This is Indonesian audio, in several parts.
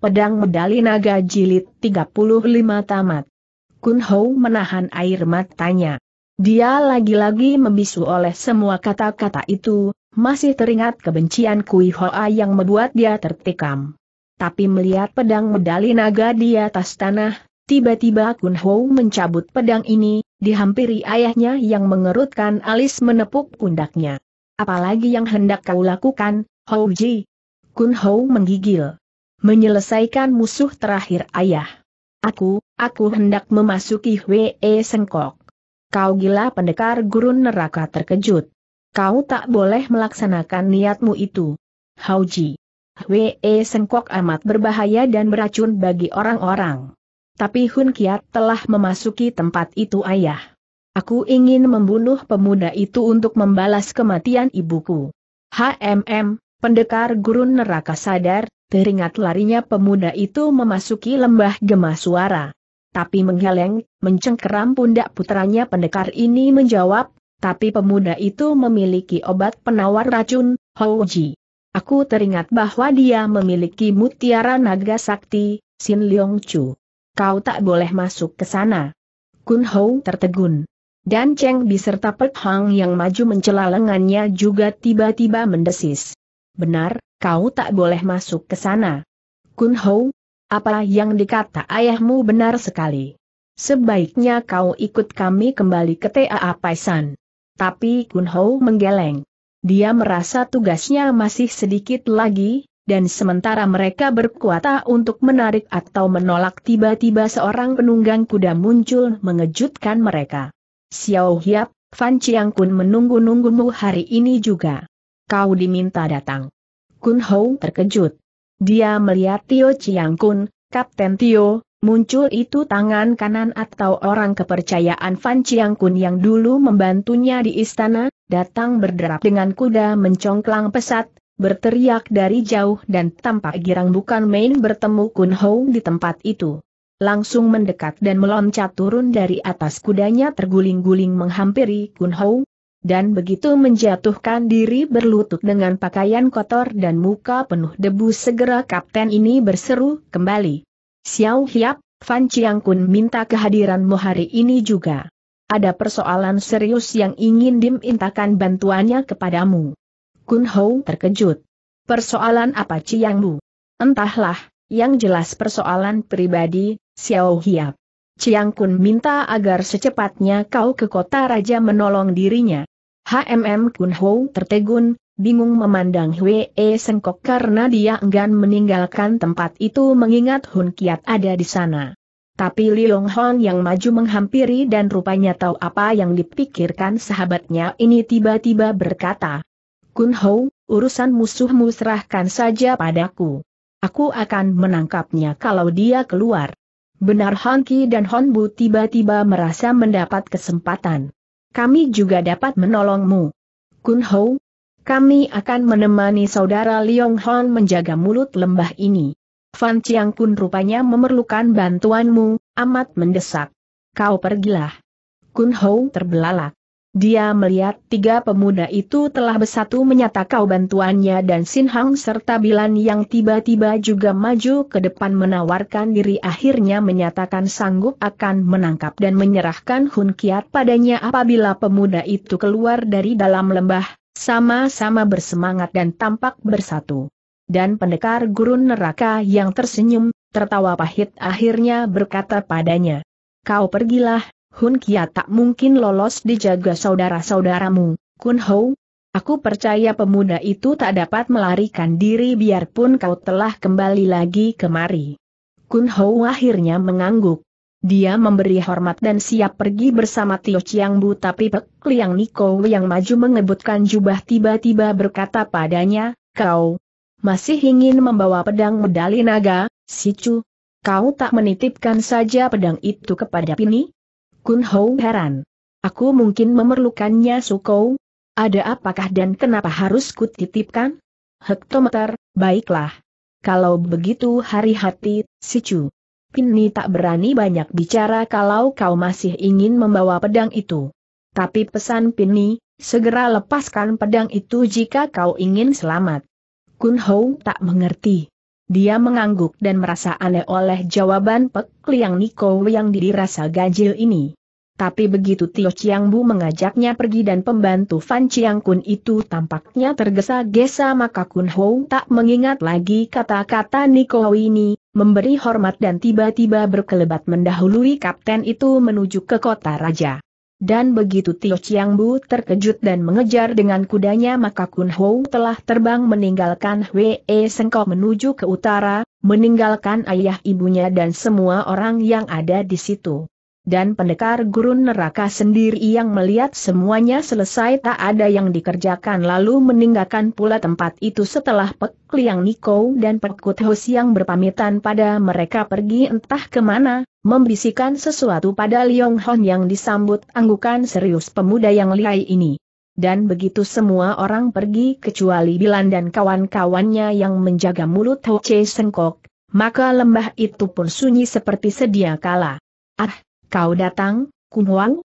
Pedang Medali Naga Jilid 35 Tamat. Kun Hou menahan air matanya. Dia lagi-lagi membisu oleh semua kata-kata itu, masih teringat kebencian Kui Hoa yang membuat dia tertikam. Tapi melihat pedang medali naga di atas tanah, tiba-tiba Kun Hou mencabut pedang ini, dihampiri ayahnya yang mengerutkan alis menepuk pundaknya. Apalagi yang hendak kau lakukan, Hou Ji? Kun Hou menggigil menyelesaikan musuh terakhir ayah. Aku, aku hendak memasuki Hwe Sengkok. Kau gila pendekar gurun neraka terkejut. Kau tak boleh melaksanakan niatmu itu. Hauji. Hwe Sengkok amat berbahaya dan beracun bagi orang-orang. Tapi Hun Kiat telah memasuki tempat itu ayah. Aku ingin membunuh pemuda itu untuk membalas kematian ibuku. HMM, pendekar gurun neraka sadar, Teringat larinya pemuda itu memasuki lembah gemas suara. Tapi menggeleng, mencengkeram pundak putranya pendekar ini menjawab, tapi pemuda itu memiliki obat penawar racun, Houji. Aku teringat bahwa dia memiliki mutiara naga sakti, Sin Leong Chu. Kau tak boleh masuk ke sana. Kun Hou tertegun. Dan Cheng beserta Pek Hang yang maju mencela lengannya juga tiba-tiba mendesis. Benar, kau tak boleh masuk ke sana. Kun Ho, apa yang dikata ayahmu benar sekali. Sebaiknya kau ikut kami kembali ke TAA Paisan. Tapi Kun Ho menggeleng. Dia merasa tugasnya masih sedikit lagi, dan sementara mereka berkuasa untuk menarik atau menolak tiba-tiba seorang penunggang kuda muncul mengejutkan mereka. Xiao Hiap, Fan Chiang Kun menunggu-nunggumu hari ini juga. Kau diminta datang. Kun Hou terkejut. Dia melihat Tio Chiang Kun, Kapten Tio, muncul itu tangan kanan atau orang kepercayaan Fan Chiang Kun yang dulu membantunya di istana, datang berderap dengan kuda mencongklang pesat, berteriak dari jauh dan tampak girang bukan main bertemu Kun Hou di tempat itu. Langsung mendekat dan meloncat turun dari atas kudanya terguling-guling menghampiri Kun Hou, dan begitu menjatuhkan diri berlutut dengan pakaian kotor dan muka penuh debu segera kapten ini berseru kembali. Xiao Hiap, Fan Chiang Kun minta kehadiranmu hari ini juga. Ada persoalan serius yang ingin dimintakan bantuannya kepadamu. Kun Hou terkejut. Persoalan apa Chiang Lu? Entahlah, yang jelas persoalan pribadi, Xiao Hiap. Ciang Kun minta agar secepatnya kau ke kota raja menolong dirinya. HMM Ho tertegun, bingung memandang Hwee Sengkok karena dia enggan meninggalkan tempat itu mengingat Hun Kiat ada di sana. Tapi Liong Hon yang maju menghampiri dan rupanya tahu apa yang dipikirkan sahabatnya ini tiba-tiba berkata, Kun Ho, urusan musuh musrahkan saja padaku. Aku akan menangkapnya kalau dia keluar. Benar Hon Ki dan Hon Bu tiba-tiba merasa mendapat kesempatan kami juga dapat menolongmu. Kun Hou, kami akan menemani saudara Liong Hon menjaga mulut lembah ini. Fan Chiang Kun rupanya memerlukan bantuanmu, amat mendesak. Kau pergilah. Kun Hou terbelalak. Dia melihat tiga pemuda itu telah bersatu menyata kau bantuannya dan Sin Hang serta Bilan yang tiba-tiba juga maju ke depan menawarkan diri akhirnya menyatakan sanggup akan menangkap dan menyerahkan Hun Kiat padanya apabila pemuda itu keluar dari dalam lembah, sama-sama bersemangat dan tampak bersatu. Dan pendekar gurun neraka yang tersenyum, tertawa pahit akhirnya berkata padanya, Kau pergilah, Hun Kia tak mungkin lolos dijaga saudara-saudaramu, Kun Hou. Aku percaya pemuda itu tak dapat melarikan diri biarpun kau telah kembali lagi kemari. Kun Hou akhirnya mengangguk. Dia memberi hormat dan siap pergi bersama Tio Chiang Bu tapi Pek Liang Niko yang maju mengebutkan jubah tiba-tiba berkata padanya, Kau masih ingin membawa pedang medali naga, Sicu? Kau tak menitipkan saja pedang itu kepada Pini? Kun Hou heran. Aku mungkin memerlukannya Sukou? Ada apakah dan kenapa harus kutitipkan? Hektometer, baiklah. Kalau begitu hari hati, si Chu. Ini tak berani banyak bicara kalau kau masih ingin membawa pedang itu. Tapi pesan Pini, segera lepaskan pedang itu jika kau ingin selamat. Kun Hou tak mengerti. Dia mengangguk dan merasa aneh oleh jawaban Pek Liang Niko yang dirasa ganjil ini. Tapi begitu Tio Chiang Bu mengajaknya pergi dan pembantu Fan Chiang Kun itu tampaknya tergesa-gesa maka Kun Hou tak mengingat lagi kata-kata Niko ini, memberi hormat dan tiba-tiba berkelebat mendahului kapten itu menuju ke kota raja. Dan begitu Tio Chiang Bu terkejut dan mengejar dengan kudanya maka Kun Ho telah terbang meninggalkan Hwee Sengkau menuju ke utara, meninggalkan ayah ibunya dan semua orang yang ada di situ. Dan pendekar gurun neraka sendiri yang melihat semuanya selesai tak ada yang dikerjakan lalu meninggalkan pula tempat itu setelah Pek Liang Niko dan Pek Kutho yang berpamitan pada mereka pergi entah kemana, membisikkan sesuatu pada Liong Hon yang disambut anggukan serius pemuda yang lihai ini. Dan begitu semua orang pergi kecuali Bilan dan kawan-kawannya yang menjaga mulut Ho Che Sengkok, maka lembah itu pun sunyi seperti sedia kala. Ah, Kau datang, Kun Huang?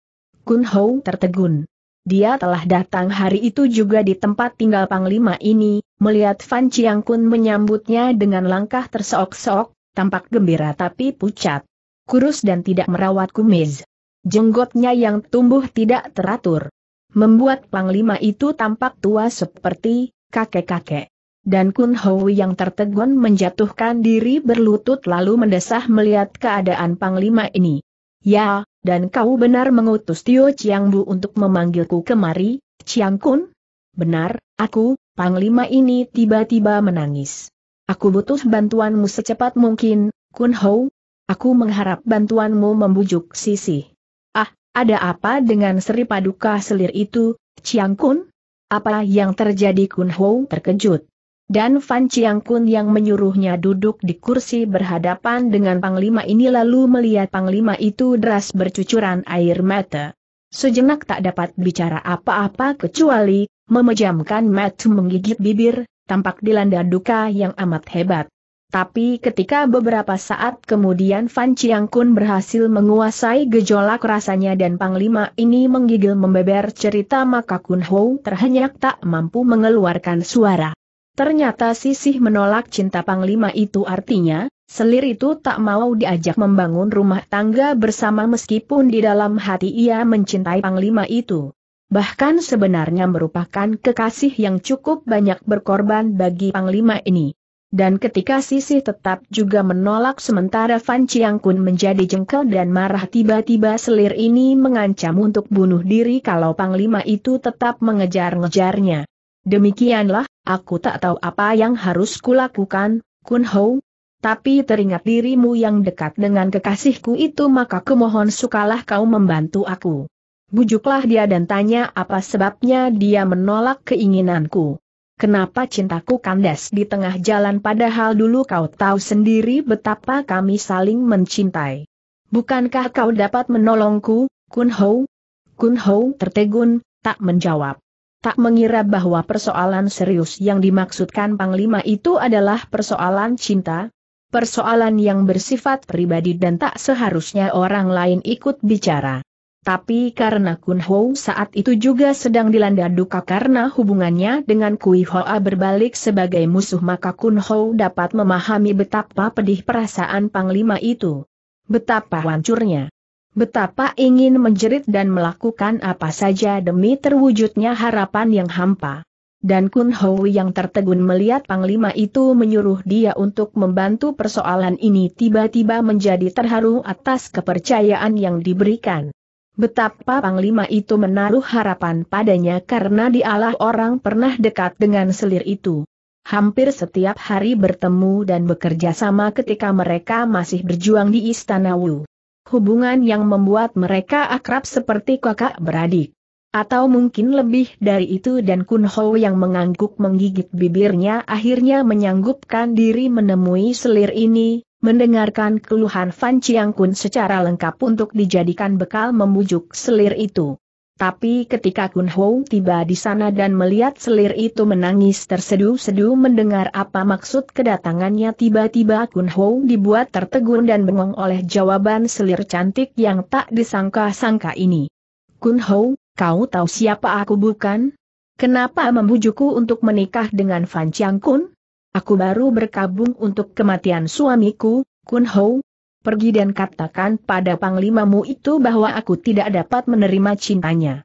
Kun Hou tertegun. Dia telah datang hari itu juga di tempat tinggal Panglima ini, melihat Fan Chiang Kun menyambutnya dengan langkah terseok-seok, tampak gembira tapi pucat. Kurus dan tidak merawat kumis. Jenggotnya yang tumbuh tidak teratur. Membuat Panglima itu tampak tua seperti kakek-kakek. Dan Kun Hou yang tertegun menjatuhkan diri berlutut lalu mendesah melihat keadaan Panglima ini. Ya, dan kau benar mengutus Tio Chiang Bu untuk memanggilku kemari, Chiang Kun? Benar, aku, Panglima ini tiba-tiba menangis. Aku butuh bantuanmu secepat mungkin, Kun Hou. Aku mengharap bantuanmu membujuk Sisi. Ah, ada apa dengan Sri Paduka selir itu, Chiang Kun? Apa yang terjadi Kun Hou terkejut? dan Fan Kun yang menyuruhnya duduk di kursi berhadapan dengan Panglima ini lalu melihat Panglima itu deras bercucuran air mata. Sejenak tak dapat bicara apa-apa kecuali, memejamkan mata menggigit bibir, tampak dilanda duka yang amat hebat. Tapi ketika beberapa saat kemudian Fan Kun berhasil menguasai gejolak rasanya dan Panglima ini menggigil membeber cerita maka Kun Hou terhenyak tak mampu mengeluarkan suara. Ternyata Sisih menolak cinta Panglima itu artinya, selir itu tak mau diajak membangun rumah tangga bersama meskipun di dalam hati ia mencintai Panglima itu. Bahkan sebenarnya merupakan kekasih yang cukup banyak berkorban bagi Panglima ini. Dan ketika sisi tetap juga menolak sementara Fan Chiang Kun menjadi jengkel dan marah tiba-tiba selir ini mengancam untuk bunuh diri kalau Panglima itu tetap mengejar-ngejarnya. Demikianlah, aku tak tahu apa yang harus kulakukan, Kun Ho. Tapi teringat dirimu yang dekat dengan kekasihku itu maka kemohon sukalah kau membantu aku. Bujuklah dia dan tanya apa sebabnya dia menolak keinginanku. Kenapa cintaku kandas di tengah jalan padahal dulu kau tahu sendiri betapa kami saling mencintai. Bukankah kau dapat menolongku, Kun Ho? Kun Ho tertegun, tak menjawab tak mengira bahwa persoalan serius yang dimaksudkan Panglima itu adalah persoalan cinta, persoalan yang bersifat pribadi dan tak seharusnya orang lain ikut bicara. Tapi karena Kun Ho saat itu juga sedang dilanda duka karena hubungannya dengan Kui Hoa berbalik sebagai musuh maka Kun Ho dapat memahami betapa pedih perasaan Panglima itu. Betapa hancurnya. Betapa ingin menjerit dan melakukan apa saja demi terwujudnya harapan yang hampa. Dan Kun Ho yang tertegun melihat Panglima itu menyuruh dia untuk membantu persoalan ini tiba-tiba menjadi terharu atas kepercayaan yang diberikan. Betapa Panglima itu menaruh harapan padanya karena dialah orang pernah dekat dengan selir itu. Hampir setiap hari bertemu dan bekerja sama ketika mereka masih berjuang di Istana Wu hubungan yang membuat mereka akrab seperti kakak beradik. Atau mungkin lebih dari itu dan Kun Ho yang mengangguk menggigit bibirnya akhirnya menyanggupkan diri menemui selir ini, mendengarkan keluhan Fan Chiang Kun secara lengkap untuk dijadikan bekal membujuk selir itu. Tapi ketika Kun Hong tiba di sana dan melihat selir itu menangis tersedu sedu mendengar apa maksud kedatangannya tiba-tiba Kun Hong dibuat tertegun dan bengong oleh jawaban selir cantik yang tak disangka-sangka ini. Kun Hong, kau tahu siapa aku bukan? Kenapa membujukku untuk menikah dengan Fan Chiang Kun? Aku baru berkabung untuk kematian suamiku, Kun Ho, pergi dan katakan pada panglimamu itu bahwa aku tidak dapat menerima cintanya.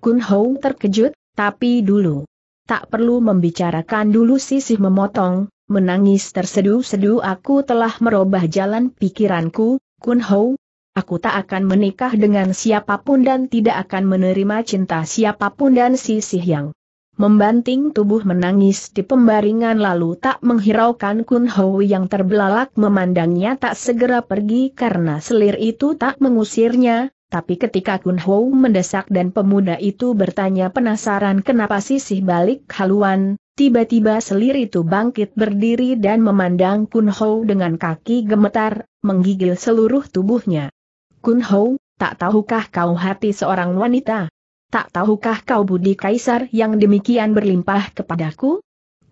Kun Hou terkejut, tapi dulu. Tak perlu membicarakan dulu sisih memotong, menangis tersedu sedu aku telah merubah jalan pikiranku, Kun Hou. Aku tak akan menikah dengan siapapun dan tidak akan menerima cinta siapapun dan sisih yang membanting tubuh menangis di pembaringan lalu tak menghiraukan Kun Ho yang terbelalak memandangnya tak segera pergi karena selir itu tak mengusirnya, tapi ketika Kun Ho mendesak dan pemuda itu bertanya penasaran kenapa sisih balik haluan, tiba-tiba selir itu bangkit berdiri dan memandang Kun Ho dengan kaki gemetar, menggigil seluruh tubuhnya. Kun Ho, tak tahukah kau hati seorang wanita? Tak tahukah kau budi kaisar yang demikian berlimpah kepadaku?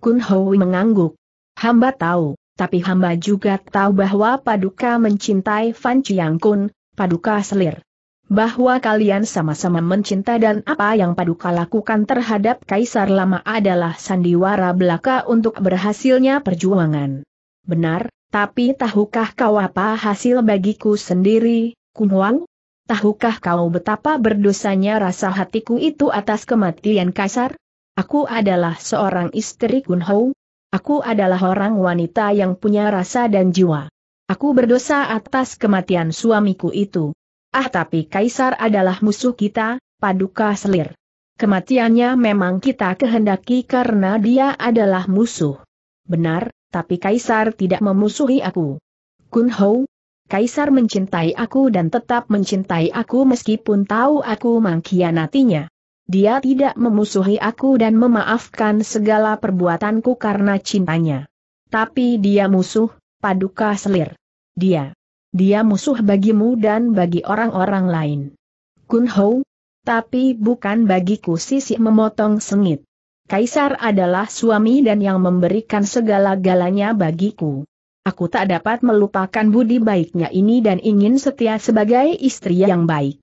Kun Hoi mengangguk. Hamba tahu, tapi hamba juga tahu bahwa Paduka mencintai Fan Chiang Kun, Paduka selir. Bahwa kalian sama-sama mencinta dan apa yang Paduka lakukan terhadap Kaisar Lama adalah sandiwara belaka untuk berhasilnya perjuangan. Benar, tapi tahukah kau apa hasil bagiku sendiri, Kun Wang? tahukah kau betapa berdosanya rasa hatiku itu atas kematian kasar? Aku adalah seorang istri Kunhou. Aku adalah orang wanita yang punya rasa dan jiwa. Aku berdosa atas kematian suamiku itu. Ah tapi Kaisar adalah musuh kita, paduka selir. Kematiannya memang kita kehendaki karena dia adalah musuh. Benar, tapi Kaisar tidak memusuhi aku. Kun Hou, Kaisar mencintai aku dan tetap mencintai aku meskipun tahu aku mengkhianatinya. Dia tidak memusuhi aku dan memaafkan segala perbuatanku karena cintanya. Tapi dia musuh, paduka selir. Dia. Dia musuh bagimu dan bagi orang-orang lain. Kun Hou. Tapi bukan bagiku sisi memotong sengit. Kaisar adalah suami dan yang memberikan segala galanya bagiku. Aku tak dapat melupakan budi baiknya ini dan ingin setia sebagai istri yang baik.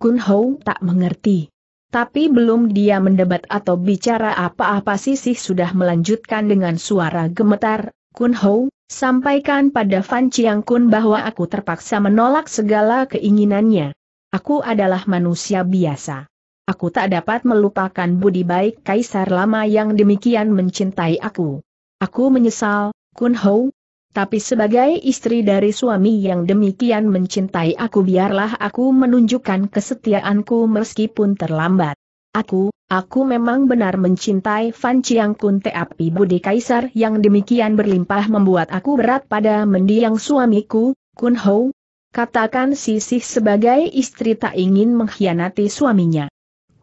Kun Hou tak mengerti. Tapi belum dia mendebat atau bicara apa-apa sih sudah melanjutkan dengan suara gemetar, Kun Hou, sampaikan pada Fan Chiang Kun bahwa aku terpaksa menolak segala keinginannya. Aku adalah manusia biasa. Aku tak dapat melupakan budi baik kaisar lama yang demikian mencintai aku. Aku menyesal, Kun Hou, tapi sebagai istri dari suami yang demikian mencintai aku biarlah aku menunjukkan kesetiaanku meskipun terlambat. Aku, aku memang benar mencintai Fan Chiang Kun Teapi Budi Kaisar yang demikian berlimpah membuat aku berat pada mendiang suamiku, Kun Ho. Katakan Sisih sebagai istri tak ingin mengkhianati suaminya.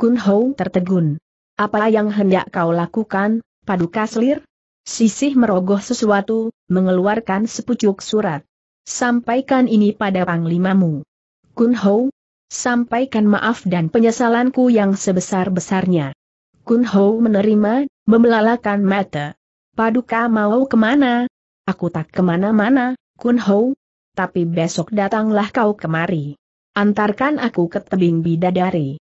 Kun Ho tertegun. Apa yang hendak kau lakukan, Paduka Selir? Sisih merogoh sesuatu, mengeluarkan sepucuk surat. Sampaikan ini pada panglimamu. Kun Ho, sampaikan maaf dan penyesalanku yang sebesar-besarnya. Kun Ho menerima, membelalakan mata. Paduka mau kemana? Aku tak kemana-mana, Kun Ho. Tapi besok datanglah kau kemari. Antarkan aku ke tebing bidadari.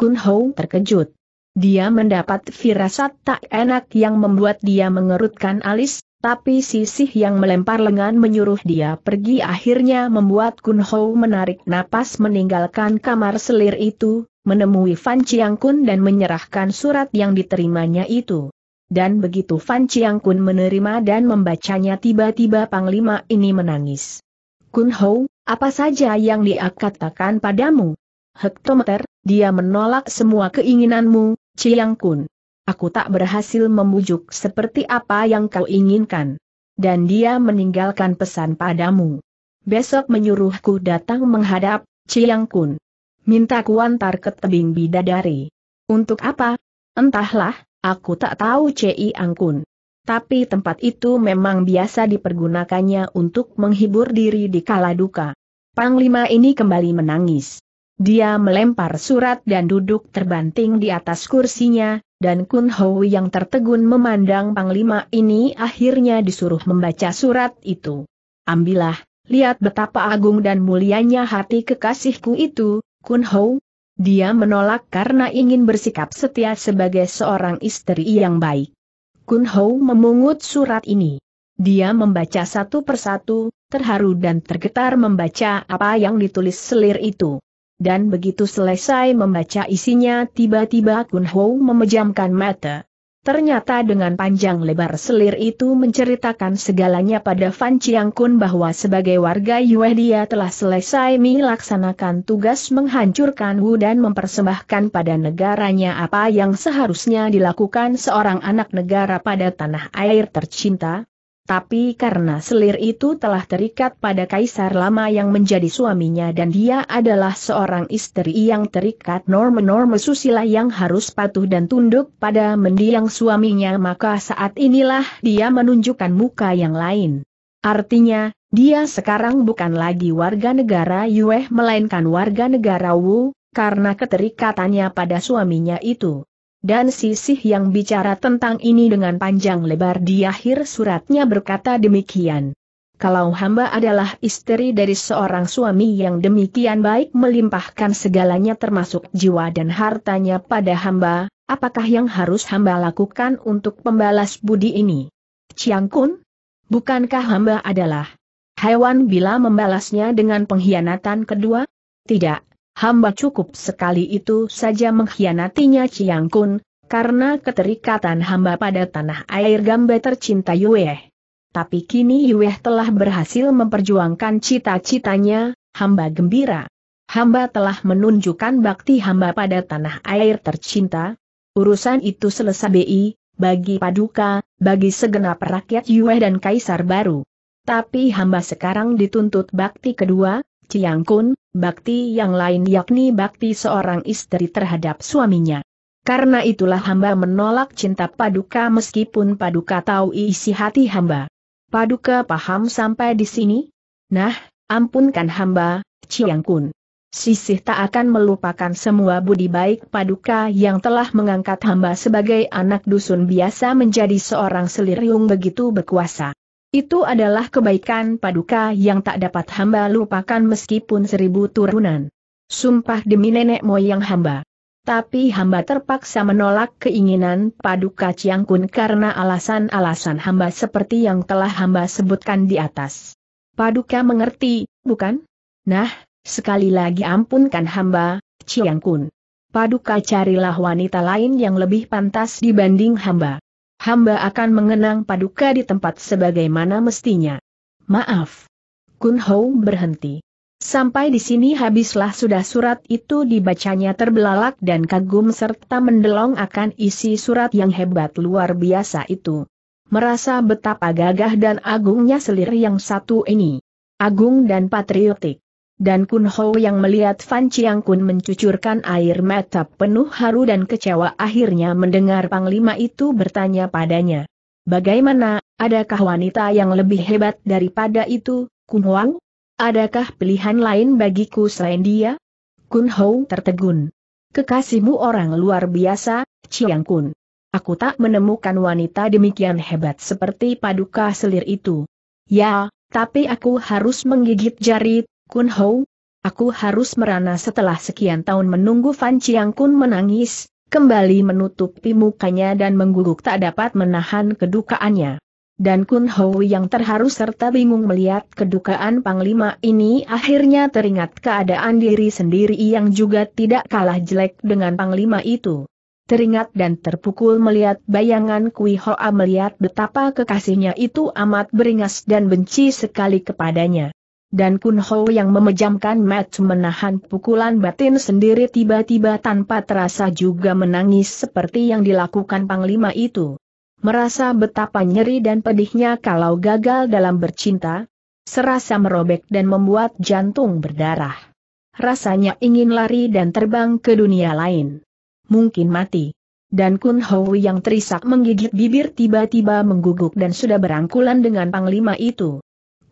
Kun Ho terkejut. Dia mendapat firasat tak enak yang membuat dia mengerutkan alis, tapi sisih yang melempar lengan menyuruh dia pergi akhirnya membuat Kun Ho menarik napas meninggalkan kamar selir itu, menemui Fan Chiang Kun dan menyerahkan surat yang diterimanya itu. Dan begitu Fan Chiang Kun menerima dan membacanya tiba-tiba Panglima ini menangis. Kun Ho, apa saja yang dia katakan padamu? Hektometer, dia menolak semua keinginanmu, Chiang Kun. Aku tak berhasil memujuk seperti apa yang kau inginkan. Dan dia meninggalkan pesan padamu. Besok menyuruhku datang menghadap, Chiang Kun. Minta ku antar ke tebing bidadari. Untuk apa? Entahlah, aku tak tahu Chiang Angkun. Tapi tempat itu memang biasa dipergunakannya untuk menghibur diri di kala duka. Panglima ini kembali menangis. Dia melempar surat dan duduk terbanting di atas kursinya, dan Kun Ho yang tertegun memandang Panglima ini akhirnya disuruh membaca surat itu. Ambillah, lihat betapa agung dan mulianya hati kekasihku itu, Kun Hou. Dia menolak karena ingin bersikap setia sebagai seorang istri yang baik. Kun Hou memungut surat ini. Dia membaca satu persatu, terharu dan tergetar membaca apa yang ditulis selir itu dan begitu selesai membaca isinya tiba-tiba Kun Ho memejamkan mata. Ternyata dengan panjang lebar selir itu menceritakan segalanya pada Fan Chiang Kun bahwa sebagai warga Yue dia telah selesai melaksanakan tugas menghancurkan Wu dan mempersembahkan pada negaranya apa yang seharusnya dilakukan seorang anak negara pada tanah air tercinta, tapi karena selir itu telah terikat pada kaisar lama yang menjadi suaminya dan dia adalah seorang istri yang terikat norma-norma susila yang harus patuh dan tunduk pada mendiang suaminya maka saat inilah dia menunjukkan muka yang lain. Artinya, dia sekarang bukan lagi warga negara Yueh melainkan warga negara Wu, karena keterikatannya pada suaminya itu. Dan sisih yang bicara tentang ini dengan panjang lebar di akhir suratnya berkata demikian. Kalau hamba adalah istri dari seorang suami yang demikian baik melimpahkan segalanya termasuk jiwa dan hartanya pada hamba, apakah yang harus hamba lakukan untuk pembalas budi ini? Ciang Kun? Bukankah hamba adalah hewan bila membalasnya dengan pengkhianatan kedua? Tidak, hamba cukup sekali itu saja mengkhianatinya Chiang Kun, karena keterikatan hamba pada tanah air gambar tercinta Yueh. Tapi kini Yueh telah berhasil memperjuangkan cita-citanya, hamba gembira. Hamba telah menunjukkan bakti hamba pada tanah air tercinta. Urusan itu selesai BI, bagi Paduka, bagi segenap rakyat Yueh dan Kaisar baru. Tapi hamba sekarang dituntut bakti kedua, Ciang Kun, bakti yang lain yakni bakti seorang istri terhadap suaminya. Karena itulah hamba menolak cinta Paduka meskipun Paduka tahu isi hati hamba. Paduka paham sampai di sini? Nah, ampunkan hamba, Ciang Kun. Sisih tak akan melupakan semua budi baik Paduka yang telah mengangkat hamba sebagai anak dusun biasa menjadi seorang seliriung begitu berkuasa. Itu adalah kebaikan paduka yang tak dapat hamba lupakan meskipun seribu turunan. Sumpah demi nenek moyang hamba. Tapi hamba terpaksa menolak keinginan paduka Ciangkun karena alasan-alasan hamba seperti yang telah hamba sebutkan di atas. Paduka mengerti, bukan? Nah, sekali lagi ampunkan hamba, Ciangkun. Paduka carilah wanita lain yang lebih pantas dibanding hamba hamba akan mengenang paduka di tempat sebagaimana mestinya. Maaf. Kun Hou berhenti. Sampai di sini habislah sudah surat itu dibacanya terbelalak dan kagum serta mendelong akan isi surat yang hebat luar biasa itu. Merasa betapa gagah dan agungnya selir yang satu ini. Agung dan patriotik. Dan Kun Ho yang melihat Fan Chiang Kun mencucurkan air mata penuh haru dan kecewa akhirnya mendengar Panglima itu bertanya padanya. Bagaimana, adakah wanita yang lebih hebat daripada itu, Kun Wang? Adakah pilihan lain bagiku selain dia? Kun Ho tertegun. Kekasihmu orang luar biasa, Chiang Kun. Aku tak menemukan wanita demikian hebat seperti paduka selir itu. Ya, tapi aku harus menggigit jari Kun Hou, aku harus merana setelah sekian tahun menunggu Fan Chiang Kun menangis, kembali menutupi mukanya dan mengguguk tak dapat menahan kedukaannya. Dan Kun Hou yang terharu serta bingung melihat kedukaan Panglima ini akhirnya teringat keadaan diri sendiri yang juga tidak kalah jelek dengan Panglima itu. Teringat dan terpukul melihat bayangan Kui Hoa melihat betapa kekasihnya itu amat beringas dan benci sekali kepadanya dan Kun Ho yang memejamkan mat menahan pukulan batin sendiri tiba-tiba tanpa terasa juga menangis seperti yang dilakukan Panglima itu. Merasa betapa nyeri dan pedihnya kalau gagal dalam bercinta, serasa merobek dan membuat jantung berdarah. Rasanya ingin lari dan terbang ke dunia lain. Mungkin mati. Dan Kun Ho yang terisak menggigit bibir tiba-tiba mengguguk dan sudah berangkulan dengan Panglima itu.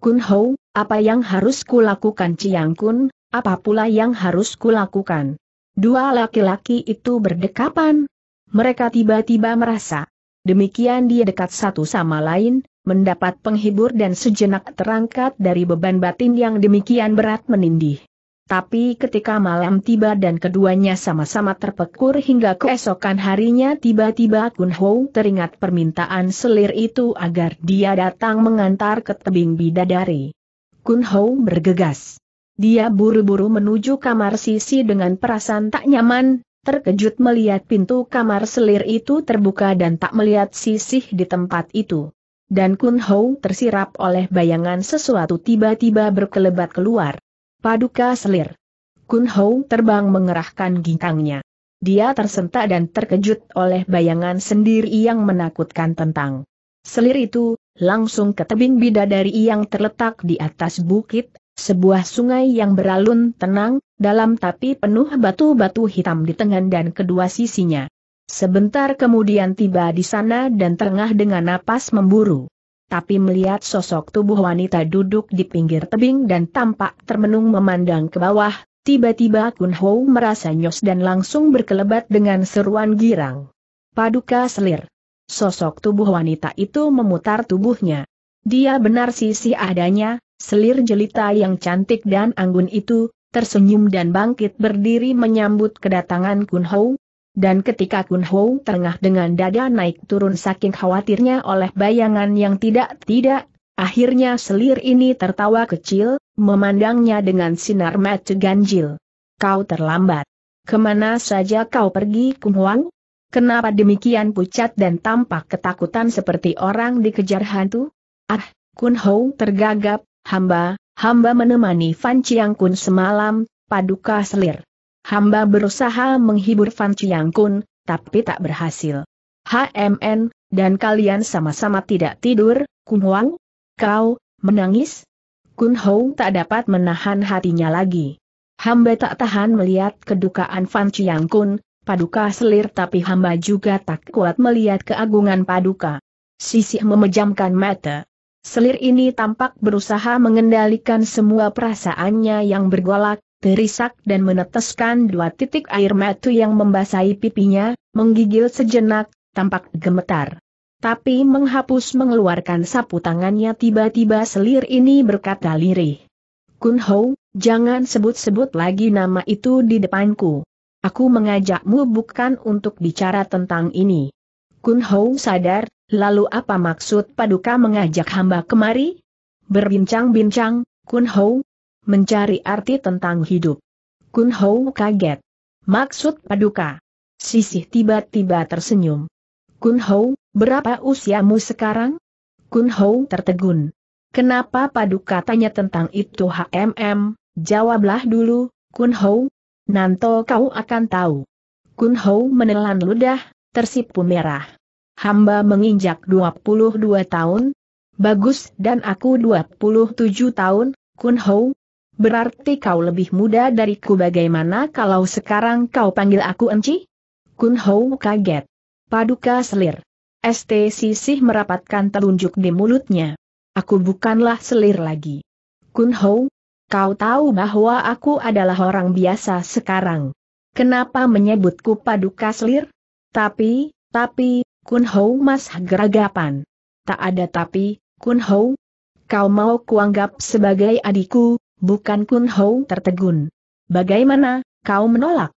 Kun Ho, apa yang harus kulakukan Ciang Kun, apa pula yang harus kulakukan? Dua laki-laki itu berdekapan. Mereka tiba-tiba merasa. Demikian dia dekat satu sama lain, mendapat penghibur dan sejenak terangkat dari beban batin yang demikian berat menindih. Tapi ketika malam tiba dan keduanya sama-sama terpekur hingga keesokan harinya tiba-tiba Kun Ho teringat permintaan selir itu agar dia datang mengantar ke tebing bidadari. Kun Hou bergegas. Dia buru-buru menuju kamar Sisi dengan perasaan tak nyaman, terkejut melihat pintu kamar selir itu terbuka dan tak melihat Sisih di tempat itu. Dan Kun Hou tersirap oleh bayangan sesuatu tiba-tiba berkelebat keluar. Paduka selir. Kun Hou terbang mengerahkan ginkangnya. Dia tersentak dan terkejut oleh bayangan sendiri yang menakutkan tentang selir itu, langsung ke tebing bidadari yang terletak di atas bukit, sebuah sungai yang beralun tenang, dalam tapi penuh batu-batu hitam di tengah dan kedua sisinya. Sebentar kemudian tiba di sana dan tengah dengan napas memburu. Tapi melihat sosok tubuh wanita duduk di pinggir tebing dan tampak termenung memandang ke bawah, tiba-tiba Kun Ho merasa nyos dan langsung berkelebat dengan seruan girang. Paduka selir sosok tubuh wanita itu memutar tubuhnya. Dia benar sisi adanya, selir jelita yang cantik dan anggun itu, tersenyum dan bangkit berdiri menyambut kedatangan Kun Hou. Dan ketika Kun Hou tengah dengan dada naik turun saking khawatirnya oleh bayangan yang tidak-tidak, akhirnya selir ini tertawa kecil, memandangnya dengan sinar mata ganjil. Kau terlambat. Kemana saja kau pergi Kun Huang? Kenapa demikian pucat dan tampak ketakutan seperti orang dikejar hantu? Ah, Kun Hou tergagap, hamba, hamba menemani Fan Chiang Kun semalam, paduka selir. Hamba berusaha menghibur Fan Chiang Kun, tapi tak berhasil. HMN, dan kalian sama-sama tidak tidur, Kun Wang? Kau, menangis? Kun Hou tak dapat menahan hatinya lagi. Hamba tak tahan melihat kedukaan Fan Chiang Kun, Paduka selir tapi hamba juga tak kuat melihat keagungan Paduka. Sisi memejamkan mata. Selir ini tampak berusaha mengendalikan semua perasaannya yang bergolak, terisak dan meneteskan dua titik air mata yang membasahi pipinya, menggigil sejenak, tampak gemetar. Tapi menghapus mengeluarkan sapu tangannya tiba-tiba selir ini berkata lirih. Kun Ho, jangan sebut-sebut lagi nama itu di depanku. Aku mengajakmu bukan untuk bicara tentang ini. Kun Hou sadar, lalu apa maksud paduka mengajak hamba kemari? Berbincang-bincang, Kun Hou mencari arti tentang hidup. Kun Hou kaget. Maksud paduka. Sisih tiba-tiba tersenyum. Kun Hou, berapa usiamu sekarang? Kun Hou tertegun. Kenapa paduka tanya tentang itu HMM? Jawablah dulu, Kun Hou, Nanto kau akan tahu. Kun Hou menelan ludah, tersipu merah. Hamba menginjak 22 tahun, bagus dan aku 27 tahun, Kun Hou. Berarti kau lebih muda dariku bagaimana kalau sekarang kau panggil aku Enci? Kun Hou kaget. Paduka selir. ST Sisih merapatkan telunjuk di mulutnya. Aku bukanlah selir lagi. Kun Hou, Kau tahu bahwa aku adalah orang biasa sekarang. Kenapa menyebutku paduka selir? Tapi, tapi, Kun Hou mas geragapan. Tak ada tapi, Kun Hou. Kau mau kuanggap sebagai adikku, bukan Kun Hou tertegun. Bagaimana, kau menolak?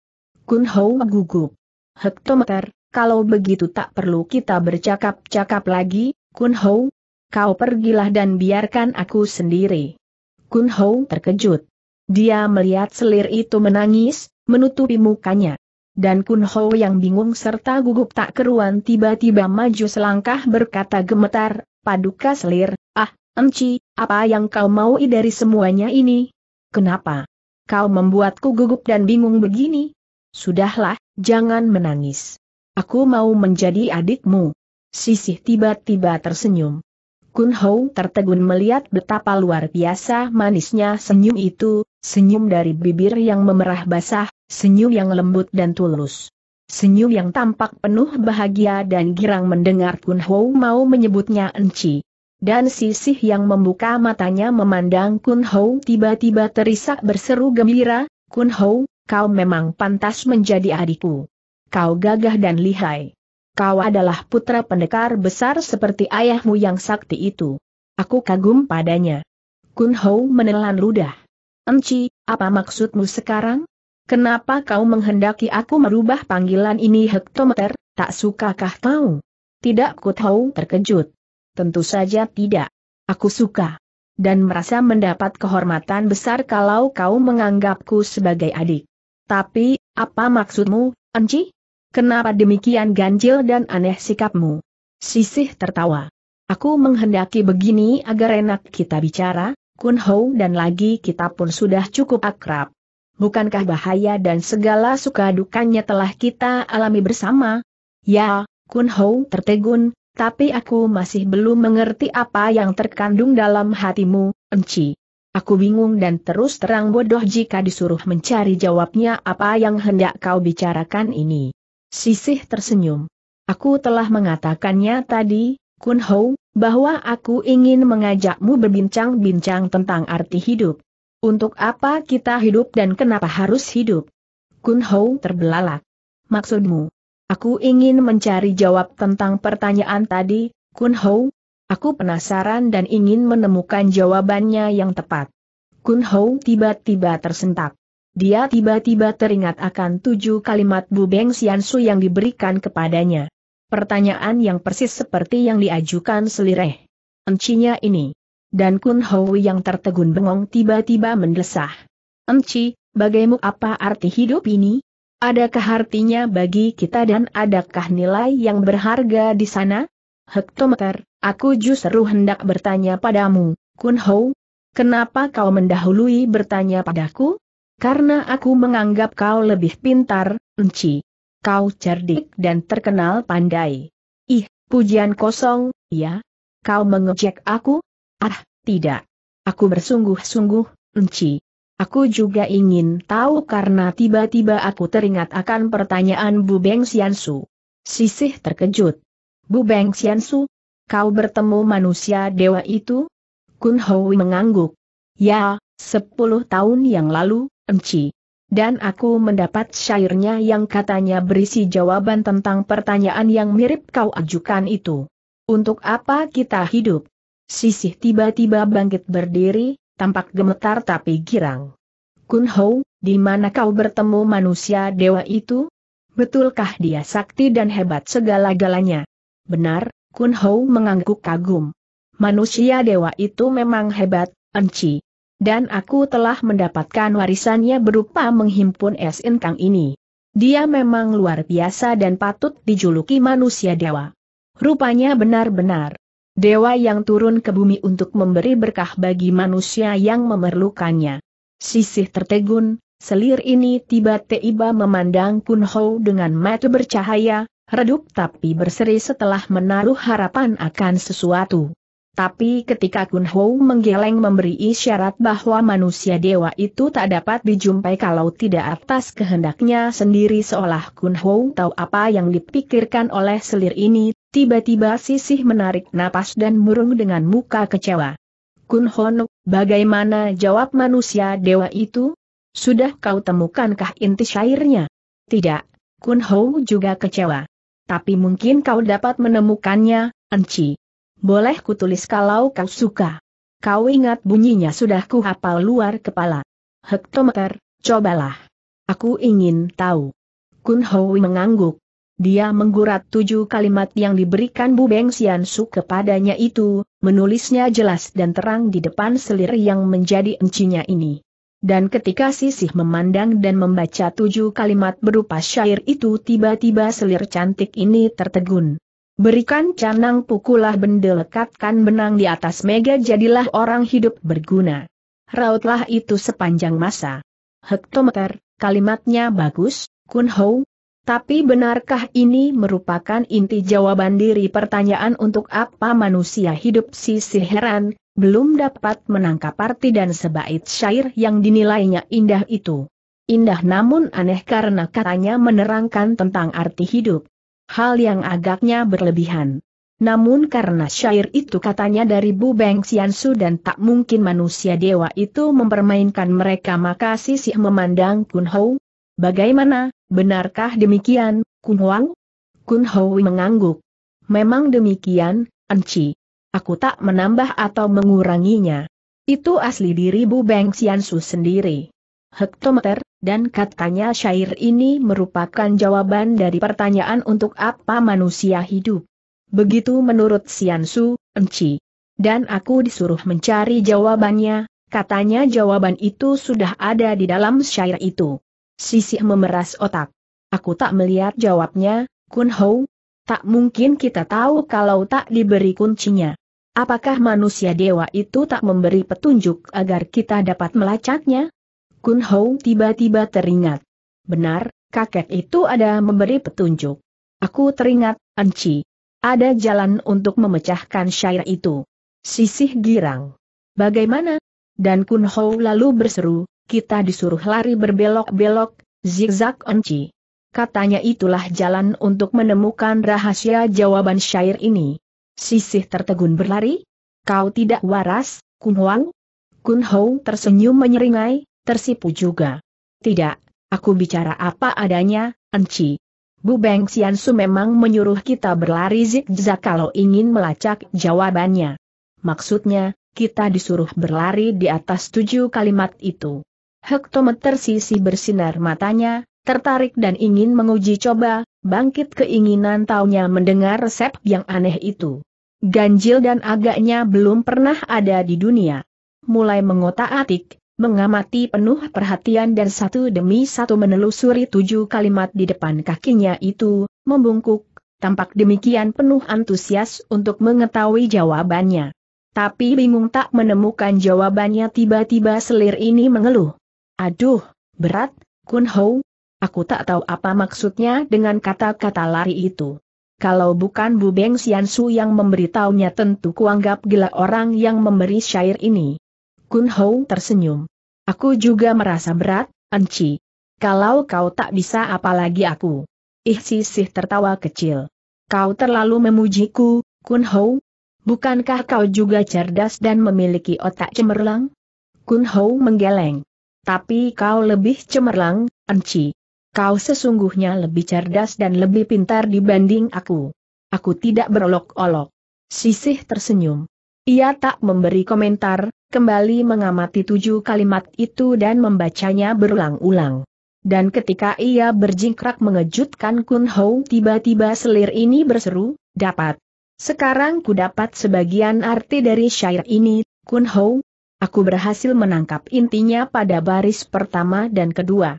Kun Hou gugup. Hektometer, kalau begitu tak perlu kita bercakap-cakap lagi, Kun Hou. Kau pergilah dan biarkan aku sendiri. Kun Hou terkejut. Dia melihat selir itu menangis, menutupi mukanya. Dan Kun Ho yang bingung serta gugup tak keruan tiba-tiba maju selangkah berkata gemetar, Paduka selir, ah, Enci, apa yang kau mau dari semuanya ini? Kenapa? Kau membuatku gugup dan bingung begini? Sudahlah, jangan menangis. Aku mau menjadi adikmu. Sisih tiba-tiba tersenyum. Kun Hou tertegun melihat betapa luar biasa manisnya senyum itu, senyum dari bibir yang memerah basah, senyum yang lembut dan tulus. Senyum yang tampak penuh bahagia dan girang mendengar Kun Hou mau menyebutnya Enci. Dan sisih yang membuka matanya memandang Kun Hou tiba-tiba terisak berseru gembira, Kun Hou, kau memang pantas menjadi adikku. Kau gagah dan lihai kau adalah putra pendekar besar seperti ayahmu yang sakti itu. Aku kagum padanya. Kun Hou menelan ludah. Enci, apa maksudmu sekarang? Kenapa kau menghendaki aku merubah panggilan ini hektometer, tak sukakah kau? Tidak Kun Hou terkejut. Tentu saja tidak. Aku suka. Dan merasa mendapat kehormatan besar kalau kau menganggapku sebagai adik. Tapi, apa maksudmu, Enci? Kenapa demikian ganjil dan aneh sikapmu? Sisih tertawa. Aku menghendaki begini agar enak kita bicara, Kun Hou dan lagi kita pun sudah cukup akrab. Bukankah bahaya dan segala suka dukanya telah kita alami bersama? Ya, Kun Hou tertegun, tapi aku masih belum mengerti apa yang terkandung dalam hatimu, Enci. Aku bingung dan terus terang bodoh jika disuruh mencari jawabnya apa yang hendak kau bicarakan ini. Sisih tersenyum. Aku telah mengatakannya tadi, Kun Hou, bahwa aku ingin mengajakmu berbincang-bincang tentang arti hidup. Untuk apa kita hidup dan kenapa harus hidup? Kun Hou terbelalak. Maksudmu? Aku ingin mencari jawab tentang pertanyaan tadi, Kun Hou. Aku penasaran dan ingin menemukan jawabannya yang tepat. Kun Hou tiba-tiba tersentak dia tiba-tiba teringat akan tujuh kalimat Bu Beng Xiansu yang diberikan kepadanya. Pertanyaan yang persis seperti yang diajukan selireh. Encinya ini. Dan Kun Hou yang tertegun bengong tiba-tiba mendesah. Enci, bagaimu apa arti hidup ini? Adakah artinya bagi kita dan adakah nilai yang berharga di sana? Hektometer, aku justru hendak bertanya padamu, Kun Hou. Kenapa kau mendahului bertanya padaku? Karena aku menganggap kau lebih pintar, Enci. Kau cerdik dan terkenal pandai. Ih, pujian kosong, ya? Kau mengejek aku? Ah, tidak. Aku bersungguh-sungguh, Enci. Aku juga ingin tahu karena tiba-tiba aku teringat akan pertanyaan Bu Beng Xiansu. Sisih terkejut. Bu Beng Xiansu, kau bertemu manusia dewa itu? Kun Hou mengangguk. Ya, Sepuluh tahun yang lalu, Enci. Dan aku mendapat syairnya yang katanya berisi jawaban tentang pertanyaan yang mirip kau ajukan itu. Untuk apa kita hidup? Sisih tiba-tiba bangkit berdiri, tampak gemetar tapi girang. Kun Hou, di mana kau bertemu manusia dewa itu? Betulkah dia sakti dan hebat segala-galanya? Benar, Kun Hou mengangguk kagum. Manusia dewa itu memang hebat, Enci. Dan aku telah mendapatkan warisannya berupa menghimpun es inkang ini. Dia memang luar biasa dan patut dijuluki manusia dewa. Rupanya benar-benar dewa yang turun ke bumi untuk memberi berkah bagi manusia yang memerlukannya. Sisih tertegun, selir ini tiba-tiba memandang Kun Ho dengan mata bercahaya, redup tapi berseri setelah menaruh harapan akan sesuatu. Tapi ketika Kun Ho menggeleng memberi isyarat bahwa manusia dewa itu tak dapat dijumpai kalau tidak atas kehendaknya sendiri seolah Kun Ho tahu apa yang dipikirkan oleh selir ini, tiba-tiba sisih menarik napas dan murung dengan muka kecewa. Kun Ho, bagaimana jawab manusia dewa itu? Sudah kau temukankah inti syairnya? Tidak, Kun Ho juga kecewa. Tapi mungkin kau dapat menemukannya, Enci. Boleh kutulis kalau kau suka. Kau ingat bunyinya sudah ku hafal luar kepala. Hektometer, cobalah. Aku ingin tahu. Kun Hoi mengangguk. Dia menggurat tujuh kalimat yang diberikan Bu Beng Sian Su kepadanya itu, menulisnya jelas dan terang di depan selir yang menjadi encinya ini. Dan ketika Sisih memandang dan membaca tujuh kalimat berupa syair itu tiba-tiba selir cantik ini tertegun. Berikan canang pukulah benda lekatkan benang di atas mega jadilah orang hidup berguna. Rautlah itu sepanjang masa. Hektometer, kalimatnya bagus, Kunhou. Tapi benarkah ini merupakan inti jawaban diri pertanyaan untuk apa manusia hidup si siheran belum dapat menangkap arti dan sebaik syair yang dinilainya indah itu. Indah namun aneh karena katanya menerangkan tentang arti hidup hal yang agaknya berlebihan. Namun karena syair itu katanya dari Bu Beng Xiansu dan tak mungkin manusia dewa itu mempermainkan mereka maka Sisih memandang Kun Hou. Bagaimana, benarkah demikian, Kun Huang? Kun Hou mengangguk. Memang demikian, Enci. Aku tak menambah atau menguranginya. Itu asli diri Bu Beng Xiansu sendiri. Hektometer, dan katanya syair ini merupakan jawaban dari pertanyaan untuk apa manusia hidup. Begitu menurut Siansu, Enci. Dan aku disuruh mencari jawabannya, katanya jawaban itu sudah ada di dalam syair itu. Sisi memeras otak. Aku tak melihat jawabnya, Kun Hou. Tak mungkin kita tahu kalau tak diberi kuncinya. Apakah manusia dewa itu tak memberi petunjuk agar kita dapat melacaknya? Kun Hou tiba-tiba teringat. Benar, kakek itu ada memberi petunjuk. Aku teringat, Anci. Ada jalan untuk memecahkan syair itu. Sisih girang. Bagaimana? Dan Kun Hou lalu berseru, kita disuruh lari berbelok-belok, zigzag Anci. Katanya itulah jalan untuk menemukan rahasia jawaban syair ini. Sisih tertegun berlari? Kau tidak waras, Kun Wang? Kun Hou tersenyum menyeringai, tersipu juga. Tidak, aku bicara apa adanya, Enci. Bu Beng Xiansu memang menyuruh kita berlari zigzag kalau ingin melacak jawabannya. Maksudnya, kita disuruh berlari di atas tujuh kalimat itu. Hektometer sisi bersinar matanya, tertarik dan ingin menguji coba, bangkit keinginan taunya mendengar resep yang aneh itu. Ganjil dan agaknya belum pernah ada di dunia. Mulai mengotak-atik, mengamati penuh perhatian dan satu demi satu menelusuri tujuh kalimat di depan kakinya itu, membungkuk, tampak demikian penuh antusias untuk mengetahui jawabannya. Tapi bingung tak menemukan jawabannya tiba-tiba selir ini mengeluh. Aduh, berat, Kun Ho. Aku tak tahu apa maksudnya dengan kata-kata lari itu. Kalau bukan Bu Beng Su yang memberitahunya tentu kuanggap gila orang yang memberi syair ini. Kun Hou tersenyum. Aku juga merasa berat, Enci. Kalau kau tak bisa apalagi aku. Ih sisih tertawa kecil. Kau terlalu memujiku, Kun Hou. Bukankah kau juga cerdas dan memiliki otak cemerlang? Kun Hou menggeleng. Tapi kau lebih cemerlang, Enci. Kau sesungguhnya lebih cerdas dan lebih pintar dibanding aku. Aku tidak berolok-olok. Sisih tersenyum. Ia tak memberi komentar, kembali mengamati tujuh kalimat itu dan membacanya berulang-ulang. Dan ketika ia berjingkrak mengejutkan Kun Hou tiba-tiba selir ini berseru, dapat. Sekarang ku dapat sebagian arti dari syair ini, Kun Hou. Aku berhasil menangkap intinya pada baris pertama dan kedua.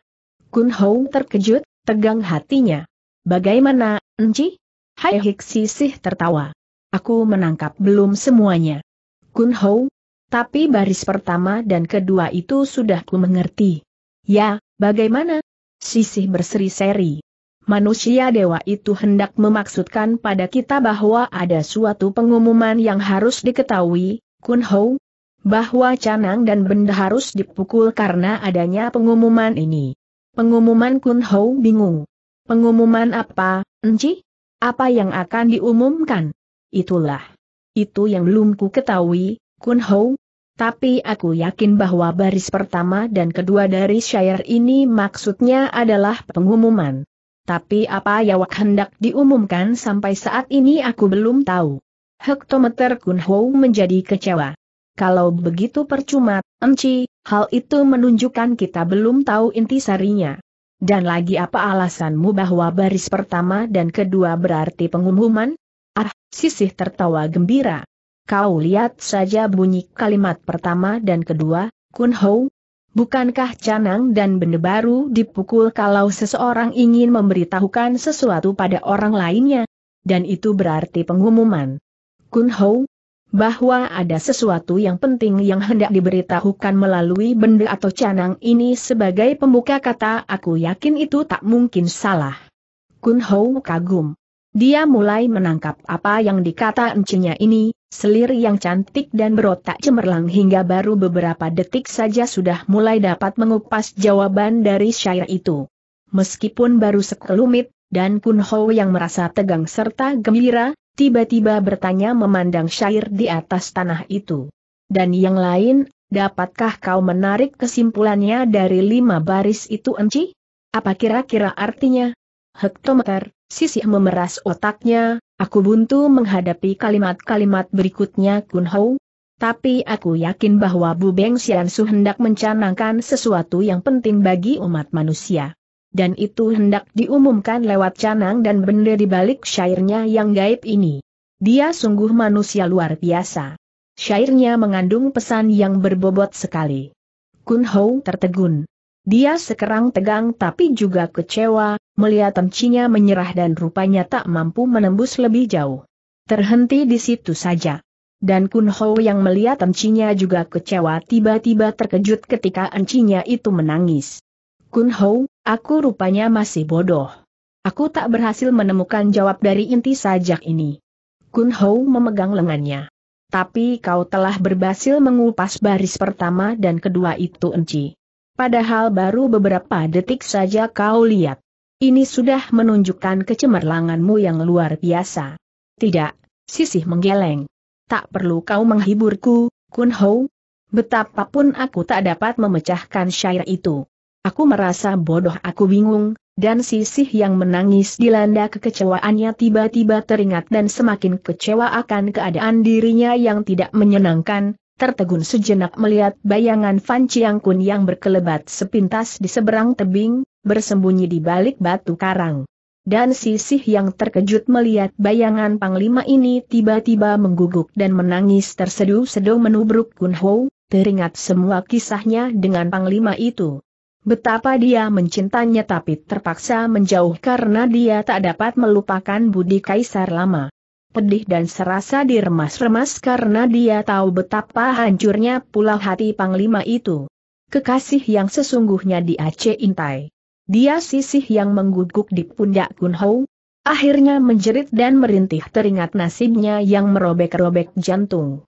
Kun Hou terkejut, tegang hatinya. Bagaimana, Enci? Hai Hiksi sisih tertawa. Aku menangkap belum semuanya. Kun Hou, tapi baris pertama dan kedua itu sudah ku mengerti. Ya, bagaimana? Sisih berseri-seri. Manusia dewa itu hendak memaksudkan pada kita bahwa ada suatu pengumuman yang harus diketahui, Kun Ho. bahwa canang dan benda harus dipukul karena adanya pengumuman ini. Pengumuman Kun Ho bingung. Pengumuman apa, Enci? Apa yang akan diumumkan? Itulah. Itu yang belum ku ketahui, Kun Hou, tapi aku yakin bahwa baris pertama dan kedua dari syair ini maksudnya adalah pengumuman. Tapi apa Yawak hendak diumumkan sampai saat ini aku belum tahu. Hektometer Kun Hou menjadi kecewa. Kalau begitu percuma, Emci, hal itu menunjukkan kita belum tahu intisarinya. Dan lagi apa alasanmu bahwa baris pertama dan kedua berarti pengumuman? Ah, sisih tertawa gembira. Kau lihat saja bunyi kalimat pertama dan kedua, Kun Hou. Bukankah canang dan benda baru dipukul kalau seseorang ingin memberitahukan sesuatu pada orang lainnya? Dan itu berarti pengumuman. Kun Hou, bahwa ada sesuatu yang penting yang hendak diberitahukan melalui benda atau canang ini sebagai pembuka kata aku yakin itu tak mungkin salah. Kun Hou kagum. Dia mulai menangkap apa yang dikata encinya ini, Selir yang cantik dan berotak cemerlang hingga baru beberapa detik saja sudah mulai dapat mengupas jawaban dari syair itu. Meskipun baru sekelumit, dan Kun Ho yang merasa tegang serta gembira, tiba-tiba bertanya memandang syair di atas tanah itu. Dan yang lain, dapatkah kau menarik kesimpulannya dari lima baris itu enci? Apa kira-kira artinya? Hektometer, sisih memeras otaknya, Aku buntu menghadapi kalimat-kalimat berikutnya Kun Hou. Tapi aku yakin bahwa Bu Beng Su hendak mencanangkan sesuatu yang penting bagi umat manusia. Dan itu hendak diumumkan lewat canang dan benda di balik syairnya yang gaib ini. Dia sungguh manusia luar biasa. Syairnya mengandung pesan yang berbobot sekali. Kun Hou tertegun. Dia sekarang tegang tapi juga kecewa, melihat temcinya menyerah dan rupanya tak mampu menembus lebih jauh. Terhenti di situ saja. Dan Kun Ho yang melihat encinya juga kecewa tiba-tiba terkejut ketika encinya itu menangis. Kun Ho, aku rupanya masih bodoh. Aku tak berhasil menemukan jawab dari inti sajak ini. Kun Ho memegang lengannya. Tapi kau telah berhasil mengupas baris pertama dan kedua itu enci. Padahal baru beberapa detik saja kau lihat. Ini sudah menunjukkan kecemerlanganmu yang luar biasa. Tidak, sisih menggeleng. Tak perlu kau menghiburku, Kun Ho. Betapapun aku tak dapat memecahkan syair itu. Aku merasa bodoh aku bingung, dan sisih yang menangis dilanda kekecewaannya tiba-tiba teringat dan semakin kecewa akan keadaan dirinya yang tidak menyenangkan, tertegun sejenak melihat bayangan Fan Kun yang berkelebat sepintas di seberang tebing, bersembunyi di balik batu karang. Dan sisih yang terkejut melihat bayangan Panglima ini tiba-tiba mengguguk dan menangis terseduh-seduh menubruk Kun Ho, teringat semua kisahnya dengan Panglima itu. Betapa dia mencintanya tapi terpaksa menjauh karena dia tak dapat melupakan budi kaisar lama pedih dan serasa diremas-remas karena dia tahu betapa hancurnya pula hati Panglima itu. Kekasih yang sesungguhnya di Aceh Intai. Dia sisih yang mengguguk di pundak Gunho. akhirnya menjerit dan merintih teringat nasibnya yang merobek-robek jantung.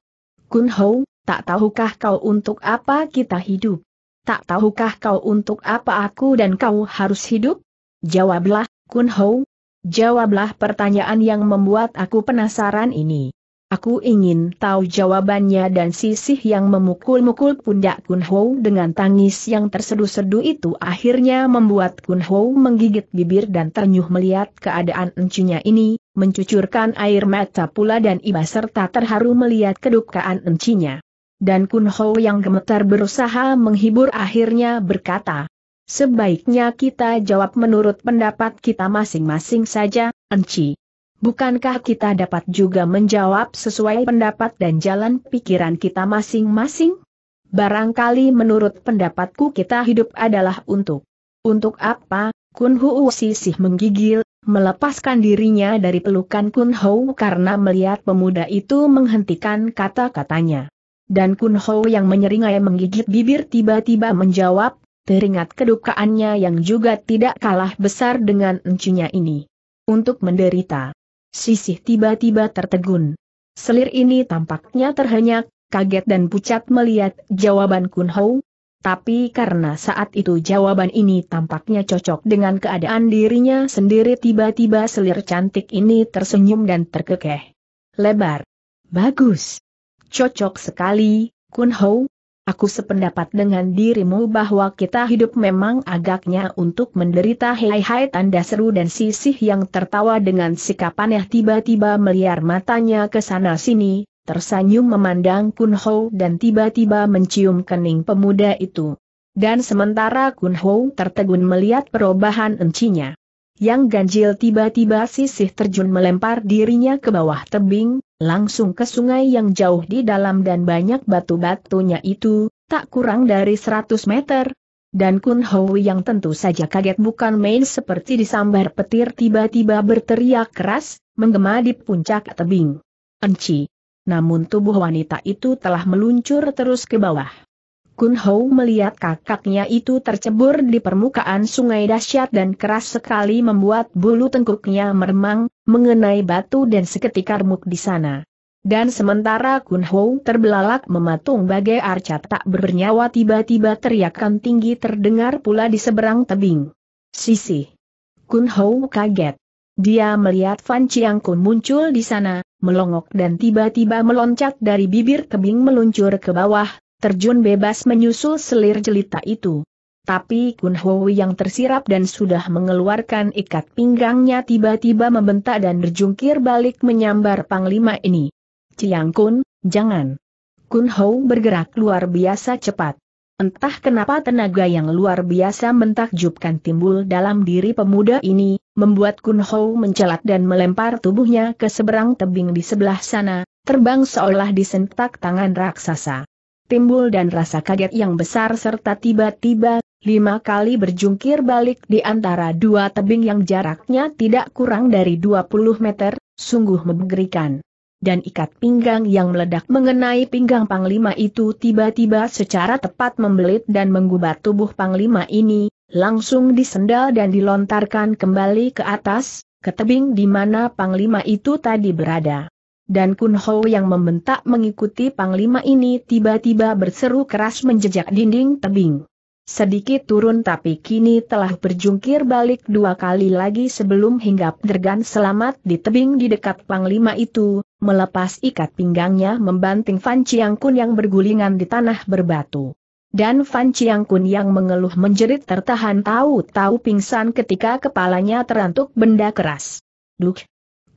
Gunho, tak tahukah kau untuk apa kita hidup? Tak tahukah kau untuk apa aku dan kau harus hidup? Jawablah, Kun Hou, Jawablah pertanyaan yang membuat aku penasaran ini. Aku ingin tahu jawabannya dan sisih yang memukul-mukul pundak Kun Ho dengan tangis yang tersedu-sedu itu akhirnya membuat Kun Ho menggigit bibir dan ternyuh melihat keadaan encunya ini, mencucurkan air mata pula dan iba serta terharu melihat kedukaan encinya. Dan Kun Ho yang gemetar berusaha menghibur akhirnya berkata, Sebaiknya kita jawab menurut pendapat kita masing-masing saja, Enci. Bukankah kita dapat juga menjawab sesuai pendapat dan jalan pikiran kita masing-masing? Barangkali menurut pendapatku kita hidup adalah untuk. Untuk apa? Kun Hu Sisih menggigil, melepaskan dirinya dari pelukan Kun Hou karena melihat pemuda itu menghentikan kata-katanya. Dan Kun Hou yang menyeringai menggigit bibir tiba-tiba menjawab, teringat kedukaannya yang juga tidak kalah besar dengan encunya ini. Untuk menderita. Sisih tiba-tiba tertegun. Selir ini tampaknya terhenyak, kaget dan pucat melihat jawaban Kun Hou. Tapi karena saat itu jawaban ini tampaknya cocok dengan keadaan dirinya sendiri tiba-tiba selir cantik ini tersenyum dan terkekeh. Lebar. Bagus. Cocok sekali, Kun Hou, Aku sependapat dengan dirimu bahwa kita hidup memang agaknya untuk menderita hai hai tanda seru dan sisih yang tertawa dengan sikap aneh tiba-tiba meliar matanya ke sana sini, tersenyum memandang Kun Ho dan tiba-tiba mencium kening pemuda itu. Dan sementara Kun Ho tertegun melihat perubahan encinya. Yang ganjil tiba-tiba sisih terjun melempar dirinya ke bawah tebing, langsung ke sungai yang jauh di dalam dan banyak batu-batunya itu, tak kurang dari 100 meter. Dan Kun Hoi yang tentu saja kaget bukan main seperti disambar petir tiba-tiba berteriak keras, menggema di puncak tebing. Enci. Namun tubuh wanita itu telah meluncur terus ke bawah. Kun Hou melihat kakaknya itu tercebur di permukaan sungai dahsyat dan keras sekali membuat bulu tengkuknya meremang, mengenai batu dan seketika remuk di sana. Dan sementara Kun Hou terbelalak mematung bagai arca tak bernyawa tiba-tiba teriakan tinggi terdengar pula di seberang tebing. Sisi. Kun Hou kaget. Dia melihat Fan Chiang Kun muncul di sana, melongok dan tiba-tiba meloncat dari bibir tebing meluncur ke bawah, terjun bebas menyusul selir jelita itu. Tapi Kun Ho yang tersirap dan sudah mengeluarkan ikat pinggangnya tiba-tiba membentak dan berjungkir balik menyambar panglima ini. Ciang Kun, jangan. Kun Ho bergerak luar biasa cepat. Entah kenapa tenaga yang luar biasa mentakjubkan timbul dalam diri pemuda ini, membuat Kun Ho mencelat dan melempar tubuhnya ke seberang tebing di sebelah sana, terbang seolah disentak tangan raksasa timbul dan rasa kaget yang besar serta tiba-tiba, lima kali berjungkir balik di antara dua tebing yang jaraknya tidak kurang dari 20 meter, sungguh mengerikan. Dan ikat pinggang yang meledak mengenai pinggang Panglima itu tiba-tiba secara tepat membelit dan menggubat tubuh Panglima ini, langsung disendal dan dilontarkan kembali ke atas, ke tebing di mana Panglima itu tadi berada dan Kun Ho yang membentak mengikuti panglima ini tiba-tiba berseru keras menjejak dinding tebing. Sedikit turun tapi kini telah berjungkir balik dua kali lagi sebelum hinggap dergan selamat di tebing di dekat panglima itu, melepas ikat pinggangnya membanting Fan Chiang Kun yang bergulingan di tanah berbatu. Dan Fan Chiang Kun yang mengeluh menjerit tertahan tahu-tahu pingsan ketika kepalanya terantuk benda keras. Duh,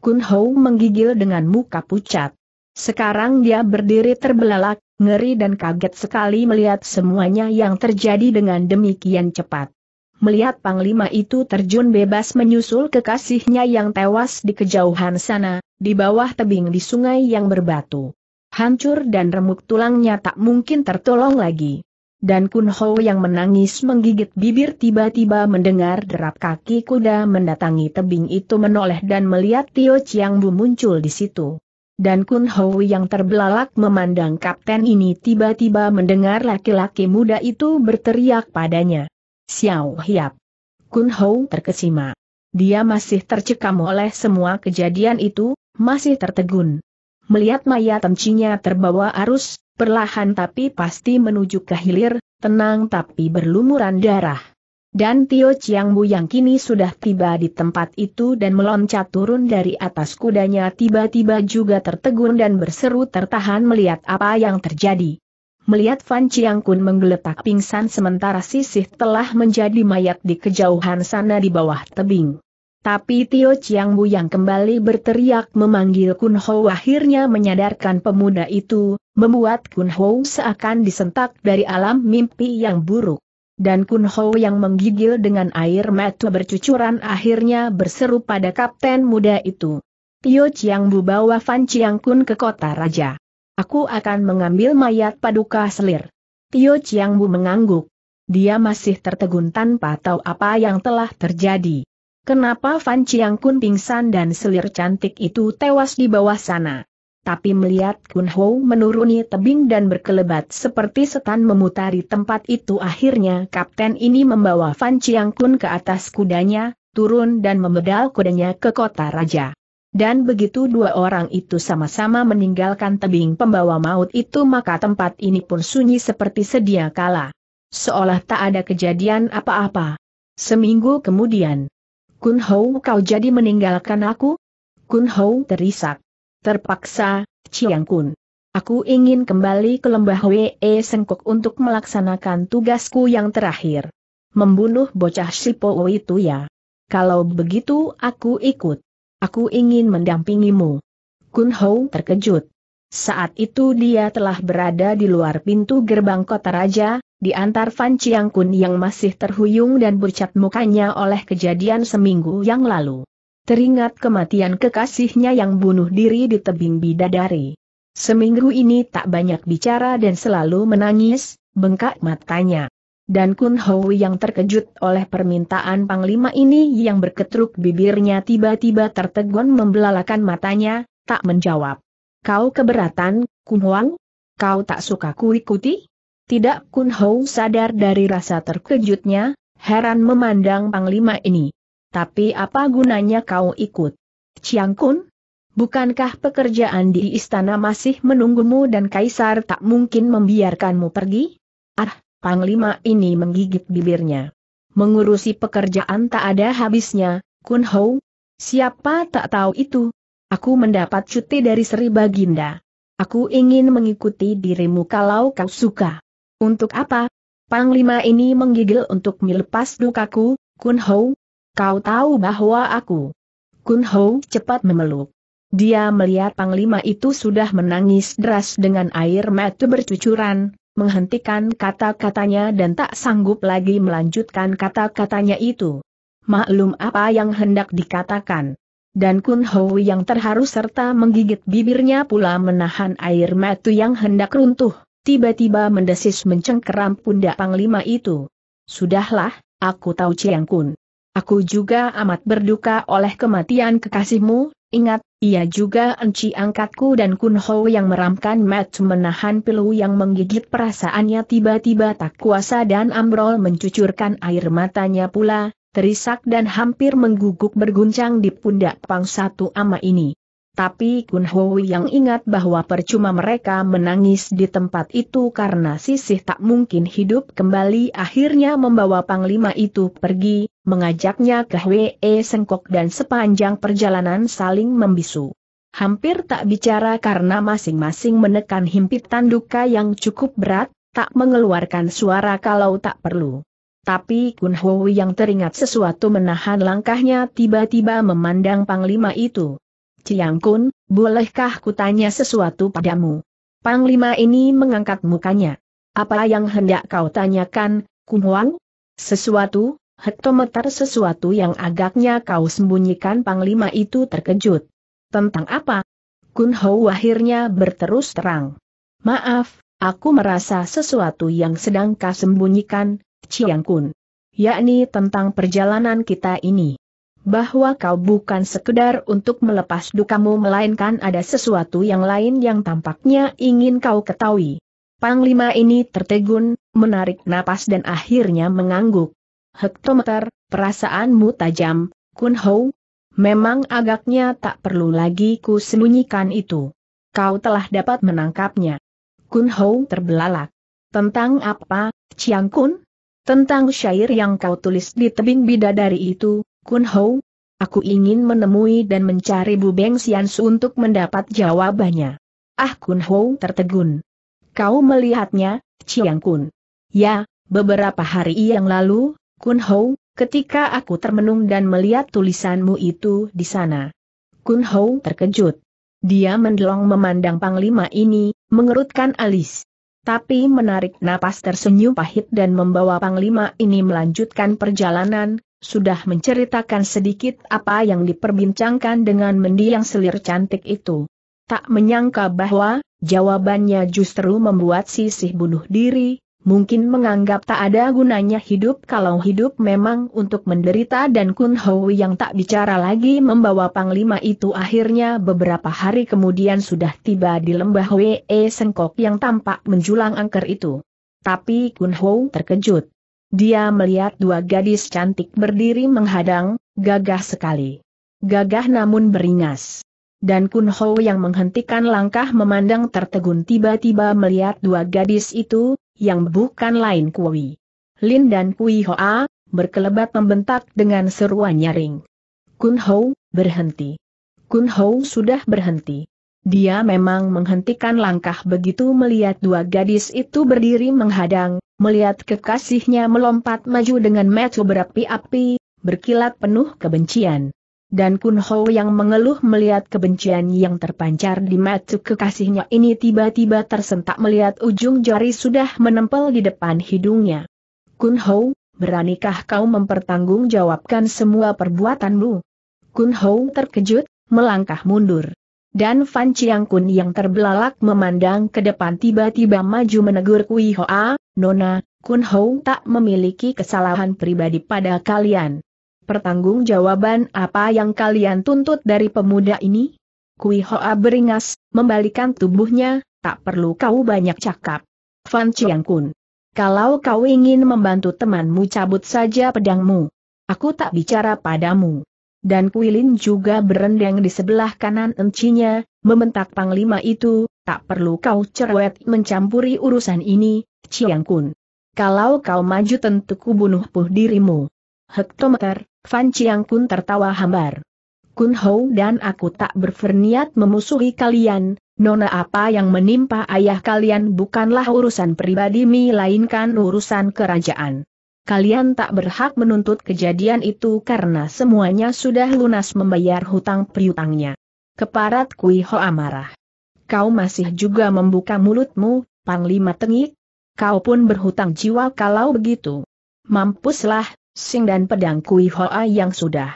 Kun Hou menggigil dengan muka pucat. Sekarang dia berdiri terbelalak, ngeri dan kaget sekali melihat semuanya yang terjadi dengan demikian cepat. Melihat Panglima itu terjun bebas menyusul kekasihnya yang tewas di kejauhan sana, di bawah tebing di sungai yang berbatu. Hancur dan remuk tulangnya tak mungkin tertolong lagi dan Kun Ho yang menangis menggigit bibir tiba-tiba mendengar derap kaki kuda mendatangi tebing itu menoleh dan melihat Tio Chiang Bu muncul di situ. Dan Kun Ho yang terbelalak memandang kapten ini tiba-tiba mendengar laki-laki muda itu berteriak padanya. Xiao Hiap. Kun Ho terkesima. Dia masih tercekam oleh semua kejadian itu, masih tertegun. Melihat mayat temcinya terbawa arus, perlahan tapi pasti menuju ke hilir, tenang tapi berlumuran darah. Dan Tio Chiang Bu yang kini sudah tiba di tempat itu dan meloncat turun dari atas kudanya tiba-tiba juga tertegun dan berseru tertahan melihat apa yang terjadi. Melihat Fan Chiang Kun menggeletak pingsan sementara sisih telah menjadi mayat di kejauhan sana di bawah tebing. Tapi Tio Chiang Bu yang kembali berteriak memanggil Kun Ho akhirnya menyadarkan pemuda itu, membuat Kun Ho seakan disentak dari alam mimpi yang buruk. Dan Kun Ho yang menggigil dengan air mata bercucuran akhirnya berseru pada kapten muda itu. Tio Chiang Bu bawa Fan Chiang Kun ke kota raja. Aku akan mengambil mayat paduka selir. Tio Chiang Bu mengangguk. Dia masih tertegun tanpa tahu apa yang telah terjadi. Kenapa Fan Chiang Kun pingsan dan selir cantik itu tewas di bawah sana? Tapi melihat Kun Ho menuruni tebing dan berkelebat seperti setan memutari tempat itu akhirnya kapten ini membawa Fan Chiang Kun ke atas kudanya, turun dan memedal kudanya ke kota raja. Dan begitu dua orang itu sama-sama meninggalkan tebing pembawa maut itu maka tempat ini pun sunyi seperti sedia kala. Seolah tak ada kejadian apa-apa. Seminggu kemudian, Kun Hou kau jadi meninggalkan aku? Kun Hou terisak. Terpaksa, Chiang Kun. Aku ingin kembali ke lembah Wee Sengkok untuk melaksanakan tugasku yang terakhir. Membunuh bocah Sipo itu ya. Kalau begitu aku ikut. Aku ingin mendampingimu. Kun Hou terkejut. Saat itu dia telah berada di luar pintu gerbang kota raja, di antar Fan Chiang Kun yang masih terhuyung dan bercat mukanya oleh kejadian seminggu yang lalu. Teringat kematian kekasihnya yang bunuh diri di tebing bidadari. Seminggu ini tak banyak bicara dan selalu menangis, bengkak matanya. Dan Kun Hou yang terkejut oleh permintaan Panglima ini yang berketruk bibirnya tiba-tiba tertegun membelalakan matanya, tak menjawab. Kau keberatan, Kun Huang? Kau tak suka ku ikuti? Tidak Kun Hou sadar dari rasa terkejutnya, heran memandang Panglima ini. Tapi apa gunanya kau ikut? Chiang Kun? Bukankah pekerjaan di istana masih menunggumu dan Kaisar tak mungkin membiarkanmu pergi? Ah, Panglima ini menggigit bibirnya. Mengurusi pekerjaan tak ada habisnya, Kun Hou. Siapa tak tahu itu? Aku mendapat cuti dari Sri Baginda. Aku ingin mengikuti dirimu kalau kau suka. Untuk apa? Panglima ini menggigil untuk melepas dukaku, Kun Hou. Kau tahu bahwa aku. Kun Hou cepat memeluk. Dia melihat panglima itu sudah menangis deras dengan air mata bercucuran, menghentikan kata-katanya dan tak sanggup lagi melanjutkan kata-katanya itu. Maklum apa yang hendak dikatakan. Dan Kun Hou yang terharu serta menggigit bibirnya pula menahan air mata yang hendak runtuh tiba-tiba mendesis mencengkeram pundak panglima itu. Sudahlah, aku tahu Ciang Kun. Aku juga amat berduka oleh kematian kekasihmu, ingat, ia juga enci angkatku dan Kun Ho yang meramkan Matt menahan pilu yang menggigit perasaannya tiba-tiba tak kuasa dan Amrol mencucurkan air matanya pula, terisak dan hampir mengguguk berguncang di pundak pang satu ama ini. Tapi Kun Hui yang ingat bahwa percuma mereka menangis di tempat itu karena Sisih tak mungkin hidup kembali akhirnya membawa Panglima itu pergi, mengajaknya ke Hwe e Sengkok dan sepanjang perjalanan saling membisu. Hampir tak bicara karena masing-masing menekan himpitan duka yang cukup berat, tak mengeluarkan suara kalau tak perlu. Tapi Kun Hui yang teringat sesuatu menahan langkahnya tiba-tiba memandang Panglima itu. Ciang Kun, bolehkah kutanya sesuatu padamu? Panglima ini mengangkat mukanya. Apa yang hendak kau tanyakan, Kun Huang? Sesuatu, hektometer sesuatu yang agaknya kau sembunyikan Panglima itu terkejut. Tentang apa? Kun Hou akhirnya berterus terang. Maaf, aku merasa sesuatu yang sedang kau sembunyikan, Ciang Kun. Yakni tentang perjalanan kita ini bahwa kau bukan sekedar untuk melepas dukamu melainkan ada sesuatu yang lain yang tampaknya ingin kau ketahui. Panglima ini tertegun, menarik napas dan akhirnya mengangguk. Hektometer, perasaanmu tajam, Kun Hou. Memang agaknya tak perlu lagi ku sembunyikan itu. Kau telah dapat menangkapnya. Kun Hou terbelalak. Tentang apa, Chiang Kun? Tentang syair yang kau tulis di tebing bidadari itu, Kun Hou, aku ingin menemui dan mencari Bu Beng Sians untuk mendapat jawabannya. Ah Kun Hou tertegun. Kau melihatnya, Chiang Kun. Ya, beberapa hari yang lalu, Kun Hou, ketika aku termenung dan melihat tulisanmu itu di sana. Kun Hou terkejut. Dia mendelong memandang panglima ini, mengerutkan alis. Tapi menarik napas tersenyum pahit dan membawa panglima ini melanjutkan perjalanan, sudah menceritakan sedikit apa yang diperbincangkan dengan mendiang selir cantik itu. Tak menyangka bahwa, jawabannya justru membuat sisih bunuh diri, mungkin menganggap tak ada gunanya hidup kalau hidup memang untuk menderita dan Kun Ho yang tak bicara lagi membawa Panglima itu akhirnya beberapa hari kemudian sudah tiba di lembah Wee Sengkok yang tampak menjulang angker itu. Tapi Kun Hou terkejut dia melihat dua gadis cantik berdiri menghadang, gagah sekali. Gagah namun beringas. Dan Kun Ho yang menghentikan langkah memandang tertegun tiba-tiba melihat dua gadis itu, yang bukan lain Kui. Lin dan Kui Hoa, berkelebat membentak dengan seruan nyaring. Kun Ho, berhenti. Kun Ho sudah berhenti. Dia memang menghentikan langkah begitu melihat dua gadis itu berdiri menghadang, melihat kekasihnya melompat maju dengan mecu berapi-api, berkilat penuh kebencian. Dan Kun Ho yang mengeluh melihat kebencian yang terpancar di mata kekasihnya ini tiba-tiba tersentak melihat ujung jari sudah menempel di depan hidungnya. Kun Ho, beranikah kau mempertanggungjawabkan semua perbuatanmu? Kun Ho terkejut, melangkah mundur. Dan Fan Chiang Kun yang terbelalak memandang ke depan tiba-tiba maju menegur Kui Hoa, Nona, Kun Hong tak memiliki kesalahan pribadi pada kalian. Pertanggungjawaban apa yang kalian tuntut dari pemuda ini? Kui Hoa beringas, membalikan tubuhnya, tak perlu kau banyak cakap. Fan Chiang Kun. Kalau kau ingin membantu temanmu cabut saja pedangmu. Aku tak bicara padamu. Dan Kuilin juga berendang di sebelah kanan encinya, membentak panglima itu, tak perlu kau cerewet mencampuri urusan ini, Chiang Kun. Kalau kau maju tentu kubunuh puh dirimu. Hektometer, Fan Chiang Kun tertawa hambar. Kun Hou dan aku tak berferniat memusuhi kalian, nona apa yang menimpa ayah kalian bukanlah urusan pribadi mi lainkan urusan kerajaan. Kalian tak berhak menuntut kejadian itu karena semuanya sudah lunas membayar hutang piutangnya. Keparat Kui Ho amarah. Kau masih juga membuka mulutmu, Panglima Tengik, Kau pun berhutang jiwa kalau begitu. Mampuslah, sing dan pedang Kui Hoa yang sudah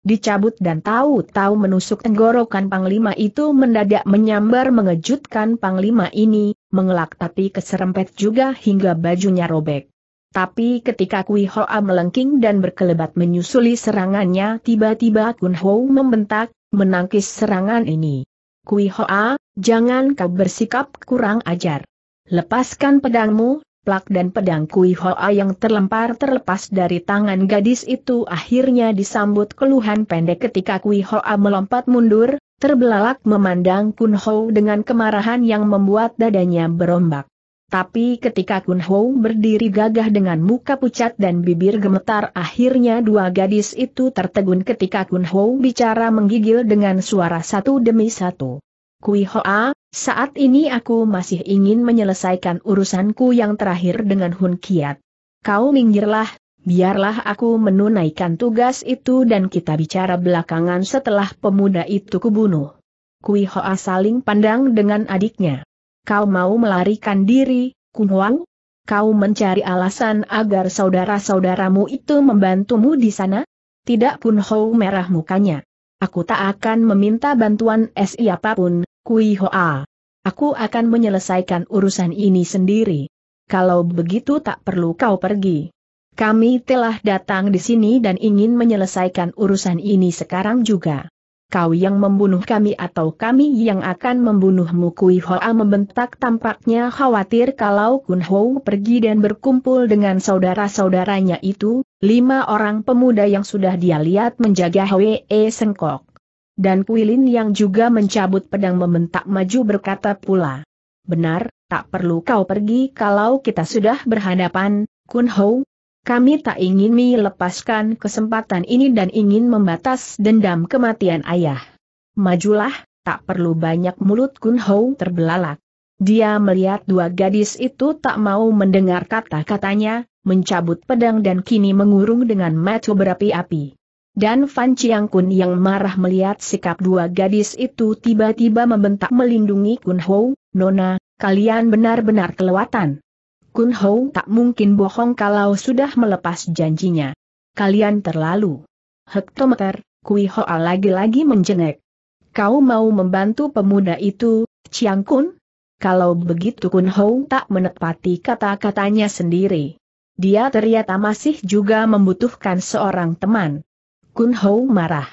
dicabut dan tahu-tahu menusuk tenggorokan Panglima itu mendadak menyambar mengejutkan Panglima ini, mengelak tapi keserempet juga hingga bajunya robek. Tapi ketika Kui Hoa melengking dan berkelebat menyusuli serangannya tiba-tiba Kun Ho membentak, menangkis serangan ini. Kui Hoa, jangan kau bersikap kurang ajar. Lepaskan pedangmu, plak dan pedang Kui Hoa yang terlempar terlepas dari tangan gadis itu akhirnya disambut keluhan pendek ketika Kui Hoa melompat mundur, terbelalak memandang Kun Ho dengan kemarahan yang membuat dadanya berombak. Tapi ketika Kun Ho berdiri gagah dengan muka pucat dan bibir gemetar akhirnya dua gadis itu tertegun ketika Kun Ho bicara menggigil dengan suara satu demi satu. Kui Hoa, saat ini aku masih ingin menyelesaikan urusanku yang terakhir dengan Hun Kiat. Kau minggirlah, biarlah aku menunaikan tugas itu dan kita bicara belakangan setelah pemuda itu kubunuh. Kui Hoa saling pandang dengan adiknya. Kau mau melarikan diri, Kun Huang? Kau mencari alasan agar saudara-saudaramu itu membantumu di sana? Tidak pun Hou merah mukanya. Aku tak akan meminta bantuan siapapun. Kui Hoa. Aku akan menyelesaikan urusan ini sendiri. Kalau begitu tak perlu kau pergi. Kami telah datang di sini dan ingin menyelesaikan urusan ini sekarang juga. Kau yang membunuh kami atau kami yang akan membunuhmu Kui Hoa membentak tampaknya khawatir kalau Kun Ho pergi dan berkumpul dengan saudara-saudaranya itu, lima orang pemuda yang sudah dia lihat menjaga Hwe Sengkok. Dan Kuilin yang juga mencabut pedang membentak maju berkata pula. Benar, tak perlu kau pergi kalau kita sudah berhadapan, Kun Hou. Kami tak ingin melepaskan kesempatan ini dan ingin membatas dendam kematian ayah. Majulah, tak perlu banyak mulut Kun Hou terbelalak. Dia melihat dua gadis itu tak mau mendengar kata-katanya, mencabut pedang dan kini mengurung dengan mata berapi-api. Dan Fan Chiang Kun yang marah melihat sikap dua gadis itu tiba-tiba membentak melindungi Kun Ho, Nona, kalian benar-benar kelewatan. Kun Ho tak mungkin bohong kalau sudah melepas janjinya. Kalian terlalu. Hektometer, Kui Hoa lagi-lagi menjengek. Kau mau membantu pemuda itu, Chiang Kun? Kalau begitu Kun Ho tak menepati kata-katanya sendiri. Dia ternyata masih juga membutuhkan seorang teman. Kun Hou marah.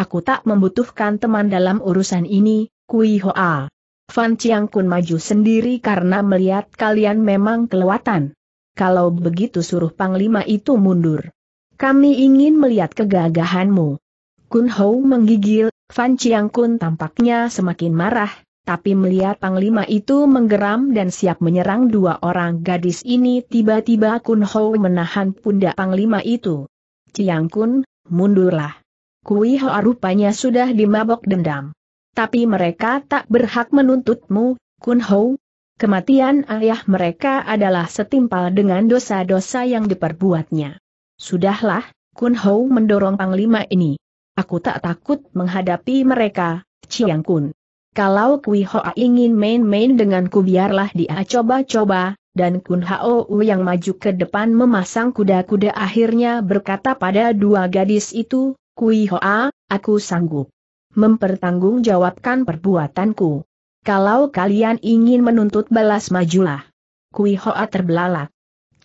Aku tak membutuhkan teman dalam urusan ini, Kui Hoa. Fan Chiang Kun maju sendiri karena melihat kalian memang kelewatan. Kalau begitu suruh Panglima itu mundur. Kami ingin melihat kegagahanmu. Kun Hou menggigil, Fan Chiang Kun tampaknya semakin marah, tapi melihat Panglima itu menggeram dan siap menyerang dua orang gadis ini tiba-tiba Kun Hou menahan pundak Panglima itu. Chiang Kun, mundurlah. Kui Hoa rupanya sudah dimabok dendam. Tapi mereka tak berhak menuntutmu, Kun Ho. Kematian ayah mereka adalah setimpal dengan dosa-dosa yang diperbuatnya. Sudahlah, Kun Ho mendorong panglima ini. Aku tak takut menghadapi mereka, Chiang Kun. Kalau Kui Hoa ingin main-main denganku biarlah dia coba-coba, dan Kun Hao yang maju ke depan memasang kuda-kuda akhirnya berkata pada dua gadis itu, Kui Hoa, aku sanggup mempertanggungjawabkan perbuatanku. Kalau kalian ingin menuntut balas majulah. Kui Hoa terbelalak.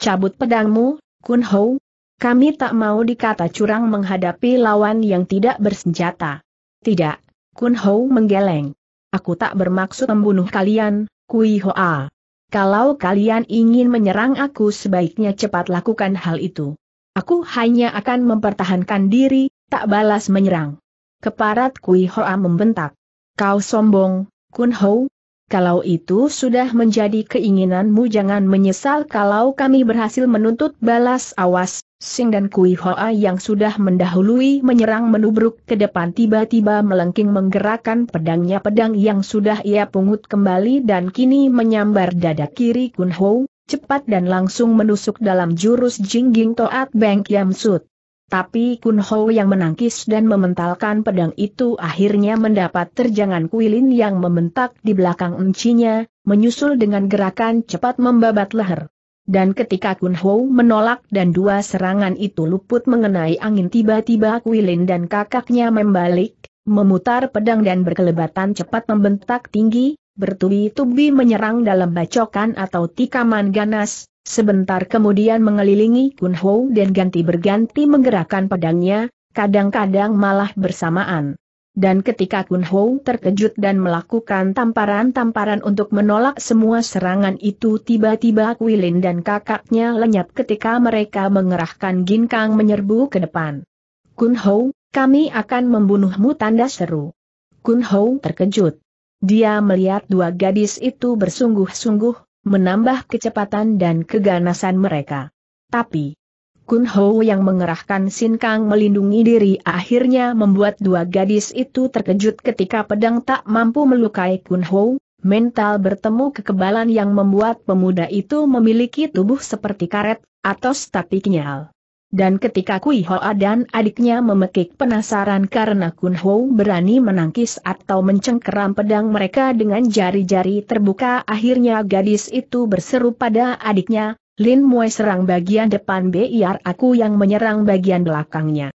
Cabut pedangmu, Kun Ho. Kami tak mau dikata curang menghadapi lawan yang tidak bersenjata. Tidak, Kun Ho menggeleng. Aku tak bermaksud membunuh kalian, Kui Hoa. Kalau kalian ingin menyerang aku sebaiknya cepat lakukan hal itu. Aku hanya akan mempertahankan diri, tak balas menyerang. Keparat Kui Hoa membentak. Kau sombong, Kun Hou, kalau itu sudah menjadi keinginanmu jangan menyesal kalau kami berhasil menuntut balas awas, Sing dan Kui Hoa yang sudah mendahului menyerang menubruk ke depan tiba-tiba melengking menggerakkan pedangnya pedang yang sudah ia pungut kembali dan kini menyambar dada kiri Kun Ho, cepat dan langsung menusuk dalam jurus Jingging Toat Beng Yam Sut. Tapi Kun Ho yang menangkis dan mementalkan pedang itu akhirnya mendapat terjangan kuilin yang membentak di belakang encinya, menyusul dengan gerakan cepat membabat leher. Dan ketika Kun Ho menolak dan dua serangan itu luput mengenai angin tiba-tiba Kuilin dan kakaknya membalik, memutar pedang dan berkelebatan cepat membentak tinggi, bertubi-tubi menyerang dalam bacokan atau tikaman ganas, sebentar kemudian mengelilingi Ho dan ganti berganti menggerakkan pedangnya, kadang-kadang malah bersamaan. Dan ketika Kun Ho terkejut dan melakukan tamparan-tamparan untuk menolak semua serangan itu tiba-tiba Kuilin dan kakaknya lenyap ketika mereka mengerahkan ginkang menyerbu ke depan. Kun Ho, kami akan membunuhmu tanda seru. Kun Ho terkejut. Dia melihat dua gadis itu bersungguh-sungguh, menambah kecepatan dan keganasan mereka. Tapi, Kun Ho yang mengerahkan Sin Kang melindungi diri akhirnya membuat dua gadis itu terkejut ketika pedang tak mampu melukai Kun Ho, mental bertemu kekebalan yang membuat pemuda itu memiliki tubuh seperti karet, atau statik nyal. Dan ketika Kui Hoa dan adiknya memekik penasaran karena Kun Ho berani menangkis atau mencengkeram pedang mereka dengan jari-jari terbuka akhirnya gadis itu berseru pada adiknya, Lin Mue serang bagian depan biar aku yang menyerang bagian belakangnya.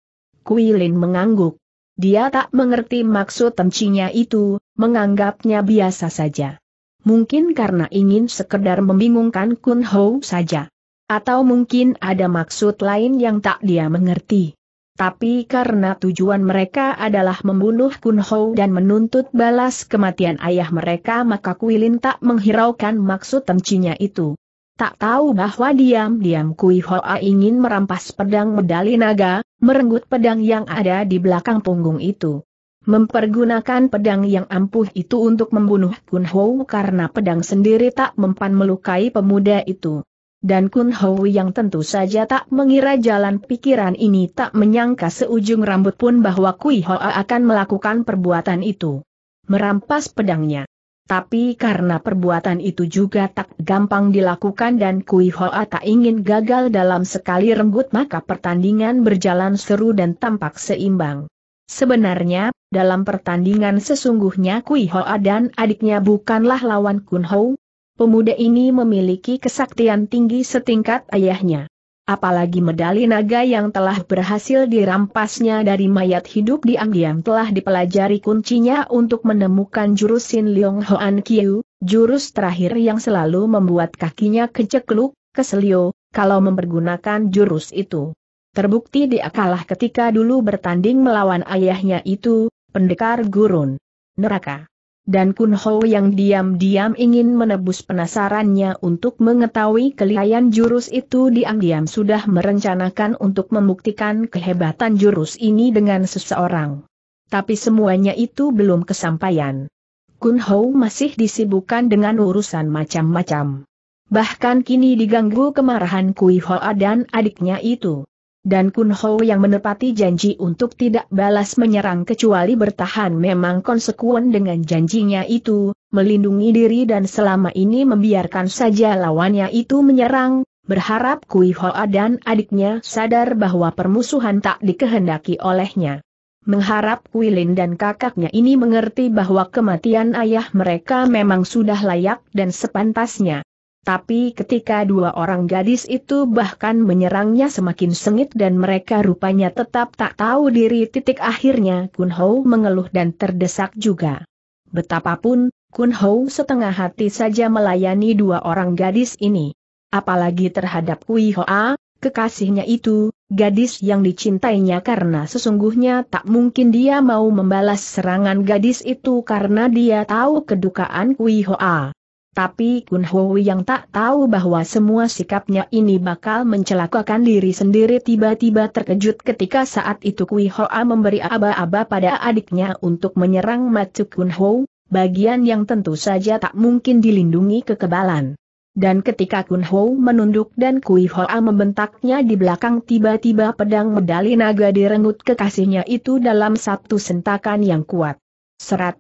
Kui Lin mengangguk. Dia tak mengerti maksud tencinya itu, menganggapnya biasa saja. Mungkin karena ingin sekedar membingungkan Kun Ho saja. Atau mungkin ada maksud lain yang tak dia mengerti. Tapi karena tujuan mereka adalah membunuh Kun Hou dan menuntut balas kematian ayah mereka maka Kuilin tak menghiraukan maksud tencinya itu. Tak tahu bahwa diam-diam Kui Hoa ingin merampas pedang medali naga, merenggut pedang yang ada di belakang punggung itu. Mempergunakan pedang yang ampuh itu untuk membunuh Kun Hou karena pedang sendiri tak mempan melukai pemuda itu dan Kun Hou yang tentu saja tak mengira jalan pikiran ini tak menyangka seujung rambut pun bahwa Kui Hoa akan melakukan perbuatan itu. Merampas pedangnya. Tapi karena perbuatan itu juga tak gampang dilakukan dan Kui Hoa tak ingin gagal dalam sekali renggut maka pertandingan berjalan seru dan tampak seimbang. Sebenarnya, dalam pertandingan sesungguhnya Kui Hoa dan adiknya bukanlah lawan Kun Hou, Pemuda ini memiliki kesaktian tinggi setingkat ayahnya. Apalagi medali naga yang telah berhasil dirampasnya dari mayat hidup di diam telah dipelajari kuncinya untuk menemukan jurus Sin Leong Hoan Kyu, jurus terakhir yang selalu membuat kakinya kecekluk, keselio, kalau mempergunakan jurus itu. Terbukti dia kalah ketika dulu bertanding melawan ayahnya itu, pendekar gurun. Neraka dan Kun Ho yang diam-diam ingin menebus penasarannya untuk mengetahui kelihayan jurus itu diam-diam sudah merencanakan untuk membuktikan kehebatan jurus ini dengan seseorang. Tapi semuanya itu belum kesampaian. Kun Ho masih disibukkan dengan urusan macam-macam. Bahkan kini diganggu kemarahan Kui Hoa dan adiknya itu dan Kun Ho yang menepati janji untuk tidak balas menyerang kecuali bertahan memang konsekuen dengan janjinya itu, melindungi diri dan selama ini membiarkan saja lawannya itu menyerang, berharap Kui Hoa dan adiknya sadar bahwa permusuhan tak dikehendaki olehnya. Mengharap Kui Lin dan kakaknya ini mengerti bahwa kematian ayah mereka memang sudah layak dan sepantasnya. Tapi ketika dua orang gadis itu bahkan menyerangnya semakin sengit dan mereka rupanya tetap tak tahu diri titik akhirnya Kun Ho mengeluh dan terdesak juga. Betapapun, Kun Ho setengah hati saja melayani dua orang gadis ini. Apalagi terhadap Kui Hoa, kekasihnya itu, gadis yang dicintainya karena sesungguhnya tak mungkin dia mau membalas serangan gadis itu karena dia tahu kedukaan Kui Hoa. Tapi Kun Hui yang tak tahu bahwa semua sikapnya ini bakal mencelakakan diri sendiri tiba-tiba terkejut ketika saat itu Kui Hoa memberi aba-aba pada adiknya untuk menyerang Macu Kun Ho, bagian yang tentu saja tak mungkin dilindungi kekebalan. Dan ketika Kun Ho menunduk dan Kui Hoa membentaknya di belakang tiba-tiba pedang medali naga direnggut kekasihnya itu dalam satu sentakan yang kuat. Serat.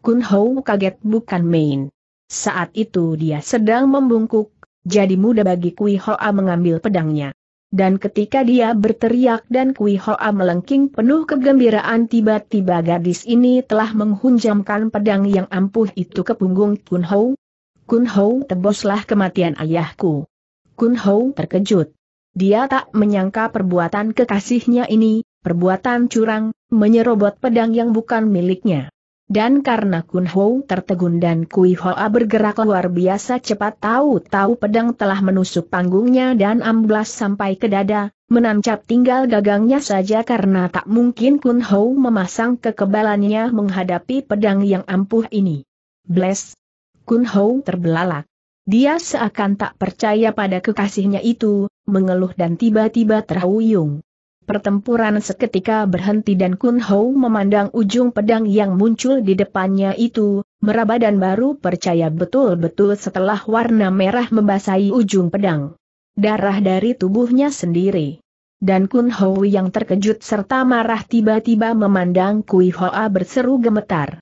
Kun Ho kaget bukan main. Saat itu dia sedang membungkuk, jadi mudah bagi Kui Hoa mengambil pedangnya. Dan ketika dia berteriak dan Kui Hoa melengking penuh kegembiraan tiba-tiba gadis ini telah menghunjamkan pedang yang ampuh itu ke punggung Kun Hou. Kun Hou teboslah kematian ayahku. Kun Hou terkejut. Dia tak menyangka perbuatan kekasihnya ini, perbuatan curang, menyerobot pedang yang bukan miliknya. Dan karena Kun Ho tertegun dan Kui Hoa bergerak luar biasa cepat tahu-tahu pedang telah menusuk panggungnya dan amblas sampai ke dada, menancap tinggal gagangnya saja karena tak mungkin Kun Ho memasang kekebalannya menghadapi pedang yang ampuh ini. Bless! Kun Ho terbelalak. Dia seakan tak percaya pada kekasihnya itu, mengeluh dan tiba-tiba terhuyung pertempuran seketika berhenti dan Kun Hou memandang ujung pedang yang muncul di depannya itu, meraba dan baru percaya betul-betul setelah warna merah membasahi ujung pedang. Darah dari tubuhnya sendiri. Dan Kun Hou yang terkejut serta marah tiba-tiba memandang Kui Hoa berseru gemetar.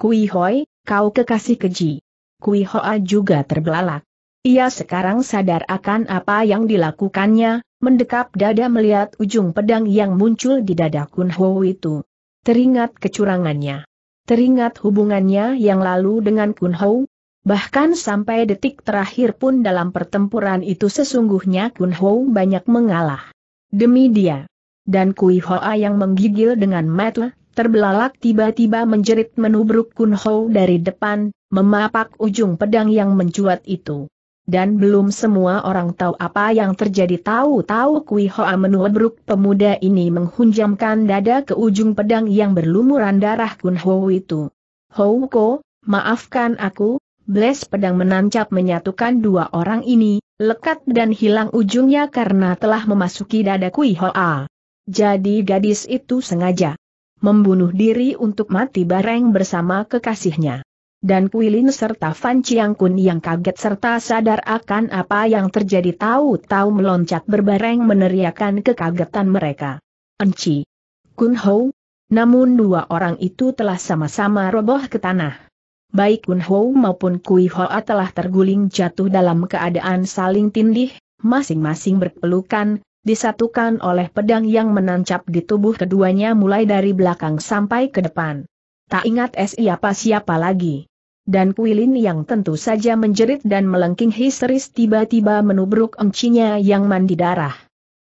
Kui Hoi, kau kekasih keji. Kui Hoa juga terbelalak. Ia sekarang sadar akan apa yang dilakukannya, mendekap dada melihat ujung pedang yang muncul di dada Kun Ho itu. Teringat kecurangannya. Teringat hubungannya yang lalu dengan Kun Ho, bahkan sampai detik terakhir pun dalam pertempuran itu sesungguhnya Kun Ho banyak mengalah. Demi dia. Dan Kui Hoa yang menggigil dengan mata, terbelalak tiba-tiba menjerit menubruk Kun Ho dari depan, memapak ujung pedang yang mencuat itu dan belum semua orang tahu apa yang terjadi tahu-tahu Kui Hoa menubruk pemuda ini menghunjamkan dada ke ujung pedang yang berlumuran darah Kun Ho itu. Houko, maafkan aku, Bles pedang menancap menyatukan dua orang ini, lekat dan hilang ujungnya karena telah memasuki dada Kui Hoa. Jadi gadis itu sengaja membunuh diri untuk mati bareng bersama kekasihnya dan Kuilin serta Fan Kun yang kaget serta sadar akan apa yang terjadi tahu-tahu meloncat berbareng meneriakkan kekagetan mereka. Enci. Kun Ho. Namun dua orang itu telah sama-sama roboh ke tanah. Baik Kun Ho maupun Kui Hoa telah terguling jatuh dalam keadaan saling tindih, masing-masing berpelukan, disatukan oleh pedang yang menancap di tubuh keduanya mulai dari belakang sampai ke depan. Tak ingat siapa-siapa lagi dan Kuilin yang tentu saja menjerit dan melengking histeris tiba-tiba menubruk encinya yang mandi darah.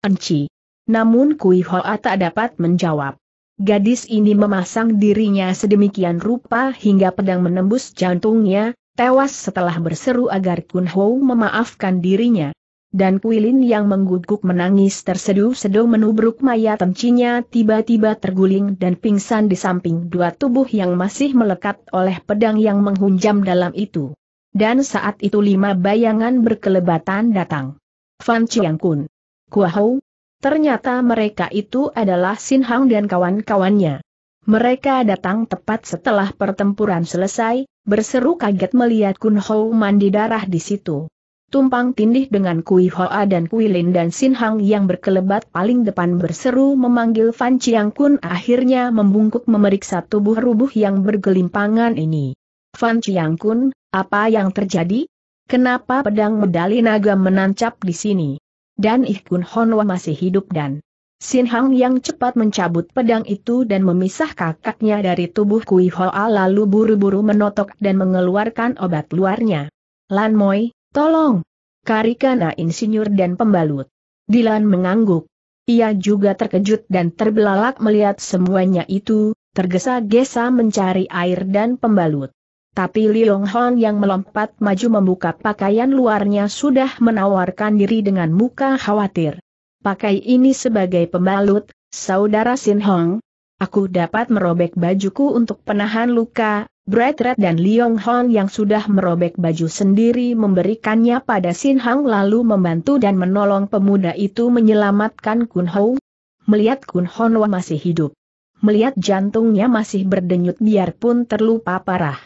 Enci. Namun Kui Hoa tak dapat menjawab. Gadis ini memasang dirinya sedemikian rupa hingga pedang menembus jantungnya, tewas setelah berseru agar Kun Ho memaafkan dirinya dan Kuilin yang mengguguk menangis terseduh-seduh menubruk mayat tencinya tiba-tiba terguling dan pingsan di samping dua tubuh yang masih melekat oleh pedang yang menghunjam dalam itu. Dan saat itu lima bayangan berkelebatan datang. Fan Chiang Kun, Kuahou, ternyata mereka itu adalah Sin Hang dan kawan-kawannya. Mereka datang tepat setelah pertempuran selesai, berseru kaget melihat Kun Hou mandi darah di situ tumpang tindih dengan Kui Hoa dan Kui Lin dan Sin Hang yang berkelebat paling depan berseru memanggil Fan Chiang Kun akhirnya membungkuk memeriksa tubuh rubuh yang bergelimpangan ini. Fan Chiang Kun, apa yang terjadi? Kenapa pedang medali naga menancap di sini? Dan Ih Kun Honwa masih hidup dan Sin Hang yang cepat mencabut pedang itu dan memisah kakaknya dari tubuh Kui Hoa lalu buru-buru menotok dan mengeluarkan obat luarnya. Lan Moi, Tolong! Karikana insinyur dan pembalut. Dilan mengangguk. Ia juga terkejut dan terbelalak melihat semuanya itu, tergesa-gesa mencari air dan pembalut. Tapi Liong Hon yang melompat maju membuka pakaian luarnya sudah menawarkan diri dengan muka khawatir. Pakai ini sebagai pembalut, saudara Sin Hong. Aku dapat merobek bajuku untuk penahan luka, Brad Red dan Leong Hon yang sudah merobek baju sendiri memberikannya pada Sin Hang lalu membantu dan menolong pemuda itu menyelamatkan Kun Ho. Melihat Kun Ho masih hidup. Melihat jantungnya masih berdenyut biarpun terlupa parah.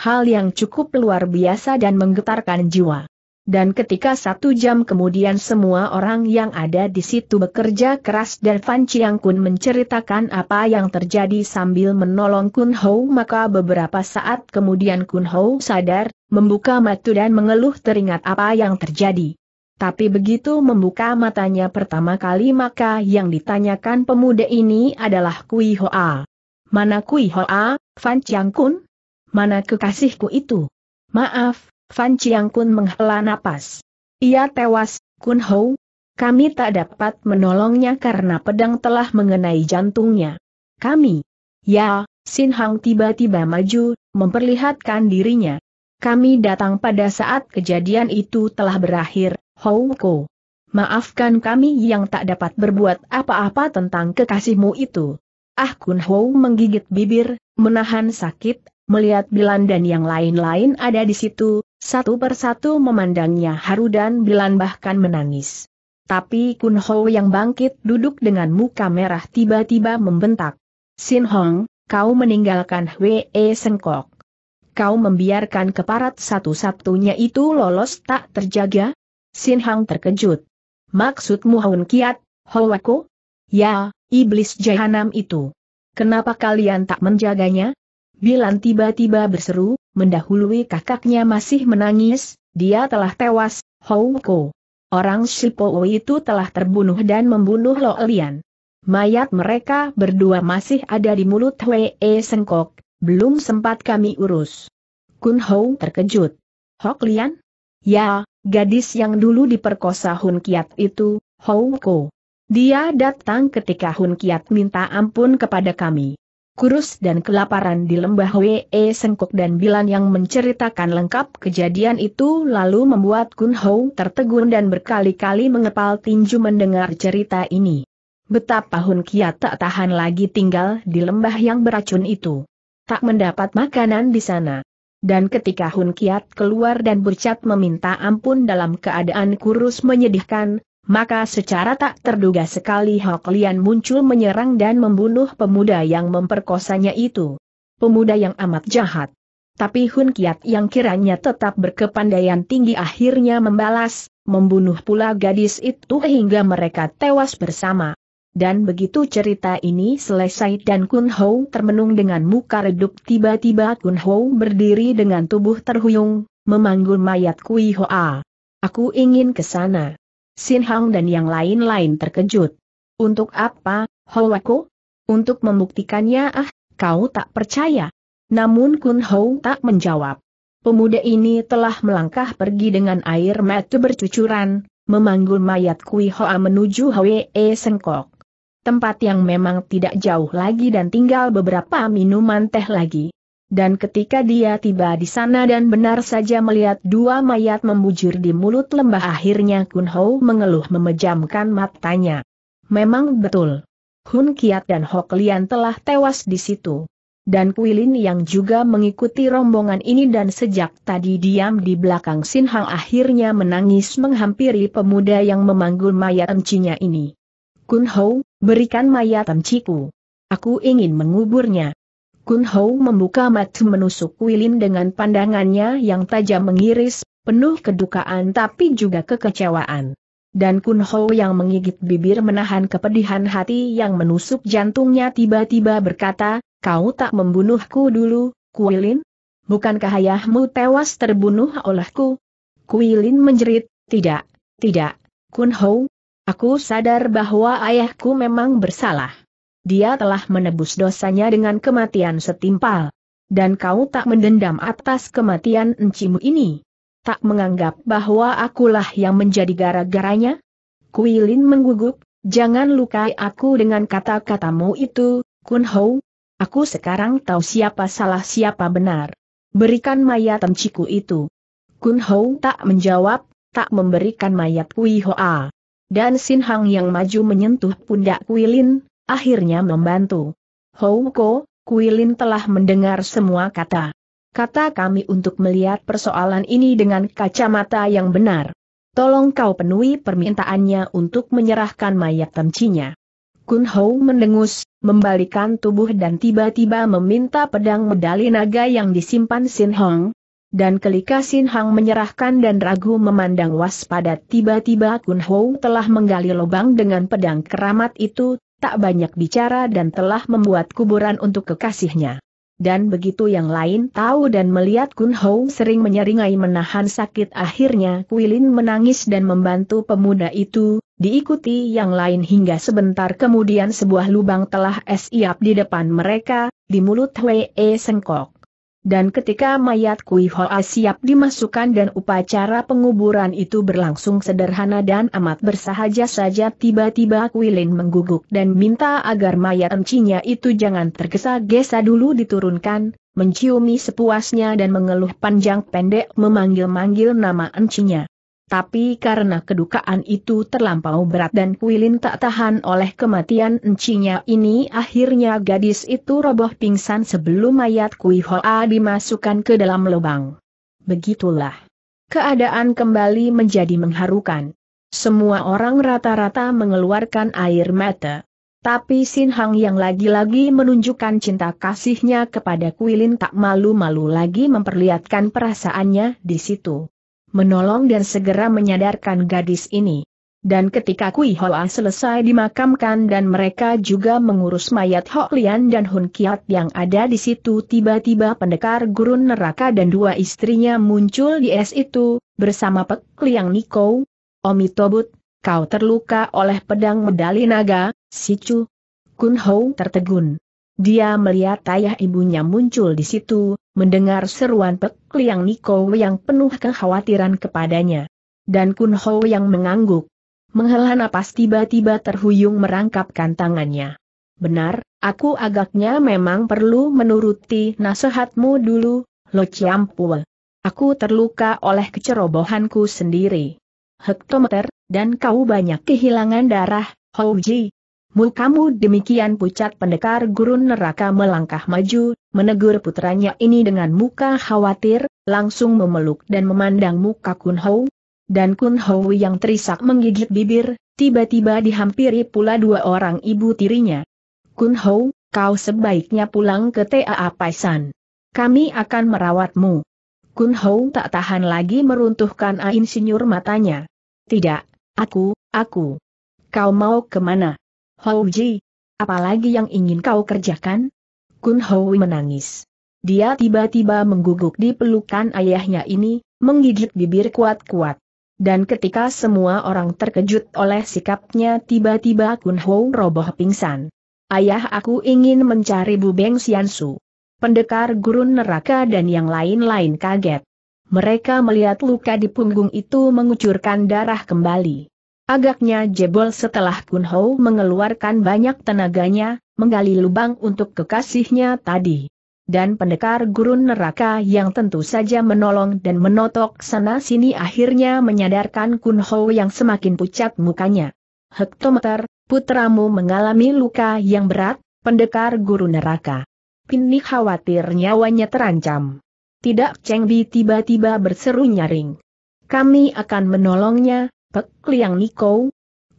Hal yang cukup luar biasa dan menggetarkan jiwa dan ketika satu jam kemudian semua orang yang ada di situ bekerja keras dan Fan Chiang Kun menceritakan apa yang terjadi sambil menolong Kun Ho maka beberapa saat kemudian Kun Ho sadar, membuka mata dan mengeluh teringat apa yang terjadi. Tapi begitu membuka matanya pertama kali maka yang ditanyakan pemuda ini adalah Kui Hoa. Mana Kui Hoa, Fan Chiang Kun? Mana kekasihku itu? Maaf, Fan Chiang Kun menghela napas. Ia tewas, Kun Hou. Kami tak dapat menolongnya karena pedang telah mengenai jantungnya. Kami. Ya, Sin Hang tiba-tiba maju, memperlihatkan dirinya. Kami datang pada saat kejadian itu telah berakhir, Hou Ko. Maafkan kami yang tak dapat berbuat apa-apa tentang kekasihmu itu. Ah Kun Hou menggigit bibir, menahan sakit, melihat Bilan dan yang lain-lain ada di situ, satu persatu memandangnya haru dan Bilan bahkan menangis. Tapi Kun Ho yang bangkit duduk dengan muka merah tiba-tiba membentak. Sin Hong, kau meninggalkan Hwee Sengkok. Kau membiarkan keparat satu-satunya itu lolos tak terjaga? Sin Hong terkejut. Maksudmu Hoon Kiat, Hoako? Ya, iblis jahanam itu. Kenapa kalian tak menjaganya? Bilan tiba-tiba berseru, mendahului kakaknya masih menangis, dia telah tewas, Houko. Orang Shipo itu telah terbunuh dan membunuh Lo Lian. Mayat mereka berdua masih ada di mulut Wee e Sengkok, belum sempat kami urus. Kun Hou terkejut. Hok Lian? Ya, gadis yang dulu diperkosa Hun Kiat itu, Houko. Dia datang ketika Hun Kiat minta ampun kepada kami kurus dan kelaparan di lembah Wee Sengkok dan Bilan yang menceritakan lengkap kejadian itu lalu membuat Kun Hou tertegun dan berkali-kali mengepal tinju mendengar cerita ini. Betapa Hun Kia tak tahan lagi tinggal di lembah yang beracun itu. Tak mendapat makanan di sana. Dan ketika Hun Kiat keluar dan bercat meminta ampun dalam keadaan kurus menyedihkan, maka secara tak terduga sekali Hok Lian muncul menyerang dan membunuh pemuda yang memperkosanya itu. Pemuda yang amat jahat. Tapi Hun Kiat yang kiranya tetap berkepandaian tinggi akhirnya membalas, membunuh pula gadis itu hingga mereka tewas bersama. Dan begitu cerita ini selesai dan Kun Ho termenung dengan muka redup tiba-tiba Kun Ho berdiri dengan tubuh terhuyung, memanggul mayat Kui Hoa. Aku ingin ke sana. Sin Hang dan yang lain-lain terkejut. Untuk apa, Howako? Untuk membuktikannya ah, kau tak percaya. Namun Kun Hou tak menjawab. Pemuda ini telah melangkah pergi dengan air mata bercucuran, memanggul mayat Kui Hoa menuju Hwe e Sengkok. Tempat yang memang tidak jauh lagi dan tinggal beberapa minuman teh lagi. Dan ketika dia tiba di sana dan benar saja melihat dua mayat membujur di mulut lembah akhirnya Kun Ho mengeluh memejamkan matanya. Memang betul. Hun Kiat dan Hok Lian telah tewas di situ. Dan Kuilin yang juga mengikuti rombongan ini dan sejak tadi diam di belakang Sin Hang akhirnya menangis menghampiri pemuda yang memanggul mayat encinya ini. Kun Ho, berikan mayat emciku. Aku ingin menguburnya. Kun Hou membuka mata menusuk Wilin dengan pandangannya yang tajam mengiris, penuh kedukaan tapi juga kekecewaan. Dan Kun Hou yang menggigit bibir menahan kepedihan hati yang menusuk jantungnya tiba-tiba berkata, kau tak membunuhku dulu, Kuilin? Bukankah ayahmu tewas terbunuh olehku? Kuilin menjerit, tidak, tidak, Kun Hou. Aku sadar bahwa ayahku memang bersalah dia telah menebus dosanya dengan kematian setimpal. Dan kau tak mendendam atas kematian encimu ini? Tak menganggap bahwa akulah yang menjadi gara-garanya? Kuilin menggugup, jangan lukai aku dengan kata-katamu itu, Kun Hou. Aku sekarang tahu siapa salah siapa benar. Berikan mayat enciku itu. Kun Hou tak menjawab, tak memberikan mayat Kui Hoa. Dan Sin Hang yang maju menyentuh pundak Kuilin, akhirnya membantu. Houko, Kuilin telah mendengar semua kata. Kata kami untuk melihat persoalan ini dengan kacamata yang benar. Tolong kau penuhi permintaannya untuk menyerahkan mayat temcinya. Kun Hou mendengus, membalikan tubuh dan tiba-tiba meminta pedang medali naga yang disimpan Sin Hong. Dan kelika Sin Hong menyerahkan dan ragu memandang waspada tiba-tiba Kun Hou telah menggali lubang dengan pedang keramat itu, tak banyak bicara dan telah membuat kuburan untuk kekasihnya. Dan begitu yang lain tahu dan melihat Kun Hou sering menyeringai menahan sakit akhirnya Kuilin menangis dan membantu pemuda itu, diikuti yang lain hingga sebentar kemudian sebuah lubang telah siap di depan mereka, di mulut Wei Sengkok dan ketika mayat Kui Hoa siap dimasukkan dan upacara penguburan itu berlangsung sederhana dan amat bersahaja saja tiba-tiba Kui Lin mengguguk dan minta agar mayat encinya itu jangan tergesa-gesa dulu diturunkan, menciumi sepuasnya dan mengeluh panjang pendek memanggil-manggil nama encinya. Tapi karena kedukaan itu terlampau berat dan Kuilin tak tahan oleh kematian encinya ini akhirnya gadis itu roboh pingsan sebelum mayat Kui Hoa dimasukkan ke dalam lubang. Begitulah. Keadaan kembali menjadi mengharukan. Semua orang rata-rata mengeluarkan air mata. Tapi Sin Hang yang lagi-lagi menunjukkan cinta kasihnya kepada Kuilin tak malu-malu lagi memperlihatkan perasaannya di situ menolong dan segera menyadarkan gadis ini. Dan ketika Kui Hoa selesai dimakamkan dan mereka juga mengurus mayat Ho Lian dan Hun Kiat yang ada di situ tiba-tiba pendekar gurun neraka dan dua istrinya muncul di es itu, bersama Pek Liang Niko, Omi Tobut, kau terluka oleh pedang medali naga, Sicu. Kun Ho tertegun. Dia melihat ayah ibunya muncul di situ, mendengar seruan Pek Liang Niko yang penuh kekhawatiran kepadanya. Dan Kun Ho yang mengangguk. Menghela napas tiba-tiba terhuyung merangkapkan tangannya. Benar, aku agaknya memang perlu menuruti nasihatmu dulu, Lo Ciampul. Aku terluka oleh kecerobohanku sendiri. Hektometer, dan kau banyak kehilangan darah, Ji. Mukamu demikian pucat pendekar gurun neraka melangkah maju, menegur putranya ini dengan muka khawatir, langsung memeluk dan memandang muka Kun Hou. Dan Kun Hou yang terisak menggigit bibir, tiba-tiba dihampiri pula dua orang ibu tirinya. Kun Hou, kau sebaiknya pulang ke TAA Paisan. Kami akan merawatmu. Kun Hou tak tahan lagi meruntuhkan insinyur matanya. Tidak, aku, aku. Kau mau kemana? Houji, apalagi yang ingin kau kerjakan? Kun Hou menangis. Dia tiba-tiba mengguguk di pelukan ayahnya ini, menggigit bibir kuat-kuat. Dan ketika semua orang terkejut oleh sikapnya tiba-tiba Kun Hou roboh pingsan. Ayah aku ingin mencari Bu Beng Xiansu. Pendekar gurun neraka dan yang lain-lain kaget. Mereka melihat luka di punggung itu mengucurkan darah kembali. Agaknya jebol setelah Ho mengeluarkan banyak tenaganya, menggali lubang untuk kekasihnya tadi. Dan pendekar gurun neraka yang tentu saja menolong dan menotok sana-sini akhirnya menyadarkan Ho yang semakin pucat mukanya. Hektometer, putramu mengalami luka yang berat, pendekar guru neraka. Pinni khawatir nyawanya terancam. Tidak Cheng Bi tiba-tiba berseru nyaring. Kami akan menolongnya, Pek Liang Niko,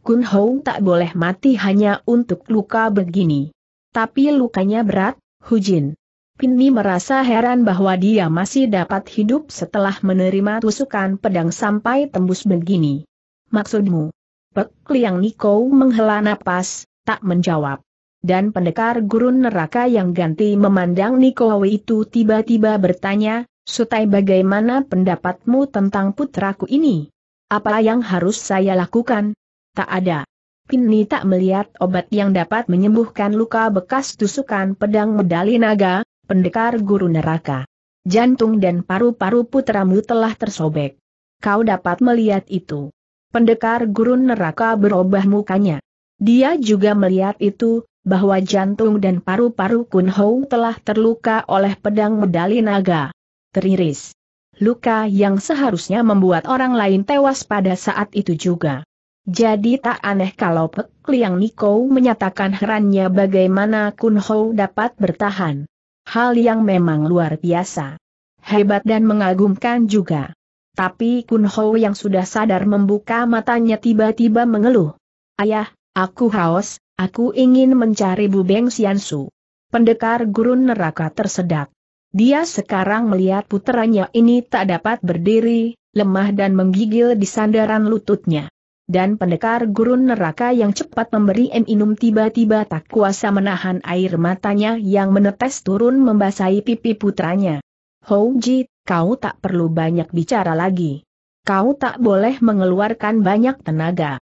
Kun Hou tak boleh mati hanya untuk luka begini. Tapi lukanya berat, Hu Jin. Pinni merasa heran bahwa dia masih dapat hidup setelah menerima tusukan pedang sampai tembus begini. Maksudmu? Pek Liang Niko menghela napas, tak menjawab. Dan pendekar gurun neraka yang ganti memandang Nikowi itu tiba-tiba bertanya, Sutai bagaimana pendapatmu tentang putraku ini? Apa yang harus saya lakukan? Tak ada. Pinni tak melihat obat yang dapat menyembuhkan luka bekas tusukan pedang medali naga, pendekar guru neraka. Jantung dan paru-paru putramu telah tersobek. Kau dapat melihat itu. Pendekar guru neraka berubah mukanya. Dia juga melihat itu, bahwa jantung dan paru-paru Kun Hou telah terluka oleh pedang medali naga. Teriris luka yang seharusnya membuat orang lain tewas pada saat itu juga. Jadi tak aneh kalau Pek Liang Niko menyatakan herannya bagaimana Kun Ho dapat bertahan. Hal yang memang luar biasa. Hebat dan mengagumkan juga. Tapi Kun Ho yang sudah sadar membuka matanya tiba-tiba mengeluh. Ayah, aku haus, aku ingin mencari Bu Beng Siansu. Pendekar gurun neraka tersedak. Dia sekarang melihat putranya ini tak dapat berdiri, lemah dan menggigil di sandaran lututnya. Dan pendekar gurun neraka yang cepat memberi minum tiba-tiba tak kuasa menahan air matanya yang menetes turun membasahi pipi putranya. Houji, kau tak perlu banyak bicara lagi. Kau tak boleh mengeluarkan banyak tenaga.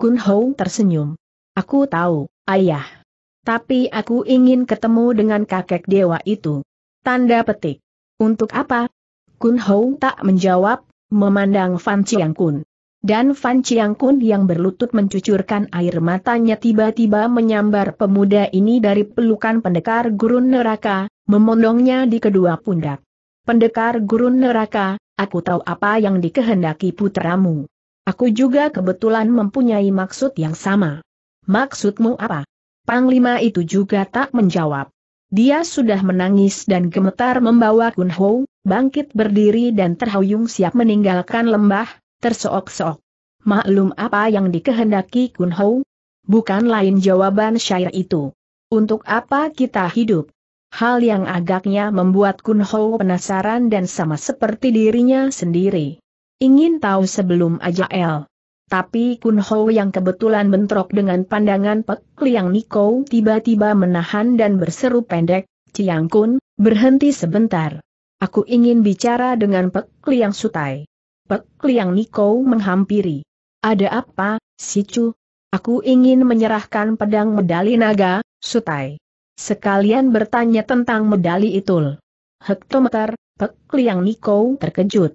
Kun Hou tersenyum. Aku tahu, ayah. Tapi aku ingin ketemu dengan kakek dewa itu. Tanda petik. Untuk apa? Kun Hou tak menjawab, memandang Fan Chiang Kun. Dan Fan Chiang Kun yang berlutut mencucurkan air matanya tiba-tiba menyambar pemuda ini dari pelukan pendekar gurun neraka, memondongnya di kedua pundak. Pendekar gurun neraka, aku tahu apa yang dikehendaki putramu. Aku juga kebetulan mempunyai maksud yang sama. Maksudmu apa? Panglima itu juga tak menjawab. Dia sudah menangis dan gemetar membawa Kun Ho, bangkit berdiri dan terhuyung siap meninggalkan lembah, terseok-seok. Maklum apa yang dikehendaki Kun Ho? Bukan lain jawaban syair itu. Untuk apa kita hidup? Hal yang agaknya membuat Kun Ho penasaran dan sama seperti dirinya sendiri. Ingin tahu sebelum El. Tapi Kun Ho yang kebetulan bentrok dengan pandangan Pek Liang Niko tiba-tiba menahan dan berseru pendek, Ciang Kun, berhenti sebentar. Aku ingin bicara dengan Pek Liang Sutai. Pek Liang Niko menghampiri. Ada apa, Sicu? Aku ingin menyerahkan pedang medali naga, Sutai. Sekalian bertanya tentang medali itu." Hektometer, Pek Liang Niko terkejut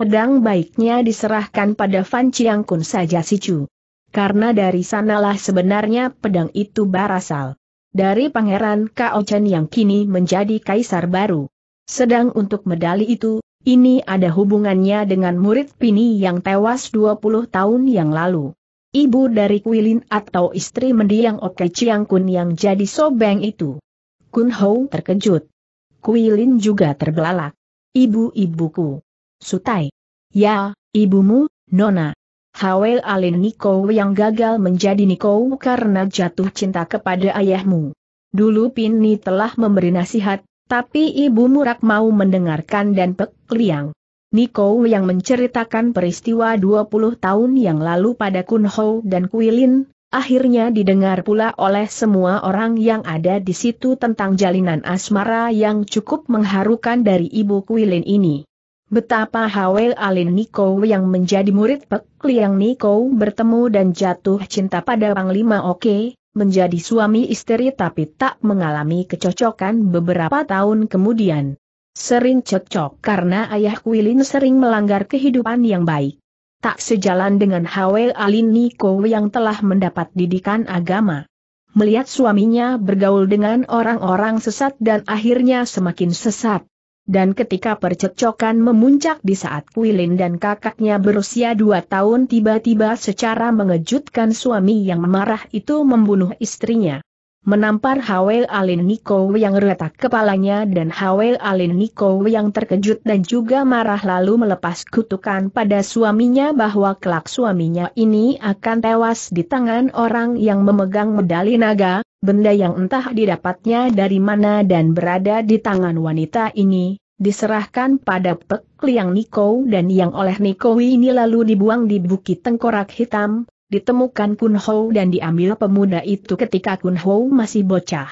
pedang baiknya diserahkan pada Fan Chiang Kun saja si Chu. Karena dari sanalah sebenarnya pedang itu berasal. Dari pangeran Kao Chen yang kini menjadi kaisar baru. Sedang untuk medali itu, ini ada hubungannya dengan murid Pini yang tewas 20 tahun yang lalu. Ibu dari Kuilin atau istri mendiang Oke Chiang Kun yang jadi sobeng itu. Kun Hou terkejut. Kuilin juga terbelalak. Ibu-ibuku. Sutai. Ya, ibumu, Nona. Hawel Alin Niko yang gagal menjadi Niko karena jatuh cinta kepada ayahmu. Dulu Pini telah memberi nasihat, tapi ibu murak mau mendengarkan dan pek liang. Niko yang menceritakan peristiwa 20 tahun yang lalu pada Kunho dan Kuilin, akhirnya didengar pula oleh semua orang yang ada di situ tentang jalinan asmara yang cukup mengharukan dari ibu Kuilin ini. Betapa Hwe Alin Niko yang menjadi murid Pek Liang Niko bertemu dan jatuh cinta pada Panglima Oke, menjadi suami istri tapi tak mengalami kecocokan beberapa tahun kemudian. Sering cocok karena ayah Kuilin sering melanggar kehidupan yang baik. Tak sejalan dengan Hwe Alin Niko yang telah mendapat didikan agama. Melihat suaminya bergaul dengan orang-orang sesat dan akhirnya semakin sesat, dan ketika percekcokan memuncak di saat Kuilin dan kakaknya berusia dua tahun tiba-tiba secara mengejutkan suami yang marah itu membunuh istrinya. Menampar Hawel Alin Niko yang retak kepalanya dan Hawel Alin Niko yang terkejut dan juga marah lalu melepas kutukan pada suaminya bahwa kelak suaminya ini akan tewas di tangan orang yang memegang medali naga, benda yang entah didapatnya dari mana dan berada di tangan wanita ini, diserahkan pada Pek Liang Niko dan yang oleh Niko ini lalu dibuang di Bukit Tengkorak Hitam, ditemukan Kun Ho dan diambil pemuda itu ketika Kun Ho masih bocah.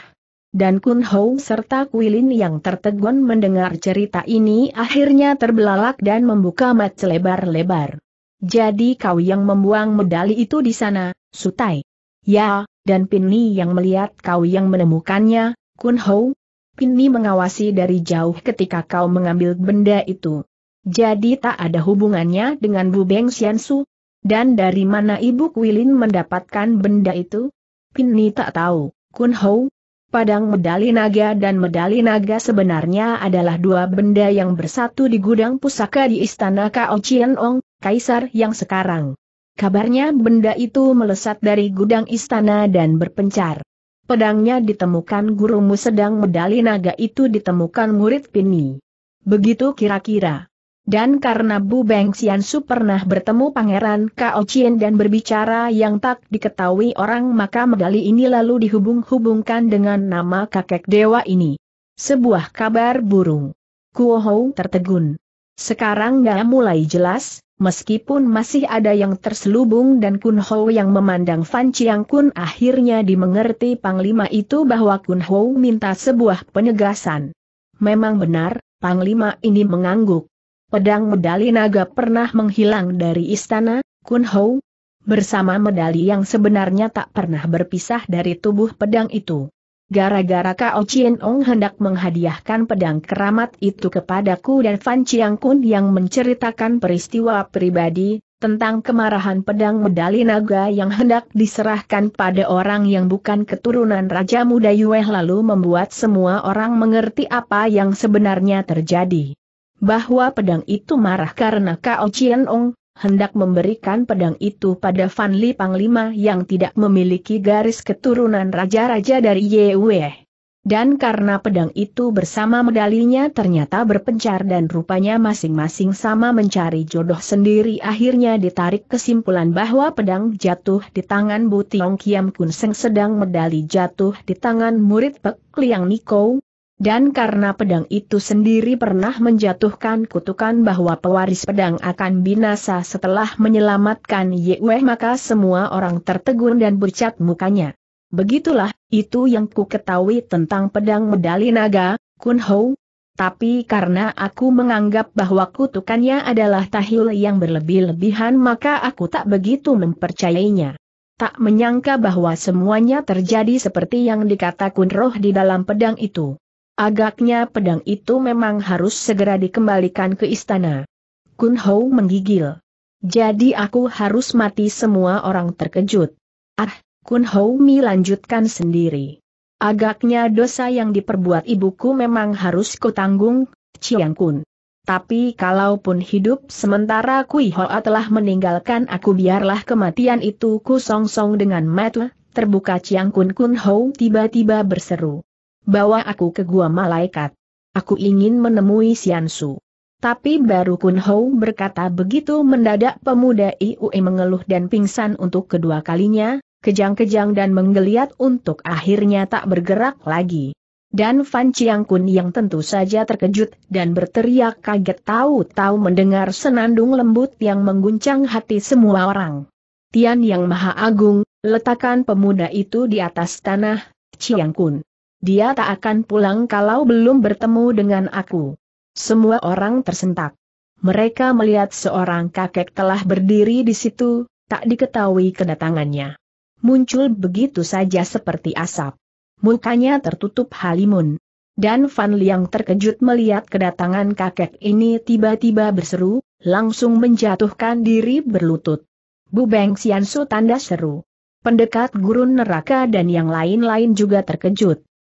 Dan Kun Ho serta Kuilin yang tertegun mendengar cerita ini akhirnya terbelalak dan membuka mat lebar-lebar. Jadi kau yang membuang medali itu di sana, Sutai. Ya, dan Pinni yang melihat kau yang menemukannya, Kun Ho, Pinni mengawasi dari jauh ketika kau mengambil benda itu. Jadi tak ada hubungannya dengan Bu Beng Xiansu? Dan dari mana Ibu Kuilin mendapatkan benda itu? Pinni tak tahu, Kun Hou. Padang medali naga dan medali naga sebenarnya adalah dua benda yang bersatu di gudang pusaka di istana Kao Chien Ong, kaisar yang sekarang. Kabarnya benda itu melesat dari gudang istana dan berpencar pedangnya ditemukan gurumu sedang medali naga itu ditemukan murid Pini. Begitu kira-kira. Dan karena Bu Beng Xiansu pernah bertemu Pangeran Kao Chien dan berbicara yang tak diketahui orang maka medali ini lalu dihubung-hubungkan dengan nama kakek dewa ini. Sebuah kabar burung. Kuo Hou tertegun. Sekarang gak mulai jelas, Meskipun masih ada yang terselubung dan Kun Ho yang memandang Fan Chiang Kun akhirnya dimengerti Panglima itu bahwa Kun Ho minta sebuah penegasan. Memang benar, Panglima ini mengangguk. Pedang medali naga pernah menghilang dari istana, Kun Ho, bersama medali yang sebenarnya tak pernah berpisah dari tubuh pedang itu. Gara-gara Kao Chien Ong hendak menghadiahkan pedang keramat itu kepadaku dan Fan Chiang Kun yang menceritakan peristiwa pribadi, tentang kemarahan pedang medali naga yang hendak diserahkan pada orang yang bukan keturunan Raja Muda Yueh lalu membuat semua orang mengerti apa yang sebenarnya terjadi. Bahwa pedang itu marah karena Kao Chien Ong, hendak memberikan pedang itu pada Fan Li Panglima yang tidak memiliki garis keturunan raja-raja dari Yewe. Dan karena pedang itu bersama medalinya ternyata berpencar dan rupanya masing-masing sama mencari jodoh sendiri akhirnya ditarik kesimpulan bahwa pedang jatuh di tangan Butiong Kiam Kun Seng sedang medali jatuh di tangan murid Pek Liang Niko, dan karena pedang itu sendiri pernah menjatuhkan kutukan bahwa pewaris pedang akan binasa setelah menyelamatkan Yue maka semua orang tertegun dan bercat mukanya. Begitulah, itu yang ku ketahui tentang pedang medali naga, Kun Hou. Tapi karena aku menganggap bahwa kutukannya adalah tahil yang berlebih-lebihan maka aku tak begitu mempercayainya. Tak menyangka bahwa semuanya terjadi seperti yang dikata Roh di dalam pedang itu. Agaknya pedang itu memang harus segera dikembalikan ke istana. Kun Hou menggigil. Jadi aku harus mati semua orang terkejut. Ah, Kun Hou Mi lanjutkan sendiri. Agaknya dosa yang diperbuat ibuku memang harus kutanggung, Chiang Kun. Tapi kalaupun hidup sementara Kui Hoa telah meninggalkan aku biarlah kematian itu ku song dengan metu, terbuka Chiang Kun Kun Hou tiba-tiba berseru bawa aku ke gua malaikat. Aku ingin menemui Siansu. Tapi baru Kun Hou berkata begitu mendadak pemuda IUE mengeluh dan pingsan untuk kedua kalinya, kejang-kejang dan menggeliat untuk akhirnya tak bergerak lagi. Dan Fan Chiang Kun yang tentu saja terkejut dan berteriak kaget tahu-tahu mendengar senandung lembut yang mengguncang hati semua orang. Tian Yang Maha Agung, letakkan pemuda itu di atas tanah, Chiang Kun. Dia tak akan pulang kalau belum bertemu dengan aku. Semua orang tersentak. Mereka melihat seorang kakek telah berdiri di situ, tak diketahui kedatangannya. Muncul begitu saja seperti asap. Mukanya tertutup halimun. Dan Fan Liang terkejut melihat kedatangan kakek ini tiba-tiba berseru, langsung menjatuhkan diri berlutut. Bu Beng Su tanda seru. Pendekat gurun neraka dan yang lain-lain juga terkejut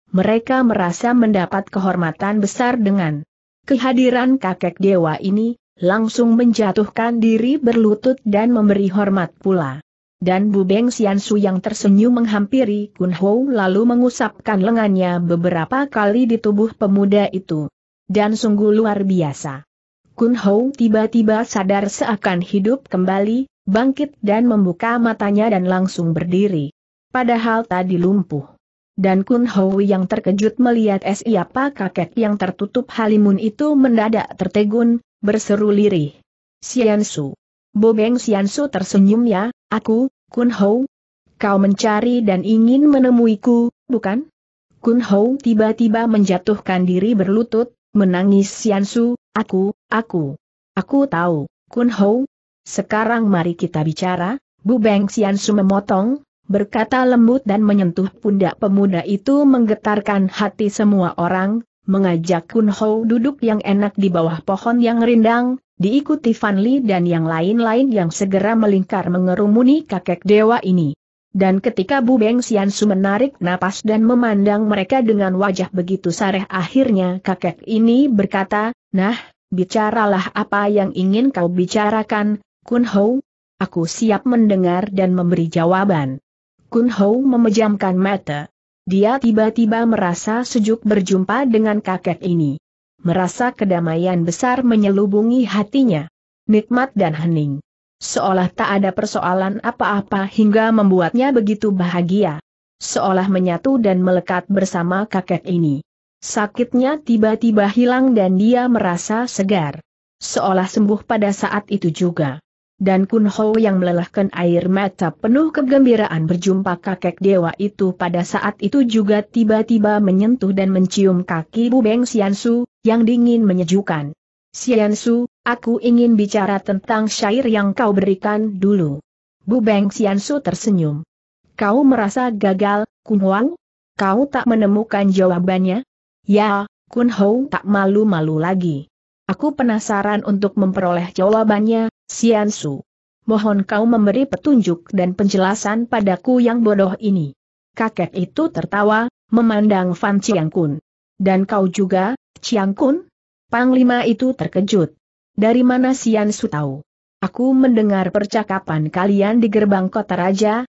mereka merasa mendapat kehormatan besar dengan kehadiran kakek dewa ini, langsung menjatuhkan diri berlutut dan memberi hormat pula. Dan Bu Beng Su yang tersenyum menghampiri Kun Ho lalu mengusapkan lengannya beberapa kali di tubuh pemuda itu. Dan sungguh luar biasa. Kun Ho tiba-tiba sadar seakan hidup kembali, bangkit dan membuka matanya dan langsung berdiri. Padahal tadi lumpuh dan Kun Hou yang terkejut melihat siapa kakek yang tertutup halimun itu mendadak tertegun, berseru lirih. Siansu. Bobeng Siansu tersenyum ya, aku, Kun Hou. Kau mencari dan ingin menemuiku, bukan? Kun Hou tiba-tiba menjatuhkan diri berlutut, menangis Siansu, aku, aku. Aku tahu, Kun Hou. Sekarang mari kita bicara, Bu Beng Siansu memotong, berkata lembut dan menyentuh pundak pemuda itu menggetarkan hati semua orang, mengajak Kun Ho duduk yang enak di bawah pohon yang rindang, diikuti Fanli dan yang lain-lain yang segera melingkar mengerumuni kakek dewa ini. Dan ketika Bu Beng Siansu menarik napas dan memandang mereka dengan wajah begitu sareh akhirnya kakek ini berkata, Nah, bicaralah apa yang ingin kau bicarakan, Kun Ho. Aku siap mendengar dan memberi jawaban. Kun Hou memejamkan mata. Dia tiba-tiba merasa sejuk berjumpa dengan kakek ini. Merasa kedamaian besar menyelubungi hatinya. Nikmat dan hening. Seolah tak ada persoalan apa-apa hingga membuatnya begitu bahagia. Seolah menyatu dan melekat bersama kakek ini. Sakitnya tiba-tiba hilang dan dia merasa segar. Seolah sembuh pada saat itu juga dan Kun Ho yang melelahkan air mata penuh kegembiraan berjumpa kakek dewa itu pada saat itu juga tiba-tiba menyentuh dan mencium kaki Bu Beng Sian Su, yang dingin menyejukkan. Su, aku ingin bicara tentang syair yang kau berikan dulu. Bu Beng Sian Su tersenyum. Kau merasa gagal, Kun Huang? Kau tak menemukan jawabannya? Ya, Kun Ho tak malu-malu lagi. Aku penasaran untuk memperoleh jawabannya, Sian Su, Mohon kau memberi petunjuk dan penjelasan padaku yang bodoh ini. Kakek itu tertawa, memandang Fan Kun. Dan kau juga, Kun. Panglima itu terkejut. Dari mana Sian Su tahu? Aku mendengar percakapan kalian di gerbang kota raja,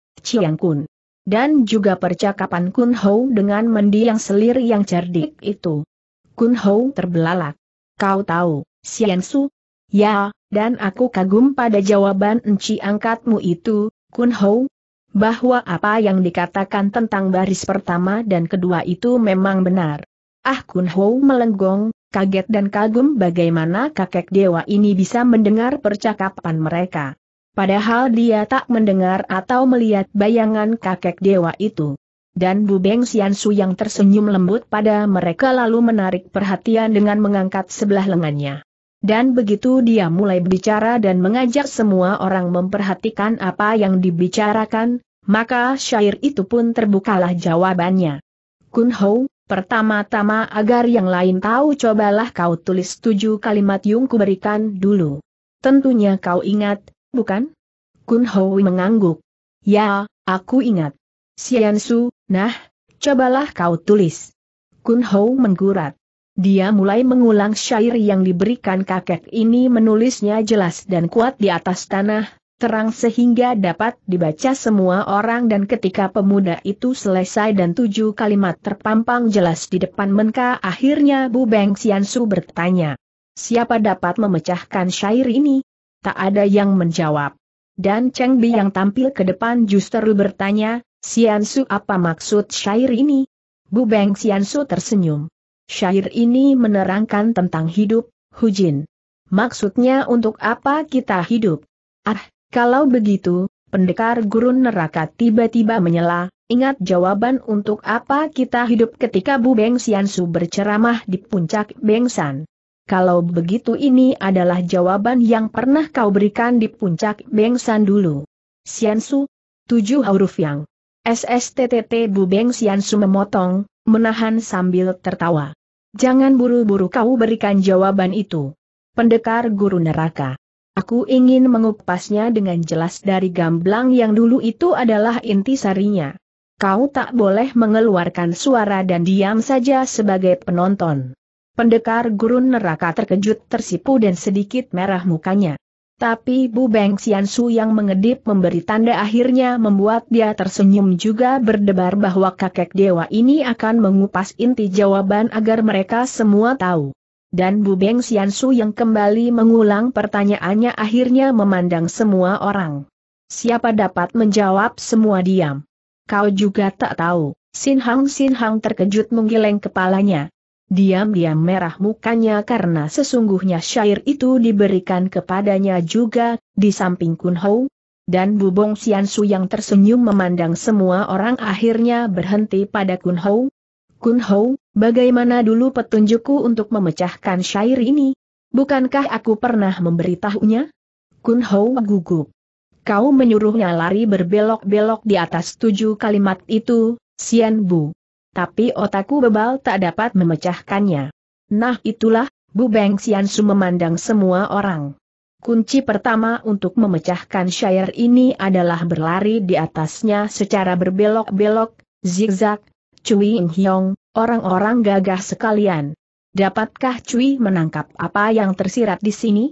Kun. Dan juga percakapan Kun Hou dengan mendiang selir yang cerdik itu. Kun Hou terbelalak. Kau tahu, Sian Su? Ya, dan aku kagum pada jawaban enci angkatmu itu, Kun Ho, bahwa apa yang dikatakan tentang baris pertama dan kedua itu memang benar. Ah Kun Ho melenggong, kaget dan kagum bagaimana kakek dewa ini bisa mendengar percakapan mereka. Padahal dia tak mendengar atau melihat bayangan kakek dewa itu. Dan Bu Beng Xiansu yang tersenyum lembut pada mereka lalu menarik perhatian dengan mengangkat sebelah lengannya. Dan begitu dia mulai berbicara dan mengajak semua orang memperhatikan apa yang dibicarakan, maka syair itu pun terbukalah jawabannya. Kun Hou, pertama-tama agar yang lain tahu cobalah kau tulis tujuh kalimat yang kuberikan dulu. Tentunya kau ingat, bukan? Kun Hou mengangguk. Ya, aku ingat. Su, nah, cobalah kau tulis. Kun Hou menggurat. Dia mulai mengulang syair yang diberikan kakek ini menulisnya jelas dan kuat di atas tanah, terang sehingga dapat dibaca semua orang dan ketika pemuda itu selesai dan tujuh kalimat terpampang jelas di depan menka akhirnya Bu Beng Xiansu bertanya. Siapa dapat memecahkan syair ini? Tak ada yang menjawab. Dan Cheng Bi yang tampil ke depan justru bertanya, Xiansu apa maksud syair ini? Bu Beng Xiansu tersenyum. Syair ini menerangkan tentang hidup, Hujin. Maksudnya untuk apa kita hidup? Ah, kalau begitu, pendekar gurun neraka tiba-tiba menyela, ingat jawaban untuk apa kita hidup ketika Bu Beng Siansu berceramah di puncak Bengsan. Kalau begitu ini adalah jawaban yang pernah kau berikan di puncak Bengsan dulu. Siansu, tujuh huruf yang SSTTT Bu Beng Siansu memotong, menahan sambil tertawa. Jangan buru-buru kau berikan jawaban itu. Pendekar guru neraka. Aku ingin mengupasnya dengan jelas dari gamblang yang dulu itu adalah inti sarinya. Kau tak boleh mengeluarkan suara dan diam saja sebagai penonton. Pendekar gurun neraka terkejut tersipu dan sedikit merah mukanya. Tapi Bu Beng Xiansu yang mengedip memberi tanda akhirnya membuat dia tersenyum juga berdebar bahwa kakek dewa ini akan mengupas inti jawaban agar mereka semua tahu. Dan Bu Beng Xiansu yang kembali mengulang pertanyaannya akhirnya memandang semua orang. Siapa dapat menjawab semua diam? Kau juga tak tahu. Sin Hang Sin Hang terkejut menggeleng kepalanya. Diam-diam merah mukanya karena sesungguhnya syair itu diberikan kepadanya juga, di samping Kun Hou. Dan Bubong Su yang tersenyum memandang semua orang akhirnya berhenti pada Kun Hou. Kun Hou, bagaimana dulu petunjukku untuk memecahkan syair ini? Bukankah aku pernah memberitahunya? Kun Hou gugup. Kau menyuruhnya lari berbelok-belok di atas tujuh kalimat itu, Sian Bu tapi otakku bebal tak dapat memecahkannya. Nah itulah, Bu Beng Xiansu memandang semua orang. Kunci pertama untuk memecahkan syair ini adalah berlari di atasnya secara berbelok-belok, zigzag, Cui In Hyong, orang-orang gagah sekalian. Dapatkah Cui menangkap apa yang tersirat di sini?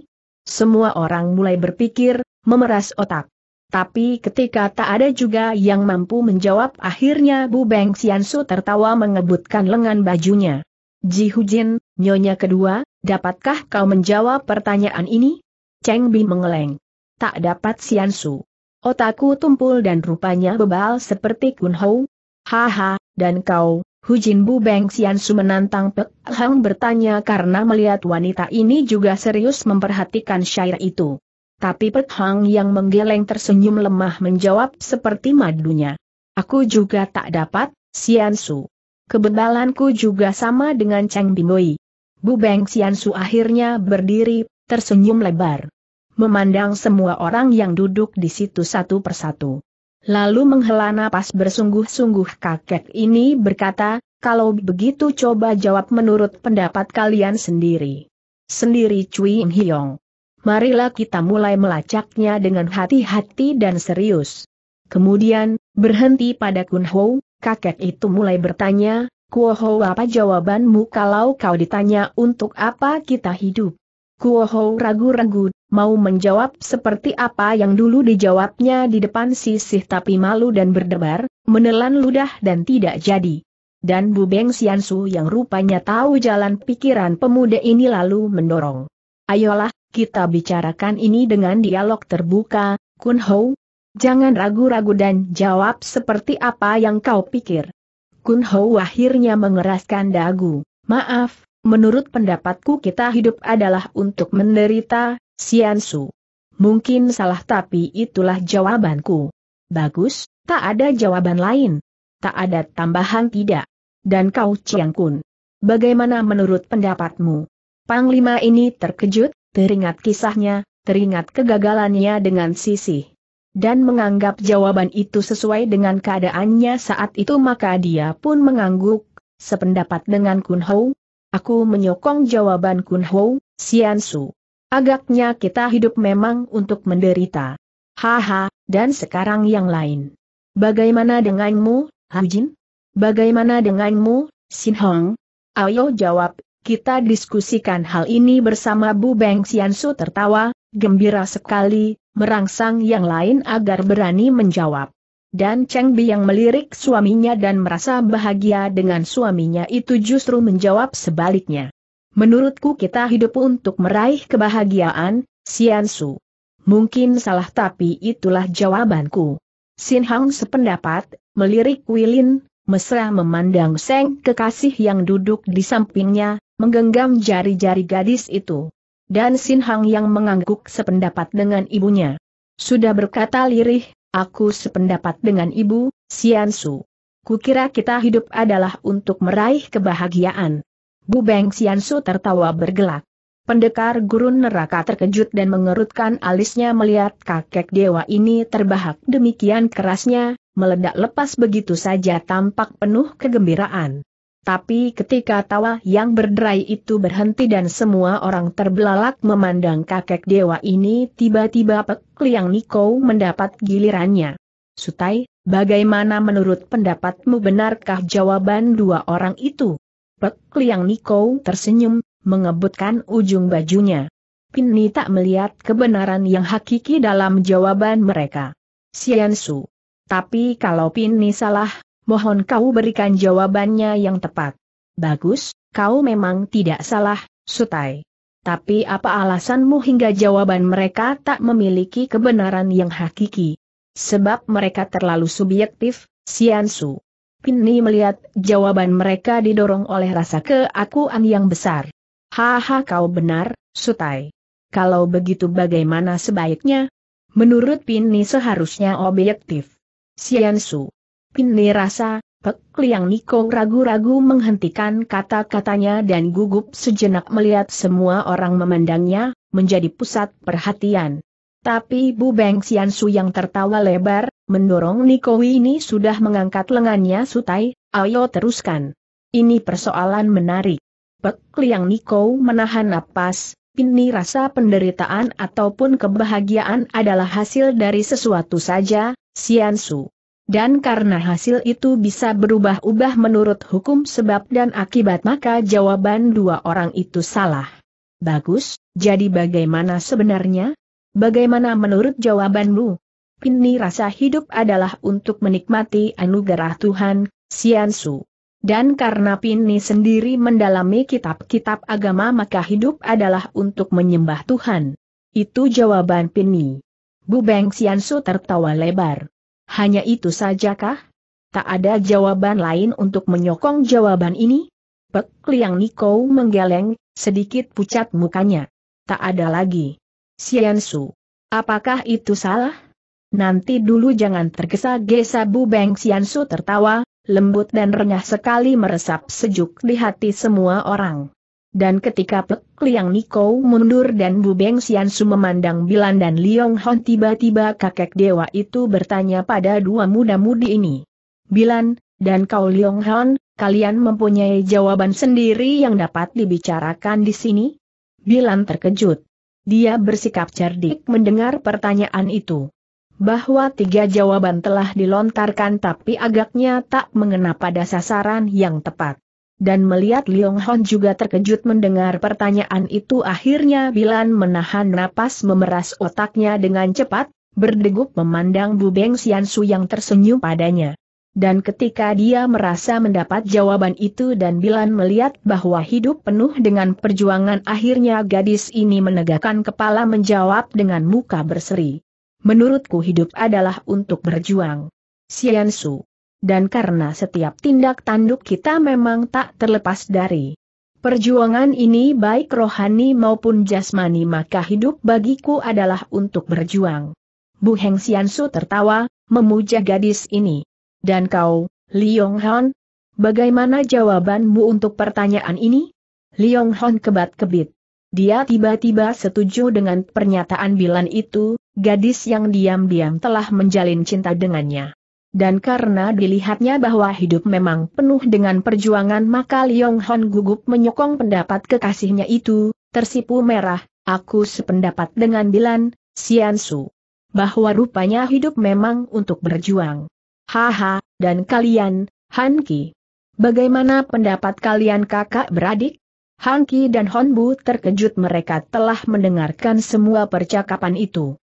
Semua orang mulai berpikir, memeras otak. Tapi ketika tak ada juga yang mampu menjawab akhirnya Bu Beng Xiansu tertawa mengebutkan lengan bajunya. Ji Hujin, nyonya kedua, dapatkah kau menjawab pertanyaan ini? Cheng Bi mengeleng. Tak dapat Xiansu. Otakku tumpul dan rupanya bebal seperti Kun Hou. Haha, dan kau, Hujin Bu Beng Xiansu menantang Pek Hang bertanya karena melihat wanita ini juga serius memperhatikan syair itu. Tapi Pek Hang yang menggeleng tersenyum lemah menjawab seperti madunya. Aku juga tak dapat, Sian Su. Kebebalanku juga sama dengan Cheng Bingoi. Bu Beng Su akhirnya berdiri, tersenyum lebar. Memandang semua orang yang duduk di situ satu persatu. Lalu menghela napas bersungguh-sungguh kakek ini berkata, kalau begitu coba jawab menurut pendapat kalian sendiri. Sendiri Cui Hiong marilah kita mulai melacaknya dengan hati-hati dan serius. Kemudian, berhenti pada Ho, kakek itu mulai bertanya, Kuo Kuoho apa jawabanmu kalau kau ditanya untuk apa kita hidup? Kuo Kuoho ragu-ragu, mau menjawab seperti apa yang dulu dijawabnya di depan sisih tapi malu dan berdebar, menelan ludah dan tidak jadi. Dan Bu Beng Xiansu yang rupanya tahu jalan pikiran pemuda ini lalu mendorong. Ayolah, kita bicarakan ini dengan dialog terbuka, Kun Hou. Jangan ragu-ragu dan jawab seperti apa yang kau pikir. Kun Hou akhirnya mengeraskan dagu. Maaf, menurut pendapatku kita hidup adalah untuk menderita, Su. Mungkin salah tapi itulah jawabanku. Bagus, tak ada jawaban lain. Tak ada tambahan tidak. Dan kau Chiang Kun. Bagaimana menurut pendapatmu? Panglima ini terkejut, Teringat kisahnya, teringat kegagalannya dengan sisi. Dan menganggap jawaban itu sesuai dengan keadaannya saat itu maka dia pun mengangguk, sependapat dengan Kun Hou. Aku menyokong jawaban Kun Hou, Sian Su. Agaknya kita hidup memang untuk menderita. Haha, dan sekarang yang lain. Bagaimana denganmu, Jin? Bagaimana denganmu, Sin Hong? Ayo jawab, kita diskusikan hal ini bersama Bu Beng Xiansu tertawa, gembira sekali, merangsang yang lain agar berani menjawab. Dan Cheng Bi yang melirik suaminya dan merasa bahagia dengan suaminya itu justru menjawab sebaliknya. Menurutku kita hidup untuk meraih kebahagiaan, Xiansu. Mungkin salah tapi itulah jawabanku. Sin Hang sependapat, melirik Wilin, mesra memandang Seng kekasih yang duduk di sampingnya, menggenggam jari-jari gadis itu. Dan Sin Hang yang mengangguk sependapat dengan ibunya. Sudah berkata lirih, aku sependapat dengan ibu, Sian Su. Kukira kita hidup adalah untuk meraih kebahagiaan. Bu Beng Sian Su tertawa bergelak. Pendekar gurun neraka terkejut dan mengerutkan alisnya melihat kakek dewa ini terbahak demikian kerasnya, meledak lepas begitu saja tampak penuh kegembiraan. Tapi ketika tawa yang berderai itu berhenti dan semua orang terbelalak memandang kakek dewa ini tiba-tiba Pek Liang Niko mendapat gilirannya. Sutai, bagaimana menurut pendapatmu benarkah jawaban dua orang itu? Pek Liang Niko tersenyum, mengebutkan ujung bajunya. Pinni tak melihat kebenaran yang hakiki dalam jawaban mereka. Siansu. Tapi kalau Pinni salah, mohon kau berikan jawabannya yang tepat. Bagus, kau memang tidak salah, Sutai. Tapi apa alasanmu hingga jawaban mereka tak memiliki kebenaran yang hakiki? Sebab mereka terlalu subjektif, Siansu. Pini melihat jawaban mereka didorong oleh rasa keakuan yang besar. Haha kau benar, Sutai. Kalau begitu bagaimana sebaiknya? Menurut Pini seharusnya objektif. Siansu. Li rasa, Pek Liang Niko ragu-ragu menghentikan kata-katanya dan gugup sejenak melihat semua orang memandangnya, menjadi pusat perhatian. Tapi Bu Beng Su yang tertawa lebar, mendorong Niko ini sudah mengangkat lengannya Sutai, ayo teruskan. Ini persoalan menarik. Pek Liang Niko menahan napas, ini rasa penderitaan ataupun kebahagiaan adalah hasil dari sesuatu saja, Su dan karena hasil itu bisa berubah-ubah menurut hukum sebab dan akibat maka jawaban dua orang itu salah. Bagus, jadi bagaimana sebenarnya? Bagaimana menurut jawabanmu? Ini rasa hidup adalah untuk menikmati anugerah Tuhan, Siansu. Dan karena Pini sendiri mendalami kitab-kitab agama maka hidup adalah untuk menyembah Tuhan. Itu jawaban Pini. Bu Beng Siansu tertawa lebar. Hanya itu sajakah? Tak ada jawaban lain untuk menyokong jawaban ini? Pek Liang Niko menggeleng, sedikit pucat mukanya. Tak ada lagi. Sian Su. Apakah itu salah? Nanti dulu jangan tergesa-gesa Bu Beng Su tertawa, lembut dan renyah sekali meresap sejuk di hati semua orang. Dan ketika Pek Liang Niko mundur dan Bu Beng Su memandang Bilan dan Liong Hon tiba-tiba kakek dewa itu bertanya pada dua muda-mudi ini. Bilan, dan kau Liong Hon, kalian mempunyai jawaban sendiri yang dapat dibicarakan di sini? Bilan terkejut. Dia bersikap cerdik mendengar pertanyaan itu bahwa tiga jawaban telah dilontarkan tapi agaknya tak mengena pada sasaran yang tepat dan melihat Liong Hon juga terkejut mendengar pertanyaan itu akhirnya Bilan menahan napas memeras otaknya dengan cepat, berdegup memandang Bu Beng Sian Su yang tersenyum padanya. Dan ketika dia merasa mendapat jawaban itu dan Bilan melihat bahwa hidup penuh dengan perjuangan akhirnya gadis ini menegakkan kepala menjawab dengan muka berseri. Menurutku hidup adalah untuk berjuang. Sian Su dan karena setiap tindak tanduk kita memang tak terlepas dari perjuangan ini baik rohani maupun jasmani maka hidup bagiku adalah untuk berjuang. Bu Heng Xiansu tertawa, memuja gadis ini. Dan kau, Liong Hon? Bagaimana jawabanmu untuk pertanyaan ini? Liong Hon kebat-kebit. Dia tiba-tiba setuju dengan pernyataan Bilan itu, gadis yang diam-diam telah menjalin cinta dengannya dan karena dilihatnya bahwa hidup memang penuh dengan perjuangan maka Liong Hon gugup menyokong pendapat kekasihnya itu, tersipu merah, aku sependapat dengan Dilan, Sian Su. Bahwa rupanya hidup memang untuk berjuang. Haha, dan kalian, Han Ki. Bagaimana pendapat kalian kakak beradik? Han Ki dan Hon Bu terkejut mereka telah mendengarkan semua percakapan itu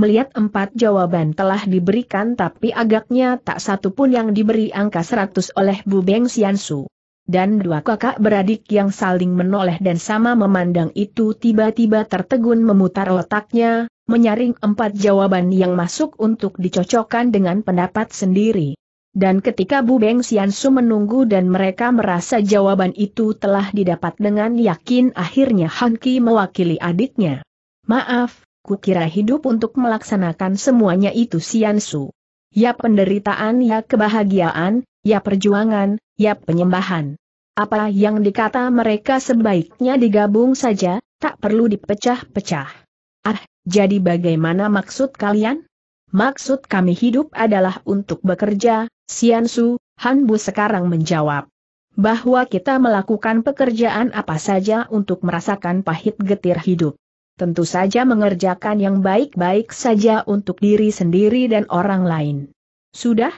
melihat empat jawaban telah diberikan tapi agaknya tak satu pun yang diberi angka 100 oleh Bu Beng Xiansu. Dan dua kakak beradik yang saling menoleh dan sama memandang itu tiba-tiba tertegun memutar otaknya, menyaring empat jawaban yang masuk untuk dicocokkan dengan pendapat sendiri. Dan ketika Bu Beng Xiansu menunggu dan mereka merasa jawaban itu telah didapat dengan yakin akhirnya Hanki mewakili adiknya. Maaf, Kukira hidup untuk melaksanakan semuanya itu Siansu. Ya penderitaan ya kebahagiaan, ya perjuangan, ya penyembahan. Apa yang dikata mereka sebaiknya digabung saja, tak perlu dipecah-pecah. Ah, jadi bagaimana maksud kalian? Maksud kami hidup adalah untuk bekerja, Siansu, Hanbu sekarang menjawab. Bahwa kita melakukan pekerjaan apa saja untuk merasakan pahit getir hidup tentu saja mengerjakan yang baik-baik saja untuk diri sendiri dan orang lain. Sudah?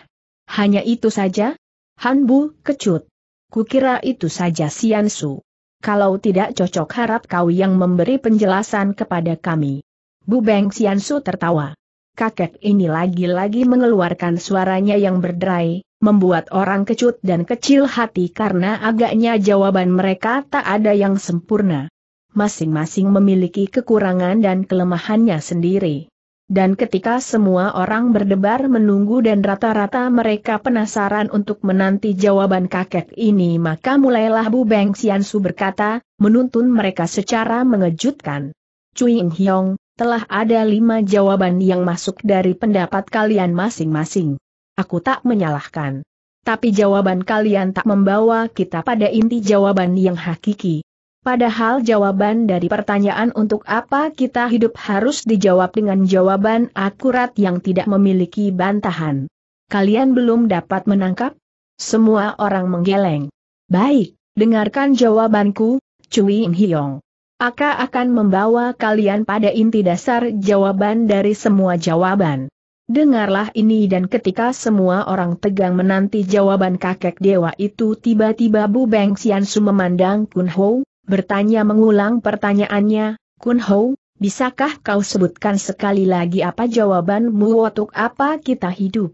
Hanya itu saja? Hanbu, kecut. Kukira itu saja Sian Su. Kalau tidak cocok harap kau yang memberi penjelasan kepada kami. Bu Beng Sian Su tertawa. Kakek ini lagi-lagi mengeluarkan suaranya yang berderai, membuat orang kecut dan kecil hati karena agaknya jawaban mereka tak ada yang sempurna masing-masing memiliki kekurangan dan kelemahannya sendiri. Dan ketika semua orang berdebar menunggu dan rata-rata mereka penasaran untuk menanti jawaban kakek ini maka mulailah Bu Beng Xiansu berkata, menuntun mereka secara mengejutkan. Cui Hyong, telah ada lima jawaban yang masuk dari pendapat kalian masing-masing. Aku tak menyalahkan. Tapi jawaban kalian tak membawa kita pada inti jawaban yang hakiki, Padahal jawaban dari pertanyaan untuk apa kita hidup harus dijawab dengan jawaban akurat yang tidak memiliki bantahan. Kalian belum dapat menangkap? Semua orang menggeleng. Baik, dengarkan jawabanku, Cui In Hiong. Aka akan membawa kalian pada inti dasar jawaban dari semua jawaban. Dengarlah ini dan ketika semua orang tegang menanti jawaban kakek dewa itu tiba-tiba Bu Beng Xiansu memandang Kun Ho, Bertanya mengulang pertanyaannya, Kun Hou, bisakah kau sebutkan sekali lagi apa jawabanmu untuk apa kita hidup?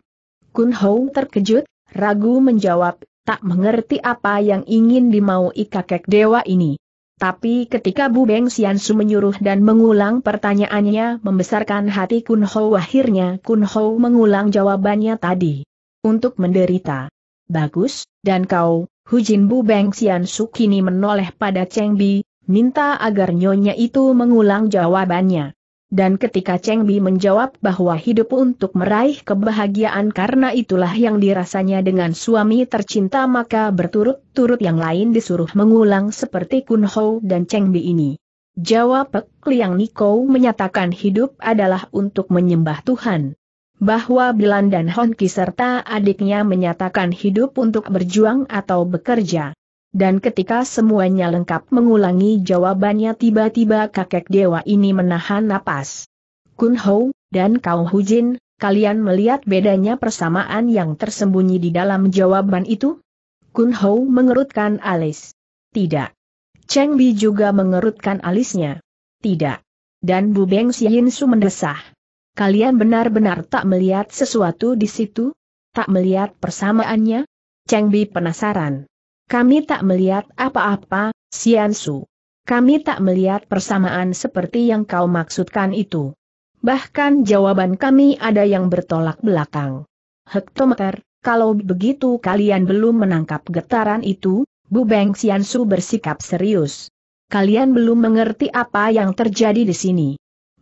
Kun Hou terkejut, ragu menjawab, tak mengerti apa yang ingin dimaui kakek dewa ini. Tapi ketika Bu Beng Su menyuruh dan mengulang pertanyaannya membesarkan hati Kun Ho akhirnya Kun Ho mengulang jawabannya tadi. Untuk menderita. Bagus, dan kau, Hu Bu Beng Xian Su menoleh pada Cheng Bi, minta agar nyonya itu mengulang jawabannya. Dan ketika Cheng Bi menjawab bahwa hidup untuk meraih kebahagiaan karena itulah yang dirasanya dengan suami tercinta maka berturut-turut yang lain disuruh mengulang seperti Kun Ho dan Cheng Bi ini. Jawab Pek Liang Niko menyatakan hidup adalah untuk menyembah Tuhan bahwa Bilan dan Honki serta adiknya menyatakan hidup untuk berjuang atau bekerja. Dan ketika semuanya lengkap mengulangi jawabannya tiba-tiba kakek dewa ini menahan napas. Kun Ho, dan Kau Jin, kalian melihat bedanya persamaan yang tersembunyi di dalam jawaban itu? Kun Ho mengerutkan alis. Tidak. Cheng Bi juga mengerutkan alisnya. Tidak. Dan Bu Beng Xian mendesah. Kalian benar-benar tak melihat sesuatu di situ? Tak melihat persamaannya? Cheng Bi penasaran. Kami tak melihat apa-apa, Xian Su. Kami tak melihat persamaan seperti yang kau maksudkan itu. Bahkan jawaban kami ada yang bertolak belakang. Hektometer, kalau begitu kalian belum menangkap getaran itu, Bu Beng Xian Su bersikap serius. Kalian belum mengerti apa yang terjadi di sini.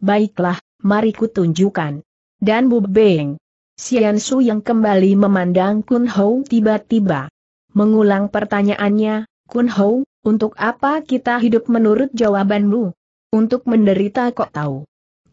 Baiklah, mari kutunjukkan. Dan bubeng. Sian Su yang kembali memandang Kun Hou tiba-tiba. Mengulang pertanyaannya, Kun Hou, untuk apa kita hidup menurut jawabanmu? Untuk menderita kok tahu?